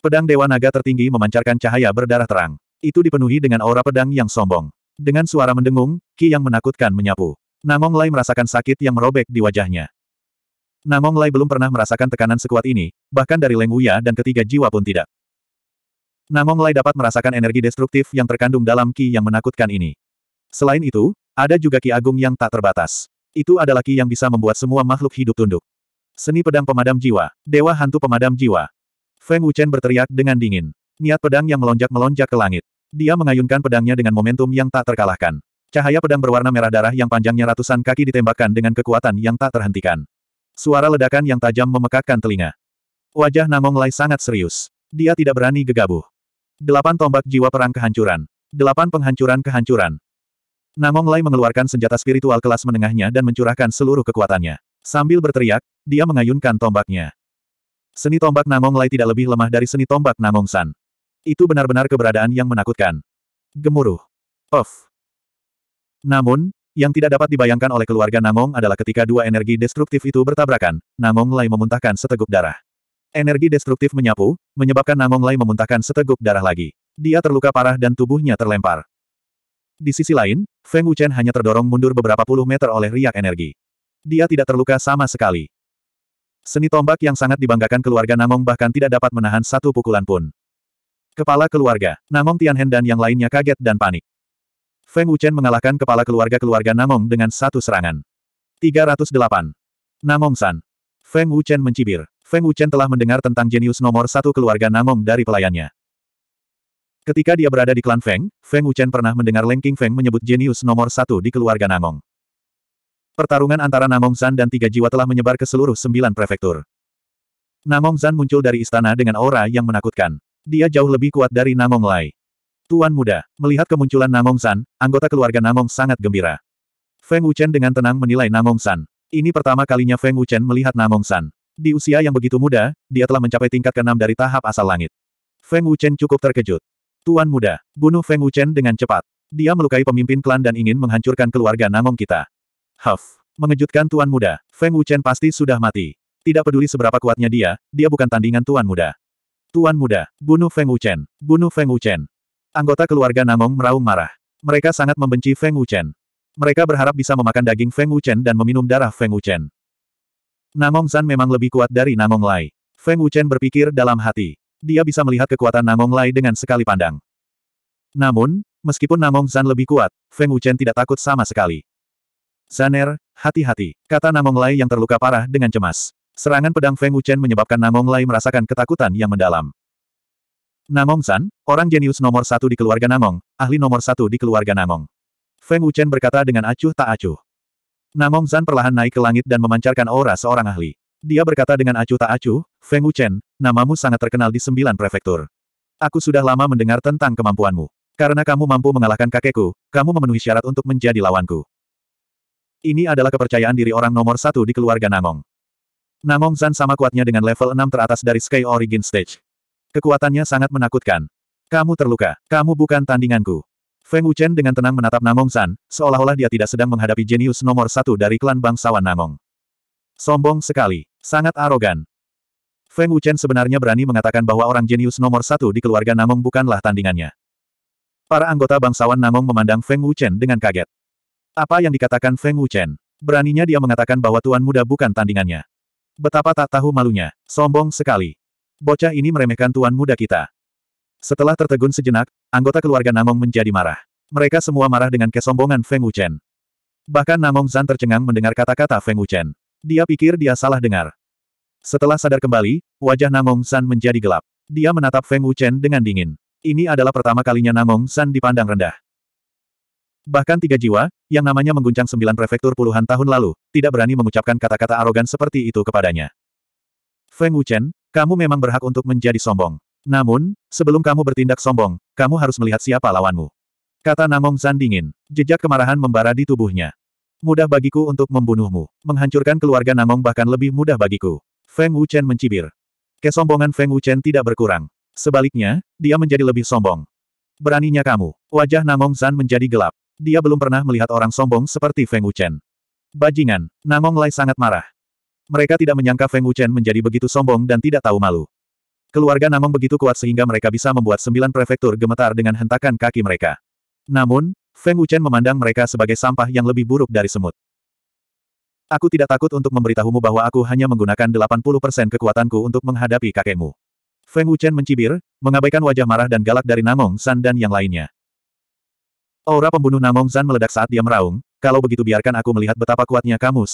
Speaker 1: Pedang Dewa Naga tertinggi memancarkan cahaya berdarah terang. Itu dipenuhi dengan aura pedang yang sombong. Dengan suara mendengung, Ki yang menakutkan menyapu. Namong Lai merasakan sakit yang merobek di wajahnya. Namong Lai belum pernah merasakan tekanan sekuat ini, bahkan dari Leng Wuya dan ketiga jiwa pun tidak. Namong Lai dapat merasakan energi destruktif yang terkandung dalam Ki yang menakutkan ini. Selain itu, ada juga Ki Agung yang tak terbatas. Itu adalah Ki yang bisa membuat semua makhluk hidup tunduk. Seni pedang pemadam jiwa, Dewa Hantu pemadam jiwa. Feng Wuchen berteriak dengan dingin. Niat pedang yang melonjak-melonjak ke langit. Dia mengayunkan pedangnya dengan momentum yang tak terkalahkan. Cahaya pedang berwarna merah darah yang panjangnya ratusan kaki ditembakkan dengan kekuatan yang tak terhentikan. Suara ledakan yang tajam memekakkan telinga. Wajah Namong Lai sangat serius. Dia tidak berani gegabah. Delapan tombak jiwa perang kehancuran. Delapan penghancuran kehancuran. Namong Lai mengeluarkan senjata spiritual kelas menengahnya dan mencurahkan seluruh kekuatannya. Sambil berteriak, dia mengayunkan tombaknya. Seni tombak Namong Lai tidak lebih lemah dari seni tombak Namong San. Itu benar-benar keberadaan yang menakutkan. Gemuruh. Of. Namun, yang tidak dapat dibayangkan oleh keluarga Namong adalah ketika dua energi destruktif itu bertabrakan, Namong Lai memuntahkan seteguk darah. Energi destruktif menyapu, menyebabkan Namong Lai memuntahkan seteguk darah lagi. Dia terluka parah dan tubuhnya terlempar. Di sisi lain, Feng Wuchen hanya terdorong mundur beberapa puluh meter oleh riak energi. Dia tidak terluka sama sekali. Seni tombak yang sangat dibanggakan keluarga Namong bahkan tidak dapat menahan satu pukulan pun. Kepala keluarga, Namong Tianhen dan yang lainnya kaget dan panik. Feng Wuchen mengalahkan kepala keluarga-keluarga Namong dengan satu serangan. 308. Namong San. Feng Wuchen mencibir. Feng Wuchen telah mendengar tentang jenius nomor satu keluarga Namong dari pelayannya. Ketika dia berada di klan Feng, Feng Wuchen pernah mendengar Leng King Feng menyebut jenius nomor satu di keluarga Namong. Pertarungan antara Namong San dan tiga jiwa telah menyebar ke seluruh sembilan prefektur. Namong San muncul dari istana dengan aura yang menakutkan. Dia jauh lebih kuat dari Namong Lai. Tuan muda, melihat kemunculan Namong San, anggota keluarga Namong sangat gembira. Feng Wuchen dengan tenang menilai Namong San. Ini pertama kalinya Feng Wuchen melihat Namong San. Di usia yang begitu muda, dia telah mencapai tingkat keenam dari tahap asal langit. Feng Wuchen cukup terkejut. Tuan muda, bunuh Feng Wuchen dengan cepat. Dia melukai pemimpin klan dan ingin menghancurkan keluarga Namong kita. Huff, mengejutkan tuan muda, Feng Wuchen pasti sudah mati. Tidak peduli seberapa kuatnya dia, dia bukan tandingan tuan muda. Tuan muda, bunuh Feng Wuchen, bunuh Feng Wuchen. Anggota keluarga Nangong meraung marah. Mereka sangat membenci Feng Wuchen. Mereka berharap bisa memakan daging Feng Wuchen dan meminum darah Feng Wuchen. Nangong San memang lebih kuat dari Nangong Lai. Feng Wuchen berpikir dalam hati. Dia bisa melihat kekuatan Nangong Lai dengan sekali pandang. Namun, meskipun Nangong San lebih kuat, Feng Wuchen tidak takut sama sekali. Zaner, hati-hati, kata Nangong Lai yang terluka parah dengan cemas. Serangan pedang Feng Wuchen menyebabkan Nangong Lai merasakan ketakutan yang mendalam. Namong San, orang jenius nomor satu di keluarga Namong, ahli nomor satu di keluarga Namong. Feng Wuchen berkata dengan acuh tak acuh. Namong San perlahan naik ke langit dan memancarkan aura seorang ahli. Dia berkata dengan acuh tak acuh, Feng Wuchen, namamu sangat terkenal di sembilan prefektur. Aku sudah lama mendengar tentang kemampuanmu. Karena kamu mampu mengalahkan kakekku, kamu memenuhi syarat untuk menjadi lawanku. Ini adalah kepercayaan diri orang nomor satu di keluarga Namong. Namong San sama kuatnya dengan level 6 teratas dari Sky Origin Stage. Kekuatannya sangat menakutkan. Kamu terluka. Kamu bukan tandinganku. Feng Wuchen dengan tenang menatap Namong San, seolah-olah dia tidak sedang menghadapi jenius nomor satu dari klan bangsawan Namong. Sombong sekali. Sangat arogan. Feng Wuchen sebenarnya berani mengatakan bahwa orang jenius nomor satu di keluarga Namong bukanlah tandingannya. Para anggota bangsawan Namong memandang Feng Wuchen dengan kaget. Apa yang dikatakan Feng Wuchen? Beraninya dia mengatakan bahwa tuan muda bukan tandingannya. Betapa tak tahu malunya. Sombong sekali. Bocah ini meremehkan tuan muda kita. Setelah tertegun sejenak, anggota keluarga Namong menjadi marah. Mereka semua marah dengan kesombongan Feng Wuchen. Bahkan Namong Zan tercengang mendengar kata-kata Feng Wuchen. Dia pikir dia salah dengar. Setelah sadar kembali, wajah Namong Zan menjadi gelap. Dia menatap Feng Wuchen dengan dingin. Ini adalah pertama kalinya Namong Zan dipandang rendah. Bahkan tiga jiwa, yang namanya mengguncang sembilan prefektur puluhan tahun lalu, tidak berani mengucapkan kata-kata arogan seperti itu kepadanya. Feng Wuchen, kamu memang berhak untuk menjadi sombong. Namun, sebelum kamu bertindak sombong, kamu harus melihat siapa lawanmu. Kata Namong San dingin. Jejak kemarahan membara di tubuhnya. Mudah bagiku untuk membunuhmu. Menghancurkan keluarga Namong bahkan lebih mudah bagiku. Feng Wuchen mencibir. Kesombongan Feng Wuchen tidak berkurang. Sebaliknya, dia menjadi lebih sombong. Beraninya kamu. Wajah Namong San menjadi gelap. Dia belum pernah melihat orang sombong seperti Feng Wuchen. Bajingan, Namong Lai sangat marah. Mereka tidak menyangka Feng Wuchen menjadi begitu sombong dan tidak tahu malu. Keluarga Namong begitu kuat sehingga mereka bisa membuat sembilan prefektur gemetar dengan hentakan kaki mereka. Namun, Feng Wuchen memandang mereka sebagai sampah yang lebih buruk dari semut. Aku tidak takut untuk memberitahumu bahwa aku hanya menggunakan 80% kekuatanku untuk menghadapi kakekmu. Feng Wuchen mencibir, mengabaikan wajah marah dan galak dari Namong San dan yang lainnya. Aura pembunuh Namong San meledak saat dia meraung, kalau begitu biarkan aku melihat betapa kuatnya kamu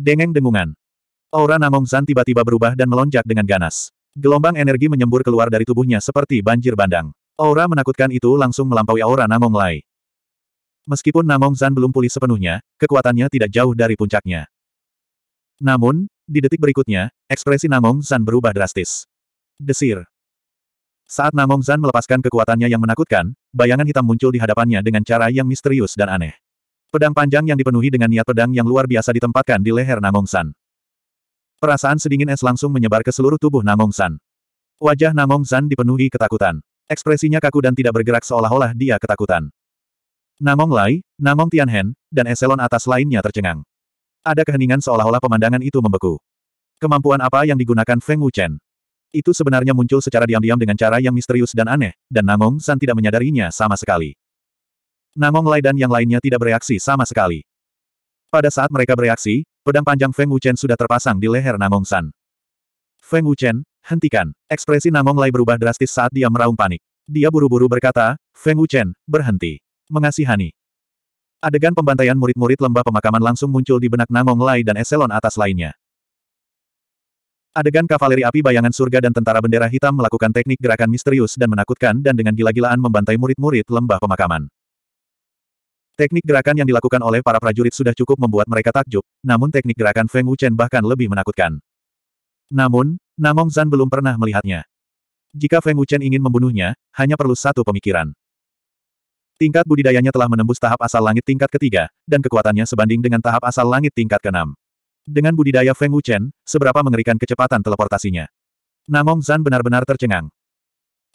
Speaker 1: Dengeng-dengungan. Aura Namong San tiba-tiba berubah dan melonjak dengan ganas. Gelombang energi menyembur keluar dari tubuhnya seperti banjir bandang. Aura menakutkan itu langsung melampaui aura Namong Lai. Meskipun Namong San belum pulih sepenuhnya, kekuatannya tidak jauh dari puncaknya. Namun, di detik berikutnya, ekspresi Namong San berubah drastis. Desir. Saat Namong San melepaskan kekuatannya yang menakutkan, bayangan hitam muncul di hadapannya dengan cara yang misterius dan aneh. Pedang panjang yang dipenuhi dengan niat pedang yang luar biasa ditempatkan di leher Namong San. Perasaan sedingin es langsung menyebar ke seluruh tubuh Namong San. Wajah Namong San dipenuhi ketakutan. Ekspresinya kaku dan tidak bergerak seolah-olah dia ketakutan. Namong Lai, Namong Tianhen, dan eselon atas lainnya tercengang. Ada keheningan seolah-olah pemandangan itu membeku. Kemampuan apa yang digunakan Feng Wuchen? Itu sebenarnya muncul secara diam-diam dengan cara yang misterius dan aneh, dan Namong San tidak menyadarinya sama sekali. Namong Lai dan yang lainnya tidak bereaksi sama sekali. Pada saat mereka bereaksi, pedang panjang Feng Wuchen sudah terpasang di leher Namong San. Feng Wuchen, hentikan. Ekspresi Namong Lai berubah drastis saat dia meraung panik. Dia buru-buru berkata, Feng Wuchen, berhenti. Mengasihani. Adegan pembantaian murid-murid lembah pemakaman langsung muncul di benak Namong Lai dan eselon atas lainnya. Adegan kavaleri api bayangan surga dan tentara bendera hitam melakukan teknik gerakan misterius dan menakutkan dan dengan gila-gilaan membantai murid-murid lembah pemakaman. Teknik gerakan yang dilakukan oleh para prajurit sudah cukup membuat mereka takjub, namun teknik gerakan Feng Wuchen bahkan lebih menakutkan. Namun, Namong Zan belum pernah melihatnya. Jika Feng Wuchen ingin membunuhnya, hanya perlu satu pemikiran. Tingkat budidayanya telah menembus tahap asal langit tingkat ketiga, dan kekuatannya sebanding dengan tahap asal langit tingkat keenam. Dengan budidaya Feng Wuchen, seberapa mengerikan kecepatan teleportasinya. Namong Zan benar-benar tercengang.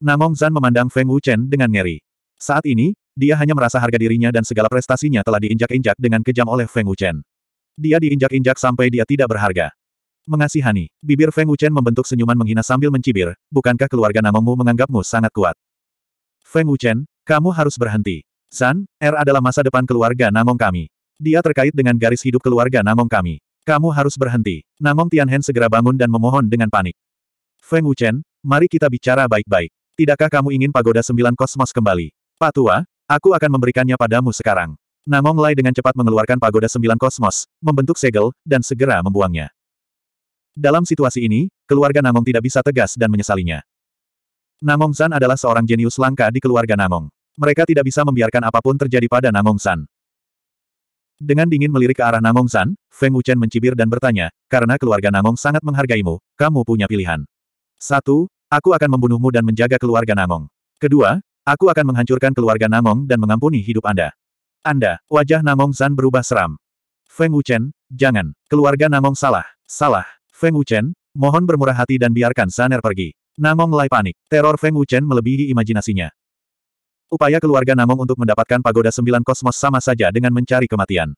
Speaker 1: Namong Zan memandang Feng Wuchen dengan ngeri. Saat ini, dia hanya merasa harga dirinya dan segala prestasinya telah diinjak-injak dengan kejam oleh Feng Wuchen. Dia diinjak-injak sampai dia tidak berharga. Mengasihani, bibir Feng Wuchen membentuk senyuman menghina sambil mencibir, bukankah keluarga namamu menganggapmu sangat kuat? Feng Wuchen, kamu harus berhenti. San, R er adalah masa depan keluarga Namong kami. Dia terkait dengan garis hidup keluarga Namong kami. Kamu harus berhenti. Namong Tianhen segera bangun dan memohon dengan panik. Feng Wuchen, mari kita bicara baik-baik. Tidakkah kamu ingin pagoda sembilan kosmos kembali? Pak Tua, Aku akan memberikannya padamu sekarang. Namong Lai dengan cepat mengeluarkan pagoda sembilan kosmos, membentuk segel, dan segera membuangnya. Dalam situasi ini, keluarga Namong tidak bisa tegas dan menyesalinya. Namong San adalah seorang jenius langka di keluarga Namong. Mereka tidak bisa membiarkan apapun terjadi pada Namong San. Dengan dingin melirik ke arah Namong San, Feng Wuchen mencibir dan bertanya, karena keluarga Namong sangat menghargaimu, kamu punya pilihan. Satu, aku akan membunuhmu dan menjaga keluarga Namong. Kedua, Aku akan menghancurkan keluarga Namong dan mengampuni hidup Anda. Anda, wajah Namong San berubah seram. Feng Wuchen, jangan. Keluarga Namong salah. Salah. Feng Wuchen, mohon bermurah hati dan biarkan Saner pergi. Namong Lai panik. Teror Feng Wuchen melebihi imajinasinya. Upaya keluarga Namong untuk mendapatkan pagoda sembilan kosmos sama saja dengan mencari kematian.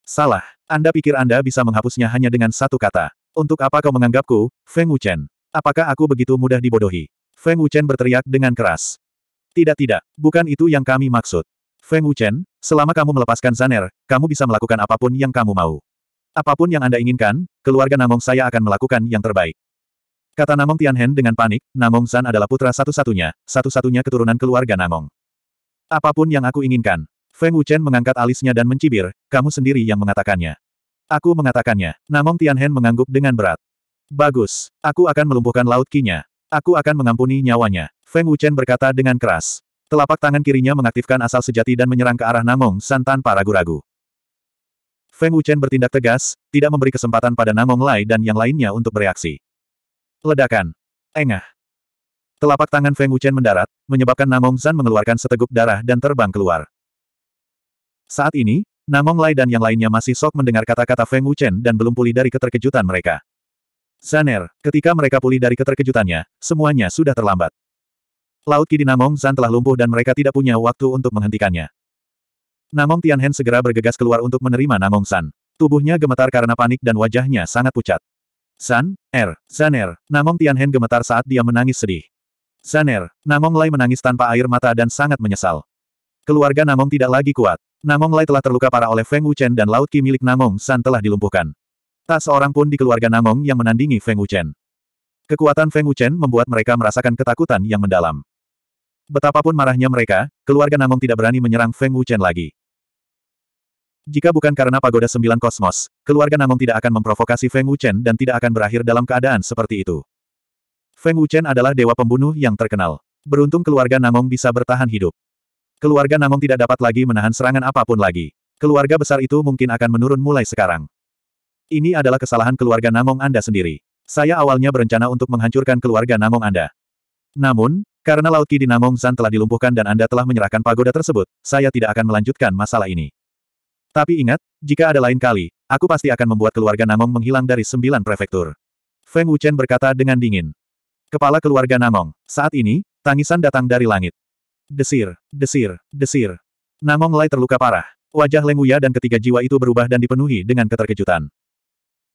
Speaker 1: Salah. Anda pikir Anda bisa menghapusnya hanya dengan satu kata. Untuk apa kau menganggapku, Feng Wuchen? Apakah aku begitu mudah dibodohi? Feng Wuchen berteriak dengan keras. Tidak tidak, bukan itu yang kami maksud. Feng Wuchen, selama kamu melepaskan Zaner, kamu bisa melakukan apapun yang kamu mau. Apapun yang Anda inginkan, keluarga Namong saya akan melakukan yang terbaik. Kata Namong Tianhen dengan panik, Namong San adalah putra satu-satunya, satu-satunya keturunan keluarga Namong. Apapun yang aku inginkan. Feng Wuchen mengangkat alisnya dan mencibir, kamu sendiri yang mengatakannya. Aku mengatakannya. Namong Tianhen mengangguk dengan berat. Bagus, aku akan melumpuhkan laut kinya. Aku akan mengampuni nyawanya. Feng Wuchen berkata dengan keras. Telapak tangan kirinya mengaktifkan asal sejati dan menyerang ke arah Namong San tanpa ragu-ragu. Feng Wuchen bertindak tegas, tidak memberi kesempatan pada Namong Lai dan yang lainnya untuk bereaksi. Ledakan. Engah. Telapak tangan Feng Wuchen mendarat, menyebabkan Namong San mengeluarkan seteguk darah dan terbang keluar. Saat ini, Namong Lai dan yang lainnya masih sok mendengar kata-kata Feng Wuchen dan belum pulih dari keterkejutan mereka. Zaner, ketika mereka pulih dari keterkejutannya, semuanya sudah terlambat. Laut Kidi Namong Zan telah lumpuh dan mereka tidak punya waktu untuk menghentikannya. Namong Tianhen segera bergegas keluar untuk menerima Namong San. Tubuhnya gemetar karena panik dan wajahnya sangat pucat. San, Er, Zaner, Namong Tianhen gemetar saat dia menangis sedih. Zaner, Namong Lai menangis tanpa air mata dan sangat menyesal. Keluarga Namong tidak lagi kuat. Namong Lai telah terluka parah oleh Feng Wuchen dan Laut Ki milik Namong San telah dilumpuhkan. Tak seorang pun di keluarga Namong yang menandingi Feng Wuchen. Kekuatan Feng Wuchen membuat mereka merasakan ketakutan yang mendalam. Betapapun marahnya mereka, keluarga Namong tidak berani menyerang Feng Wuchen lagi. Jika bukan karena pagoda sembilan kosmos, keluarga Namong tidak akan memprovokasi Feng Wuchen dan tidak akan berakhir dalam keadaan seperti itu. Feng Wuchen adalah dewa pembunuh yang terkenal. Beruntung keluarga Namong bisa bertahan hidup. Keluarga Namong tidak dapat lagi menahan serangan apapun lagi. Keluarga besar itu mungkin akan menurun mulai sekarang. Ini adalah kesalahan keluarga Namong Anda sendiri. Saya awalnya berencana untuk menghancurkan keluarga Namong Anda. Namun, karena Laut Ki di Namong San telah dilumpuhkan dan Anda telah menyerahkan pagoda tersebut, saya tidak akan melanjutkan masalah ini. Tapi ingat, jika ada lain kali, aku pasti akan membuat keluarga Namong menghilang dari sembilan prefektur. Feng Wuchen berkata dengan dingin. Kepala keluarga Namong, saat ini, tangisan datang dari langit. Desir, desir, desir. Namong Lai terluka parah. Wajah Leng dan ketiga jiwa itu berubah dan dipenuhi dengan keterkejutan.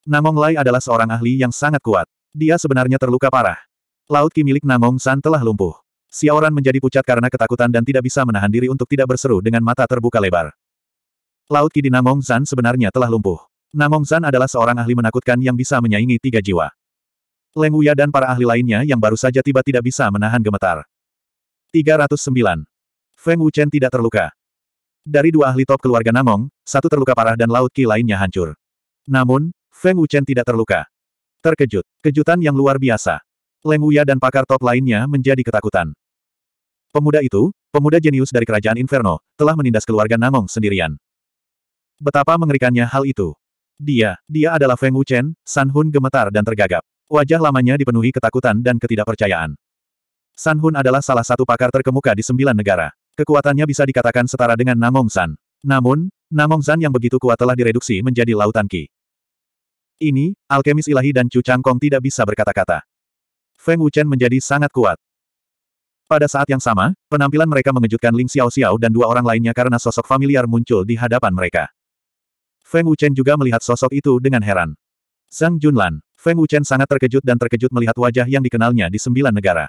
Speaker 1: Namong Lai adalah seorang ahli yang sangat kuat. Dia sebenarnya terluka parah. Laut Ki milik Namong San telah lumpuh. Xiaoran menjadi pucat karena ketakutan dan tidak bisa menahan diri untuk tidak berseru dengan mata terbuka lebar. Laut Ki di Namong San sebenarnya telah lumpuh. Namong San adalah seorang ahli menakutkan yang bisa menyaingi tiga jiwa. Leng Wuya dan para ahli lainnya yang baru saja tiba tidak bisa menahan gemetar. 309. Feng Wuchen tidak terluka. Dari dua ahli top keluarga Namong, satu terluka parah dan Laut Ki lainnya hancur. Namun, Feng Wuchen tidak terluka. Terkejut. Kejutan yang luar biasa. Leng Wuya dan pakar top lainnya menjadi ketakutan. Pemuda itu, pemuda jenius dari kerajaan Inferno, telah menindas keluarga Namong sendirian. Betapa mengerikannya hal itu. Dia, dia adalah Feng Wuchen, San Hun gemetar dan tergagap. Wajah lamanya dipenuhi ketakutan dan ketidakpercayaan. San Hun adalah salah satu pakar terkemuka di sembilan negara. Kekuatannya bisa dikatakan setara dengan Namong San. Namun, Namong San yang begitu kuat telah direduksi menjadi lautan Ki. Ini, alkemis ilahi dan Chu Changkong tidak bisa berkata-kata. Feng Wuchen menjadi sangat kuat. Pada saat yang sama, penampilan mereka mengejutkan Ling Xiao Xiao dan dua orang lainnya karena sosok familiar muncul di hadapan mereka. Feng Wuchen juga melihat sosok itu dengan heran. Zhang Junlan, Feng Wuchen sangat terkejut dan terkejut melihat wajah yang dikenalnya di sembilan negara.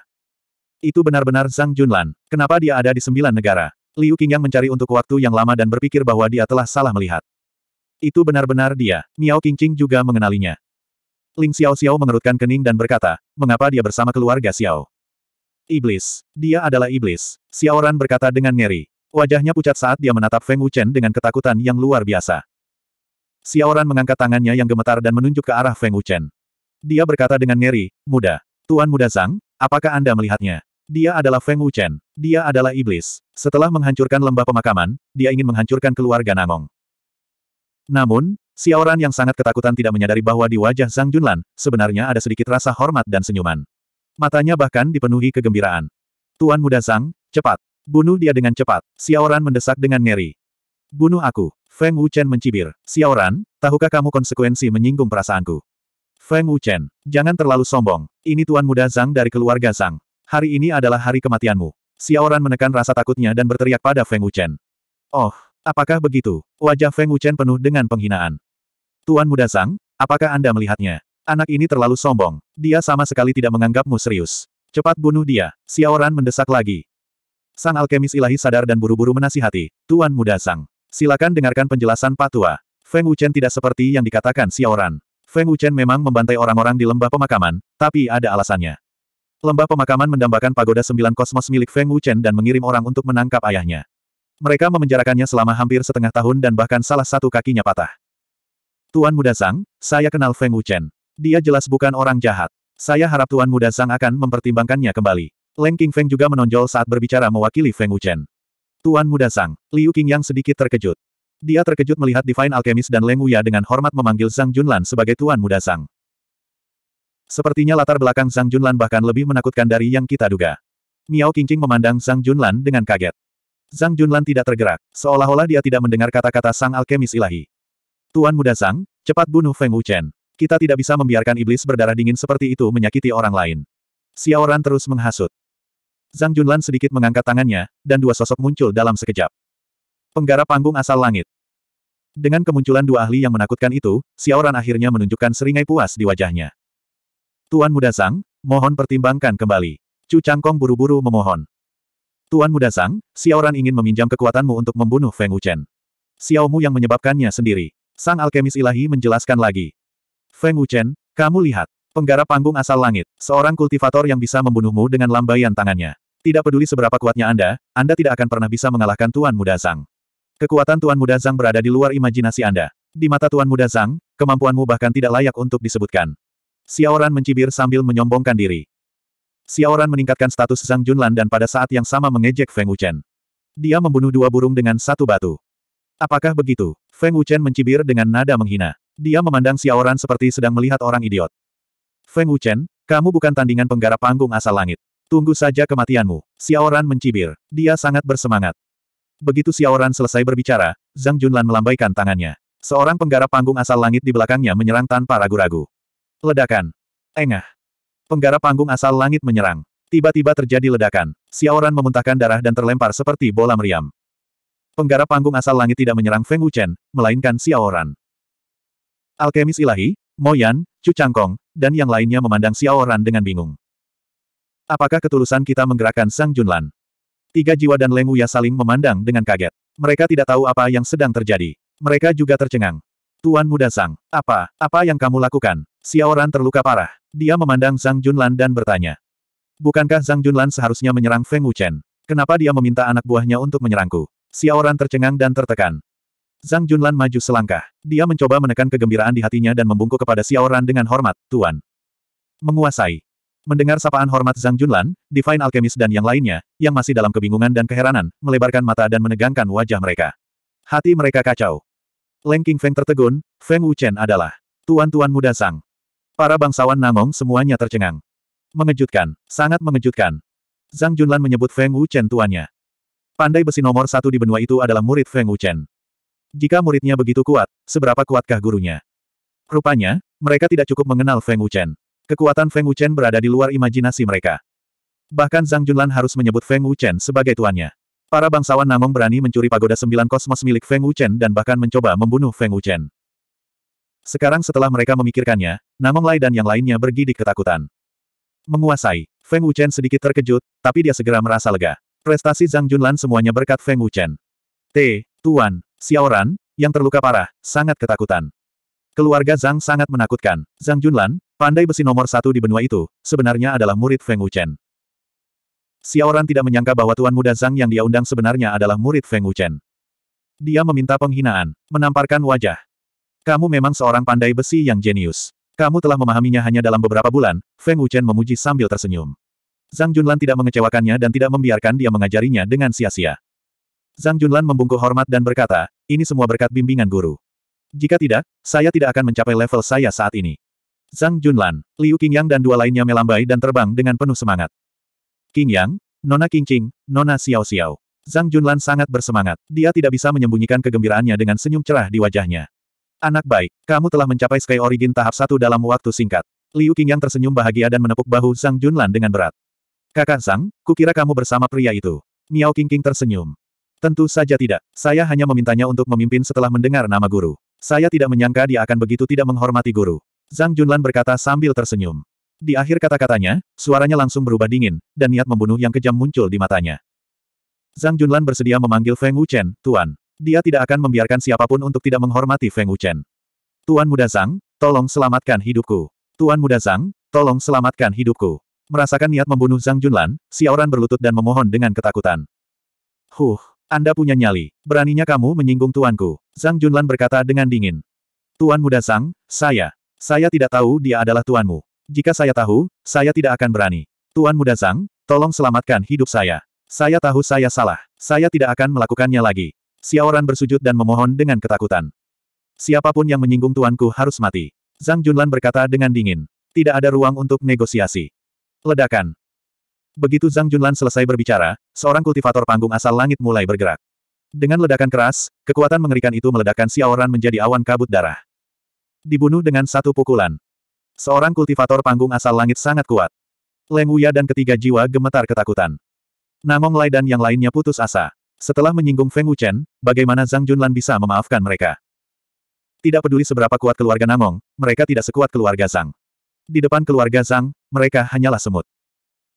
Speaker 1: Itu benar-benar Zhang Junlan. Kenapa dia ada di sembilan negara? Liu Qingyang mencari untuk waktu yang lama dan berpikir bahwa dia telah salah melihat. Itu benar-benar dia. Miao Qingqing juga mengenalinya. Ling Xiao Xiao mengerutkan kening dan berkata, mengapa dia bersama keluarga Xiao? Iblis. Dia adalah iblis. Xiao Ran berkata dengan ngeri. Wajahnya pucat saat dia menatap Feng Wuchen dengan ketakutan yang luar biasa. Xiao Ran mengangkat tangannya yang gemetar dan menunjuk ke arah Feng Wuchen. Dia berkata dengan ngeri, muda. Tuan muda Zhang, apakah Anda melihatnya? Dia adalah Feng Wuchen. Dia adalah iblis. Setelah menghancurkan lembah pemakaman, dia ingin menghancurkan keluarga Nangong. Namun, Xiaoran yang sangat ketakutan tidak menyadari bahwa di wajah Zhang Junlan, sebenarnya ada sedikit rasa hormat dan senyuman. Matanya bahkan dipenuhi kegembiraan. Tuan muda Zhang, cepat. Bunuh dia dengan cepat. Xiaoran mendesak dengan ngeri. Bunuh aku. Feng Wuchen mencibir. Xiaoran, tahukah kamu konsekuensi menyinggung perasaanku? Feng Wuchen, jangan terlalu sombong. Ini tuan muda Zhang dari keluarga Zhang. Hari ini adalah hari kematianmu. Xiaoran menekan rasa takutnya dan berteriak pada Feng Wuchen. Oh, Apakah begitu? Wajah Feng Wuchen penuh dengan penghinaan. Tuan Muda Sang, apakah Anda melihatnya? Anak ini terlalu sombong. Dia sama sekali tidak menganggapmu serius. Cepat bunuh dia. Xiaoran mendesak lagi. Sang alkemis ilahi sadar dan buru-buru menasihati. Tuan Muda Sang, silakan dengarkan penjelasan Pak Tua. Feng Wuchen tidak seperti yang dikatakan Xiaoran. Feng Wuchen memang membantai orang-orang di lembah pemakaman, tapi ada alasannya. Lembah pemakaman mendambakan pagoda sembilan kosmos milik Feng Wuchen dan mengirim orang untuk menangkap ayahnya. Mereka memenjarakannya selama hampir setengah tahun dan bahkan salah satu kakinya patah. Tuan Muda Zhang, saya kenal Feng Wuchen. Dia jelas bukan orang jahat. Saya harap Tuan Muda Zhang akan mempertimbangkannya kembali. Leng King Feng juga menonjol saat berbicara mewakili Feng Wuchen. Tuan Muda Zhang, Liu yang sedikit terkejut. Dia terkejut melihat Divine Alchemist dan Leng Wuya dengan hormat memanggil Zhang Junlan sebagai Tuan Muda Zhang. Sepertinya latar belakang Zhang Junlan bahkan lebih menakutkan dari yang kita duga. Miao Qingqing memandang Zhang Junlan dengan kaget. Zhang Junlan tidak tergerak, seolah-olah dia tidak mendengar kata-kata sang alkemis ilahi. Tuan muda Zhang, cepat bunuh Feng Wuchen. Kita tidak bisa membiarkan iblis berdarah dingin seperti itu menyakiti orang lain. Xiaoran terus menghasut. Zhang Junlan sedikit mengangkat tangannya, dan dua sosok muncul dalam sekejap. Penggarap panggung asal langit. Dengan kemunculan dua ahli yang menakutkan itu, Xiaoran akhirnya menunjukkan seringai puas di wajahnya. Tuan Muda Zhang, mohon pertimbangkan kembali. Chu Changkong buru-buru memohon. Tuan Muda Sang, Xiaoran ingin meminjam kekuatanmu untuk membunuh Feng Wuchen. Xiaomu yang menyebabkannya sendiri. Sang alkemis ilahi menjelaskan lagi. Feng Wuchen, kamu lihat. Penggarap panggung asal langit, seorang kultivator yang bisa membunuhmu dengan lambaian tangannya. Tidak peduli seberapa kuatnya Anda, Anda tidak akan pernah bisa mengalahkan Tuan Muda Zhang. Kekuatan Tuan Muda Zhang berada di luar imajinasi Anda. Di mata Tuan Muda Zhang, kemampuanmu bahkan tidak layak untuk disebutkan. Xiaoran mencibir sambil menyombongkan diri. Xiaoran meningkatkan status Zhang Junlan dan pada saat yang sama mengejek Feng Wuchen. Dia membunuh dua burung dengan satu batu. Apakah begitu? Feng Wuchen mencibir dengan nada menghina. Dia memandang Xiaoran seperti sedang melihat orang idiot. Feng Wuchen, kamu bukan tandingan penggarap panggung asal langit. Tunggu saja kematianmu. Xiaoran mencibir. Dia sangat bersemangat. Begitu Xiaoran selesai berbicara, Zhang Junlan melambaikan tangannya. Seorang penggarap panggung asal langit di belakangnya menyerang tanpa ragu-ragu. Ledakan. Engah. Penggarap panggung asal langit menyerang. Tiba-tiba terjadi ledakan. Xiaoran memuntahkan darah dan terlempar seperti bola meriam. Penggarap panggung asal langit tidak menyerang Feng Wuchen, melainkan Xiaoran. Alkemis ilahi, Moyan, Chu Changkong, dan yang lainnya memandang Xiaoran dengan bingung. Apakah ketulusan kita menggerakkan Sang Junlan? Tiga jiwa dan Leng Wuya saling memandang dengan kaget. Mereka tidak tahu apa yang sedang terjadi. Mereka juga tercengang. Tuan Muda Sang, apa, apa yang kamu lakukan? Xiaoran terluka parah. Dia memandang Zhang Junlan dan bertanya. Bukankah Zhang Junlan seharusnya menyerang Feng Wuchen? Kenapa dia meminta anak buahnya untuk menyerangku? Xiaoran tercengang dan tertekan. Zhang Junlan maju selangkah. Dia mencoba menekan kegembiraan di hatinya dan membungkuk kepada Xiaoran dengan hormat, Tuan. Menguasai. Mendengar sapaan hormat Zhang Junlan, Divine Alchemist dan yang lainnya, yang masih dalam kebingungan dan keheranan, melebarkan mata dan menegangkan wajah mereka. Hati mereka kacau. Leng King Feng tertegun, Feng Wuchen adalah tuan-tuan muda Sang. Para bangsawan Nangong semuanya tercengang. Mengejutkan, sangat mengejutkan. Zhang Junlan menyebut Feng Wuchen tuannya. Pandai besi nomor satu di benua itu adalah murid Feng Wuchen. Jika muridnya begitu kuat, seberapa kuatkah gurunya? Rupanya, mereka tidak cukup mengenal Feng Wuchen. Kekuatan Feng Wuchen berada di luar imajinasi mereka. Bahkan Zhang Junlan harus menyebut Feng Wuchen sebagai tuannya. Para bangsawan Nangong berani mencuri pagoda sembilan kosmos milik Feng Wuchen dan bahkan mencoba membunuh Feng Wuchen. Sekarang setelah mereka memikirkannya, Namong Lai dan yang lainnya bergidik ketakutan. Menguasai. Feng Wuchen sedikit terkejut, tapi dia segera merasa lega. Prestasi Zhang Junlan semuanya berkat Feng Wuchen. T. Tuan, Xiaoran, yang terluka parah, sangat ketakutan. Keluarga Zhang sangat menakutkan. Zhang Junlan, pandai besi nomor satu di benua itu, sebenarnya adalah murid Feng Wuchen. Xiaoran tidak menyangka bahwa tuan muda Zhang yang dia undang sebenarnya adalah murid Feng Wuchen. Dia meminta penghinaan, menamparkan wajah. Kamu memang seorang pandai besi yang jenius. Kamu telah memahaminya hanya dalam beberapa bulan, Feng Wuchen memuji sambil tersenyum. Zhang Junlan tidak mengecewakannya dan tidak membiarkan dia mengajarinya dengan sia-sia. Zhang Junlan membungkuk hormat dan berkata, ini semua berkat bimbingan guru. Jika tidak, saya tidak akan mencapai level saya saat ini. Zhang Junlan, Liu Qingyang dan dua lainnya melambai dan terbang dengan penuh semangat. Qingyang, Nona Qingqing, Nona Xiao Xiao. Zhang Junlan sangat bersemangat. Dia tidak bisa menyembunyikan kegembiraannya dengan senyum cerah di wajahnya. Anak baik, kamu telah mencapai Sky Origin tahap satu dalam waktu singkat. Liu yang tersenyum bahagia dan menepuk bahu Zhang Junlan dengan berat. Kakak Zhang, kukira kamu bersama pria itu. Miao Qingqing tersenyum. Tentu saja tidak. Saya hanya memintanya untuk memimpin setelah mendengar nama guru. Saya tidak menyangka dia akan begitu tidak menghormati guru. Zhang Junlan berkata sambil tersenyum. Di akhir kata-katanya, suaranya langsung berubah dingin, dan niat membunuh yang kejam muncul di matanya. Zhang Junlan bersedia memanggil Feng Wuchen, Tuan. Dia tidak akan membiarkan siapapun untuk tidak menghormati Feng Wuchen. Tuan Muda Zhang, tolong selamatkan hidupku. Tuan Muda Zhang, tolong selamatkan hidupku. Merasakan niat membunuh Zhang Junlan, Xiaoran berlutut dan memohon dengan ketakutan. Huh, Anda punya nyali. Beraninya kamu menyinggung tuanku. Zhang Junlan berkata dengan dingin. Tuan Muda Zhang, saya. Saya tidak tahu dia adalah tuanmu. Jika saya tahu, saya tidak akan berani. Tuan Muda Zhang, tolong selamatkan hidup saya. Saya tahu saya salah. Saya tidak akan melakukannya lagi. Xiaoran bersujud dan memohon dengan ketakutan. Siapapun yang menyinggung tuanku harus mati. Zhang Junlan berkata dengan dingin. Tidak ada ruang untuk negosiasi. Ledakan. Begitu Zhang Junlan selesai berbicara, seorang kultivator panggung asal langit mulai bergerak. Dengan ledakan keras, kekuatan mengerikan itu meledakkan Xiaoran menjadi awan kabut darah. Dibunuh dengan satu pukulan. Seorang kultivator panggung asal langit sangat kuat. Leng Wuya dan ketiga jiwa gemetar ketakutan. Namong Lai dan yang lainnya putus asa. Setelah menyinggung Feng Wuchen, bagaimana Zhang Junlan bisa memaafkan mereka? Tidak peduli seberapa kuat keluarga Namong, mereka tidak sekuat keluarga Zhang. Di depan keluarga Zhang, mereka hanyalah semut.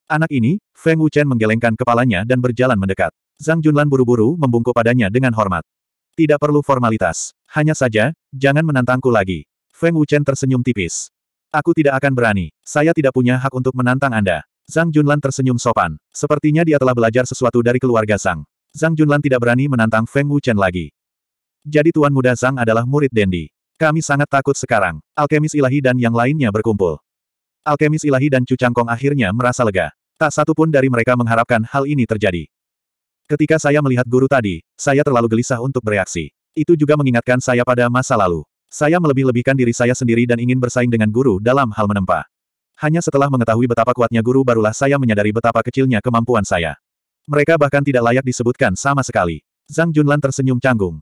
Speaker 1: Anak ini, Feng Wuchen menggelengkan kepalanya dan berjalan mendekat. Zhang Junlan buru-buru membungkuk padanya dengan hormat. Tidak perlu formalitas. Hanya saja, jangan menantangku lagi. Feng Wuchen tersenyum tipis. Aku tidak akan berani. Saya tidak punya hak untuk menantang Anda. Zhang Junlan tersenyum sopan. Sepertinya dia telah belajar sesuatu dari keluarga Zhang. Zhang Junlan tidak berani menantang Feng Wuchen lagi. Jadi tuan muda Zhang adalah murid Dendi. Kami sangat takut sekarang. Alkemis ilahi dan yang lainnya berkumpul. Alkemis ilahi dan Chu Changkong akhirnya merasa lega. Tak satu pun dari mereka mengharapkan hal ini terjadi. Ketika saya melihat guru tadi, saya terlalu gelisah untuk bereaksi. Itu juga mengingatkan saya pada masa lalu. Saya melebih-lebihkan diri saya sendiri dan ingin bersaing dengan guru dalam hal menempa. Hanya setelah mengetahui betapa kuatnya guru barulah saya menyadari betapa kecilnya kemampuan saya. Mereka bahkan tidak layak disebutkan sama sekali. Zhang Junlan tersenyum canggung.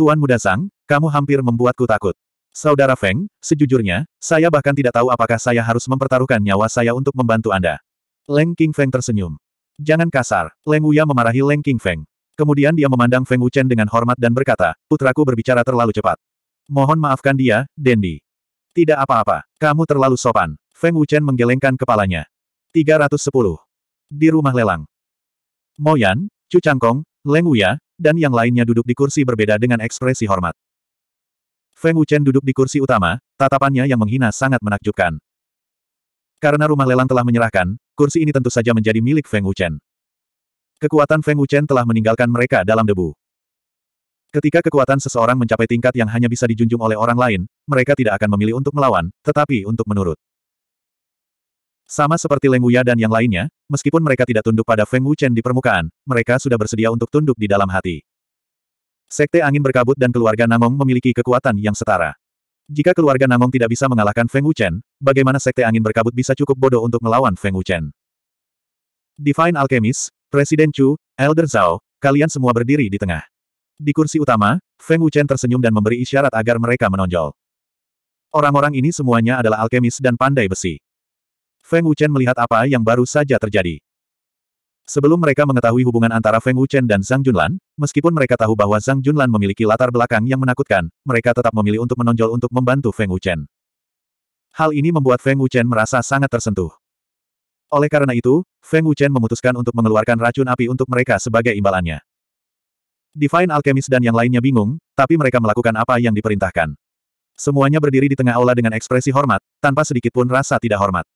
Speaker 1: Tuan muda Zhang, kamu hampir membuatku takut. Saudara Feng, sejujurnya, saya bahkan tidak tahu apakah saya harus mempertaruhkan nyawa saya untuk membantu Anda. Leng King Feng tersenyum. Jangan kasar, Leng Uya memarahi Leng King Feng. Kemudian dia memandang Feng Wuchen dengan hormat dan berkata, putraku berbicara terlalu cepat. Mohon maafkan dia, Dendi. Tidak apa-apa, kamu terlalu sopan. Feng Wuchen menggelengkan kepalanya. 310. Di rumah lelang. Moyan, Chu Changkong, Leng Wuya, dan yang lainnya duduk di kursi berbeda dengan ekspresi hormat. Feng Wuchen duduk di kursi utama, tatapannya yang menghina sangat menakjubkan. Karena rumah lelang telah menyerahkan, kursi ini tentu saja menjadi milik Feng Wuchen. Kekuatan Feng Wuchen telah meninggalkan mereka dalam debu. Ketika kekuatan seseorang mencapai tingkat yang hanya bisa dijunjung oleh orang lain, mereka tidak akan memilih untuk melawan, tetapi untuk menurut. Sama seperti Leng Wuya dan yang lainnya, meskipun mereka tidak tunduk pada Feng Wuchen di permukaan, mereka sudah bersedia untuk tunduk di dalam hati. Sekte Angin Berkabut dan keluarga Namong memiliki kekuatan yang setara. Jika keluarga Namong tidak bisa mengalahkan Feng Wuchen, bagaimana Sekte Angin Berkabut bisa cukup bodoh untuk melawan Feng Wuchen? Divine Alchemist, Presiden Chu, Elder Zhao, kalian semua berdiri di tengah. Di kursi utama, Feng Wuchen tersenyum dan memberi isyarat agar mereka menonjol. Orang-orang ini semuanya adalah alkemis dan pandai besi. Feng Wuchen melihat apa yang baru saja terjadi. Sebelum mereka mengetahui hubungan antara Feng Wuchen dan Zhang Junlan, meskipun mereka tahu bahwa Zhang Junlan memiliki latar belakang yang menakutkan, mereka tetap memilih untuk menonjol untuk membantu Feng Wuchen. Hal ini membuat Feng Wuchen merasa sangat tersentuh. Oleh karena itu, Feng Wuchen memutuskan untuk mengeluarkan racun api untuk mereka sebagai imbalannya. Divine Alchemist dan yang lainnya bingung, tapi mereka melakukan apa yang diperintahkan. Semuanya berdiri di tengah aula dengan ekspresi hormat, tanpa sedikitpun rasa tidak hormat.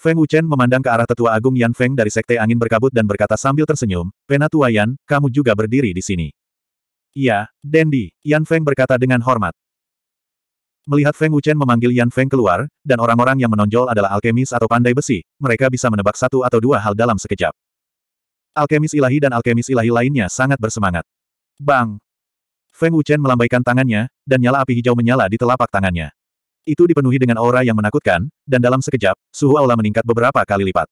Speaker 1: Feng Wuchen memandang ke arah tetua agung Yan Feng dari Sekte Angin Berkabut dan berkata sambil tersenyum, Penatua Yan, kamu juga berdiri di sini. Iya, Dendi, Yan Feng berkata dengan hormat. Melihat Feng Wuchen memanggil Yan Feng keluar, dan orang-orang yang menonjol adalah alkemis atau pandai besi, mereka bisa menebak satu atau dua hal dalam sekejap. Alkemis ilahi dan alkemis ilahi lainnya sangat bersemangat. Bang! Feng Wuchen melambaikan tangannya, dan nyala api hijau menyala di telapak tangannya. Itu dipenuhi dengan aura yang menakutkan, dan dalam sekejap, suhu aula meningkat beberapa kali lipat.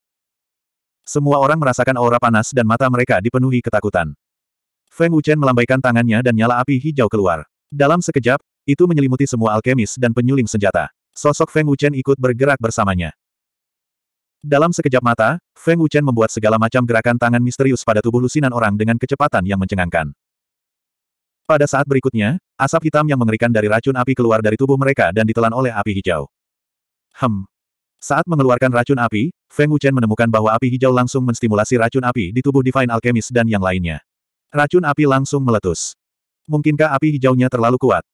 Speaker 1: Semua orang merasakan aura panas dan mata mereka dipenuhi ketakutan. Feng Wuchen melambaikan tangannya dan nyala api hijau keluar. Dalam sekejap, itu menyelimuti semua alkemis dan penyuling senjata. Sosok Feng Wuchen ikut bergerak bersamanya. Dalam sekejap mata, Feng Wuchen membuat segala macam gerakan tangan misterius pada tubuh lusinan orang dengan kecepatan yang mencengangkan. Pada saat berikutnya, asap hitam yang mengerikan dari racun api keluar dari tubuh mereka dan ditelan oleh api hijau. Hem. Saat mengeluarkan racun api, Feng Wuchen menemukan bahwa api hijau langsung menstimulasi racun api di tubuh Divine Alchemist dan yang lainnya. Racun api langsung meletus. Mungkinkah api hijaunya terlalu kuat?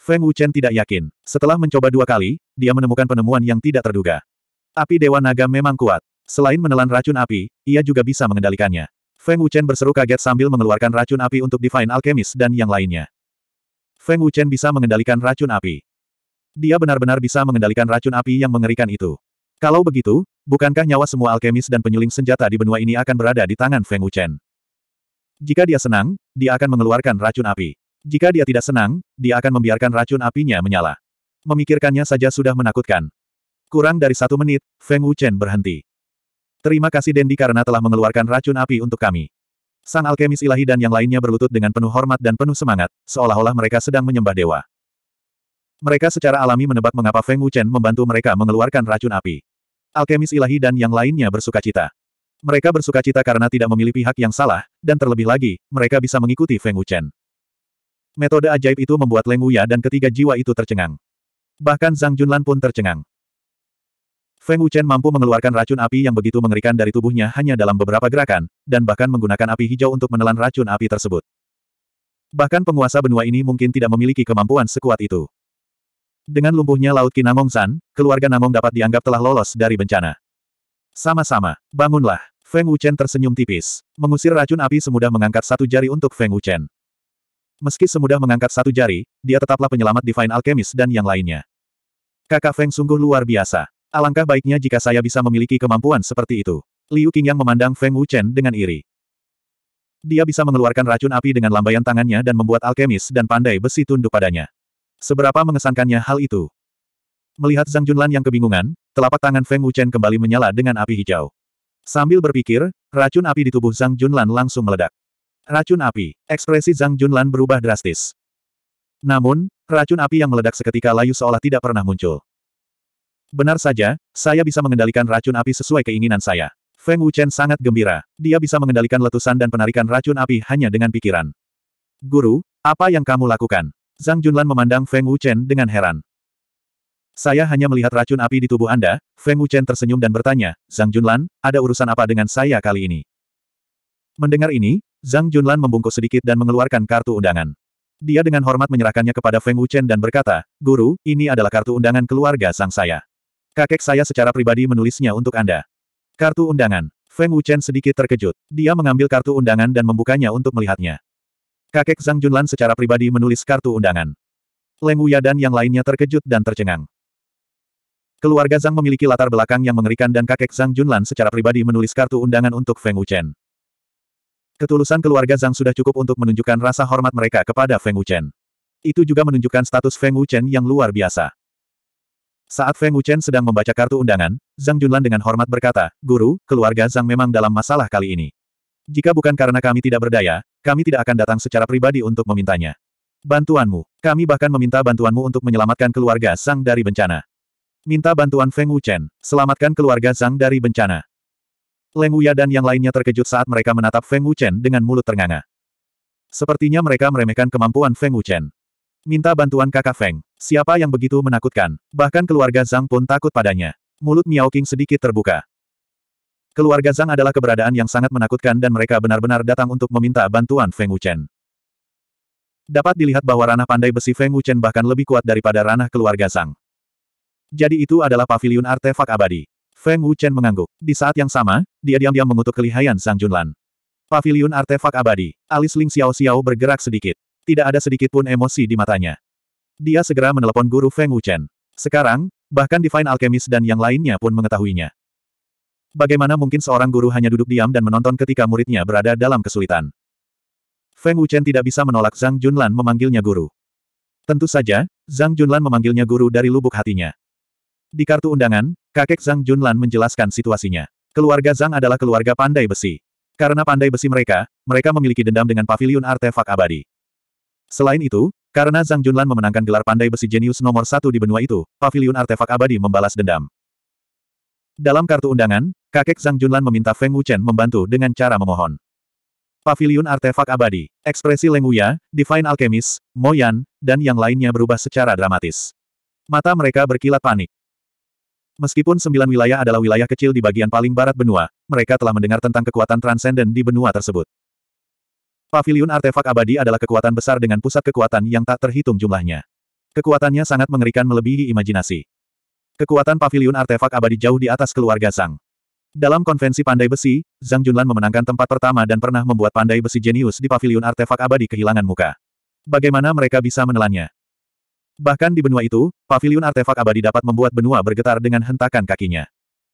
Speaker 1: Feng Wuchen tidak yakin. Setelah mencoba dua kali, dia menemukan penemuan yang tidak terduga. Api Dewa Naga memang kuat. Selain menelan racun api, ia juga bisa mengendalikannya. Feng Wuchen berseru kaget sambil mengeluarkan racun api untuk Divine Alchemist dan yang lainnya. Feng Wuchen bisa mengendalikan racun api. Dia benar-benar bisa mengendalikan racun api yang mengerikan itu. Kalau begitu, bukankah nyawa semua alkemis dan penyuling senjata di benua ini akan berada di tangan Feng Wuchen? Jika dia senang, dia akan mengeluarkan racun api. Jika dia tidak senang, dia akan membiarkan racun apinya menyala. Memikirkannya saja sudah menakutkan. Kurang dari satu menit, Feng Wuchen berhenti. Terima kasih Dendi karena telah mengeluarkan racun api untuk kami. Sang alkemis ilahi dan yang lainnya berlutut dengan penuh hormat dan penuh semangat, seolah-olah mereka sedang menyembah dewa. Mereka secara alami menebak mengapa Feng Wuchen membantu mereka mengeluarkan racun api. Alkemis ilahi dan yang lainnya bersuka cita. Mereka bersuka cita karena tidak memilih pihak yang salah, dan terlebih lagi, mereka bisa mengikuti Feng Wuchen. Metode ajaib itu membuat Leng Wuya dan ketiga jiwa itu tercengang. Bahkan Zhang Junlan pun tercengang. Feng Wuchen mampu mengeluarkan racun api yang begitu mengerikan dari tubuhnya hanya dalam beberapa gerakan, dan bahkan menggunakan api hijau untuk menelan racun api tersebut. Bahkan penguasa benua ini mungkin tidak memiliki kemampuan sekuat itu. Dengan lumpuhnya Laut Kinamong San, keluarga Namong dapat dianggap telah lolos dari bencana. Sama-sama, bangunlah. Feng Wuchen tersenyum tipis. Mengusir racun api semudah mengangkat satu jari untuk Feng Wuchen. Meski semudah mengangkat satu jari, dia tetaplah penyelamat Divine Alchemist dan yang lainnya. Kakak Feng sungguh luar biasa. Alangkah baiknya jika saya bisa memiliki kemampuan seperti itu. Liu yang memandang Feng Wuchen dengan iri. Dia bisa mengeluarkan racun api dengan lambaian tangannya dan membuat alkemis dan pandai besi tunduk padanya. Seberapa mengesankannya hal itu. Melihat Zhang Junlan yang kebingungan, telapak tangan Feng Wuchen kembali menyala dengan api hijau. Sambil berpikir, racun api di tubuh Zhang Junlan langsung meledak. Racun api, ekspresi Zhang Junlan berubah drastis. Namun, racun api yang meledak seketika layu seolah tidak pernah muncul. Benar saja, saya bisa mengendalikan racun api sesuai keinginan saya. Feng Wuchen sangat gembira. Dia bisa mengendalikan letusan dan penarikan racun api hanya dengan pikiran. Guru, apa yang kamu lakukan? Zhang Junlan memandang Feng Wuchen dengan heran. Saya hanya melihat racun api di tubuh Anda, Feng Wuchen tersenyum dan bertanya, Zhang Junlan, ada urusan apa dengan saya kali ini? Mendengar ini, Zhang Junlan membungkuk sedikit dan mengeluarkan kartu undangan. Dia dengan hormat menyerahkannya kepada Feng Wuchen dan berkata, Guru, ini adalah kartu undangan keluarga sang saya. Kakek saya secara pribadi menulisnya untuk Anda. Kartu undangan. Feng Wuchen sedikit terkejut. Dia mengambil kartu undangan dan membukanya untuk melihatnya. Kakek Zhang Junlan secara pribadi menulis kartu undangan. Leng Wuya dan yang lainnya terkejut dan tercengang. Keluarga Zhang memiliki latar belakang yang mengerikan dan kakek Zhang Junlan secara pribadi menulis kartu undangan untuk Feng Wuchen. Ketulusan keluarga Zhang sudah cukup untuk menunjukkan rasa hormat mereka kepada Feng Wuchen. Itu juga menunjukkan status Feng Wuchen yang luar biasa. Saat Feng Wuchen sedang membaca kartu undangan, Zhang Junlan dengan hormat berkata, Guru, keluarga Zhang memang dalam masalah kali ini. Jika bukan karena kami tidak berdaya, kami tidak akan datang secara pribadi untuk memintanya. Bantuanmu. Kami bahkan meminta bantuanmu untuk menyelamatkan keluarga Zhang dari bencana. Minta bantuan Feng Wuchen, selamatkan keluarga Zhang dari bencana. Leng Wuya dan yang lainnya terkejut saat mereka menatap Feng Wuchen dengan mulut ternganga. Sepertinya mereka meremehkan kemampuan Feng Wuchen. Minta bantuan kakak Feng. Siapa yang begitu menakutkan? Bahkan keluarga Zhang pun takut padanya. Mulut Miao King sedikit terbuka. Keluarga Zhang adalah keberadaan yang sangat menakutkan dan mereka benar-benar datang untuk meminta bantuan Feng Wuchen. Dapat dilihat bahwa ranah pandai besi Feng Wuchen bahkan lebih kuat daripada ranah keluarga Zhang. Jadi itu adalah pavilion artefak abadi. Feng Wuchen mengangguk. Di saat yang sama, dia diam-diam mengutuk kelihayan Sang Junlan. Pavilion artefak abadi. Alis Ling Xiao Xiao bergerak sedikit tidak ada sedikit pun emosi di matanya. Dia segera menelepon guru Feng Wuchen. Sekarang, bahkan Divine Alchemist dan yang lainnya pun mengetahuinya. Bagaimana mungkin seorang guru hanya duduk diam dan menonton ketika muridnya berada dalam kesulitan? Feng Wuchen tidak bisa menolak Zhang Junlan memanggilnya guru. Tentu saja, Zhang Junlan memanggilnya guru dari lubuk hatinya. Di kartu undangan, kakek Zhang Junlan menjelaskan situasinya. Keluarga Zhang adalah keluarga pandai besi. Karena pandai besi mereka, mereka memiliki dendam dengan pavilion artefak abadi. Selain itu, karena Zhang Junlan memenangkan gelar pandai besi jenius nomor satu di benua itu, Paviliun artefak abadi membalas dendam. Dalam kartu undangan, kakek Zhang Junlan meminta Feng Wuchen membantu dengan cara memohon. Paviliun artefak abadi, ekspresi Leng Wuya, Divine Alchemist, Moyan, dan yang lainnya berubah secara dramatis. Mata mereka berkilat panik. Meskipun sembilan wilayah adalah wilayah kecil di bagian paling barat benua, mereka telah mendengar tentang kekuatan transenden di benua tersebut. Pavilion artefak abadi adalah kekuatan besar dengan pusat kekuatan yang tak terhitung jumlahnya. Kekuatannya sangat mengerikan melebihi imajinasi. Kekuatan Pavilion artefak abadi jauh di atas keluarga Zhang. Dalam konvensi pandai besi, Zhang Junlan memenangkan tempat pertama dan pernah membuat pandai besi jenius di Pavilion artefak abadi kehilangan muka. Bagaimana mereka bisa menelannya? Bahkan di benua itu, Pavilion artefak abadi dapat membuat benua bergetar dengan hentakan kakinya.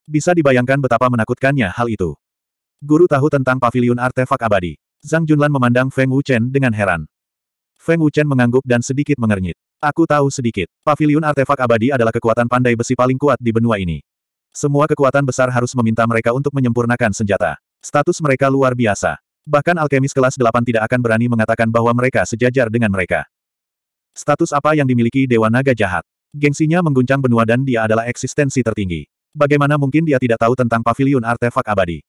Speaker 1: Bisa dibayangkan betapa menakutkannya hal itu. Guru tahu tentang Pavilion artefak abadi. Zhang Junlan memandang Feng Wuchen dengan heran. Feng Wuchen mengangguk dan sedikit mengernyit. Aku tahu sedikit. Paviliun artefak abadi adalah kekuatan pandai besi paling kuat di benua ini. Semua kekuatan besar harus meminta mereka untuk menyempurnakan senjata. Status mereka luar biasa. Bahkan alkemis kelas 8 tidak akan berani mengatakan bahwa mereka sejajar dengan mereka. Status apa yang dimiliki Dewa Naga Jahat? Gengsinya mengguncang benua dan dia adalah eksistensi tertinggi. Bagaimana mungkin dia tidak tahu tentang paviliun artefak abadi?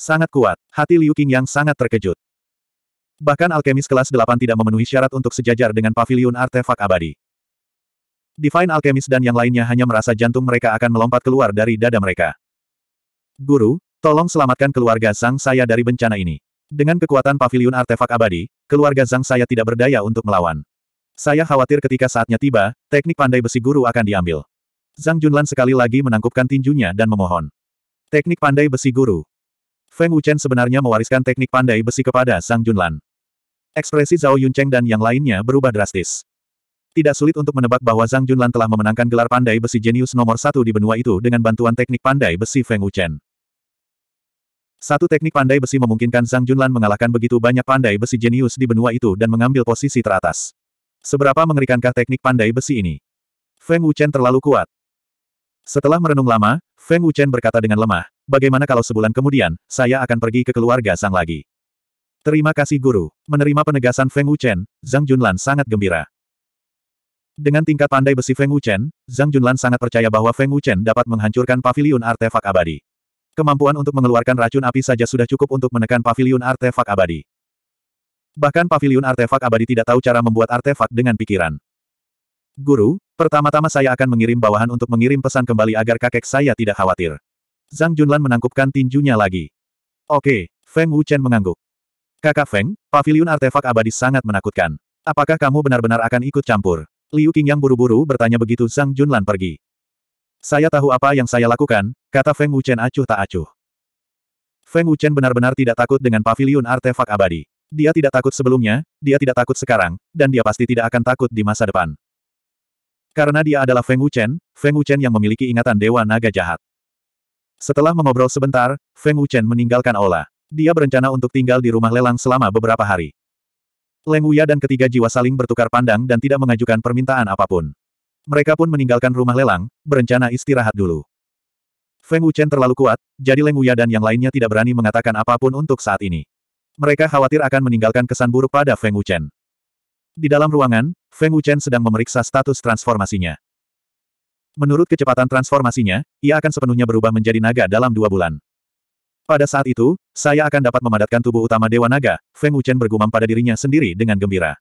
Speaker 1: Sangat kuat, hati Liu Qing yang sangat terkejut. Bahkan alkemis kelas 8 tidak memenuhi syarat untuk sejajar dengan pavilion artefak abadi. Divine alkemis dan yang lainnya hanya merasa jantung mereka akan melompat keluar dari dada mereka. Guru, tolong selamatkan keluarga Zhang saya dari bencana ini. Dengan kekuatan pavilion artefak abadi, keluarga Zhang saya tidak berdaya untuk melawan. Saya khawatir ketika saatnya tiba, teknik pandai besi guru akan diambil. Zhang Junlan sekali lagi menangkupkan tinjunya dan memohon. Teknik pandai besi guru. Feng Wuchen sebenarnya mewariskan teknik pandai besi kepada Zhang Junlan. Ekspresi Zhao Yuncheng dan yang lainnya berubah drastis. Tidak sulit untuk menebak bahwa Zhang Junlan telah memenangkan gelar pandai besi jenius nomor satu di benua itu dengan bantuan teknik pandai besi Feng Wuchen. Satu teknik pandai besi memungkinkan Zhang Junlan mengalahkan begitu banyak pandai besi jenius di benua itu dan mengambil posisi teratas. Seberapa mengerikankah teknik pandai besi ini? Feng Wuchen terlalu kuat. Setelah merenung lama, Feng Wuchen berkata dengan lemah, bagaimana kalau sebulan kemudian, saya akan pergi ke keluarga Zhang lagi. Terima kasih guru. Menerima penegasan Feng Wuchen, Zhang Junlan sangat gembira. Dengan tingkat pandai besi Feng Wuchen, Zhang Junlan sangat percaya bahwa Feng Wuchen dapat menghancurkan pavilion artefak abadi. Kemampuan untuk mengeluarkan racun api saja sudah cukup untuk menekan pavilion artefak abadi. Bahkan pavilion artefak abadi tidak tahu cara membuat artefak dengan pikiran. Guru, pertama-tama saya akan mengirim bawahan untuk mengirim pesan kembali agar kakek saya tidak khawatir. Zhang Junlan menangkupkan tinjunya lagi. Oke, Feng Wuchen mengangguk. Kakak Feng, pavilion artefak abadi sangat menakutkan. Apakah kamu benar-benar akan ikut campur? Liu King yang buru-buru bertanya begitu Sang Junlan pergi. Saya tahu apa yang saya lakukan, kata Feng Wuchen acuh tak acuh. Feng Wuchen benar-benar tidak takut dengan pavilion artefak abadi. Dia tidak takut sebelumnya, dia tidak takut sekarang, dan dia pasti tidak akan takut di masa depan. Karena dia adalah Feng Wuchen, Feng Wuchen yang memiliki ingatan Dewa Naga Jahat. Setelah mengobrol sebentar, Feng Wuchen meninggalkan Ola. Dia berencana untuk tinggal di rumah lelang selama beberapa hari. Leng Wuya dan ketiga jiwa saling bertukar pandang dan tidak mengajukan permintaan apapun. Mereka pun meninggalkan rumah lelang, berencana istirahat dulu. Feng Wuchen terlalu kuat, jadi Leng Wuya dan yang lainnya tidak berani mengatakan apapun untuk saat ini. Mereka khawatir akan meninggalkan kesan buruk pada Feng Wuchen. Di dalam ruangan, Feng Wuchen sedang memeriksa status transformasinya. Menurut kecepatan transformasinya, ia akan sepenuhnya berubah menjadi naga dalam dua bulan. Pada saat itu, saya akan dapat memadatkan tubuh utama Dewa Naga, Feng Wuchen bergumam pada dirinya sendiri dengan gembira.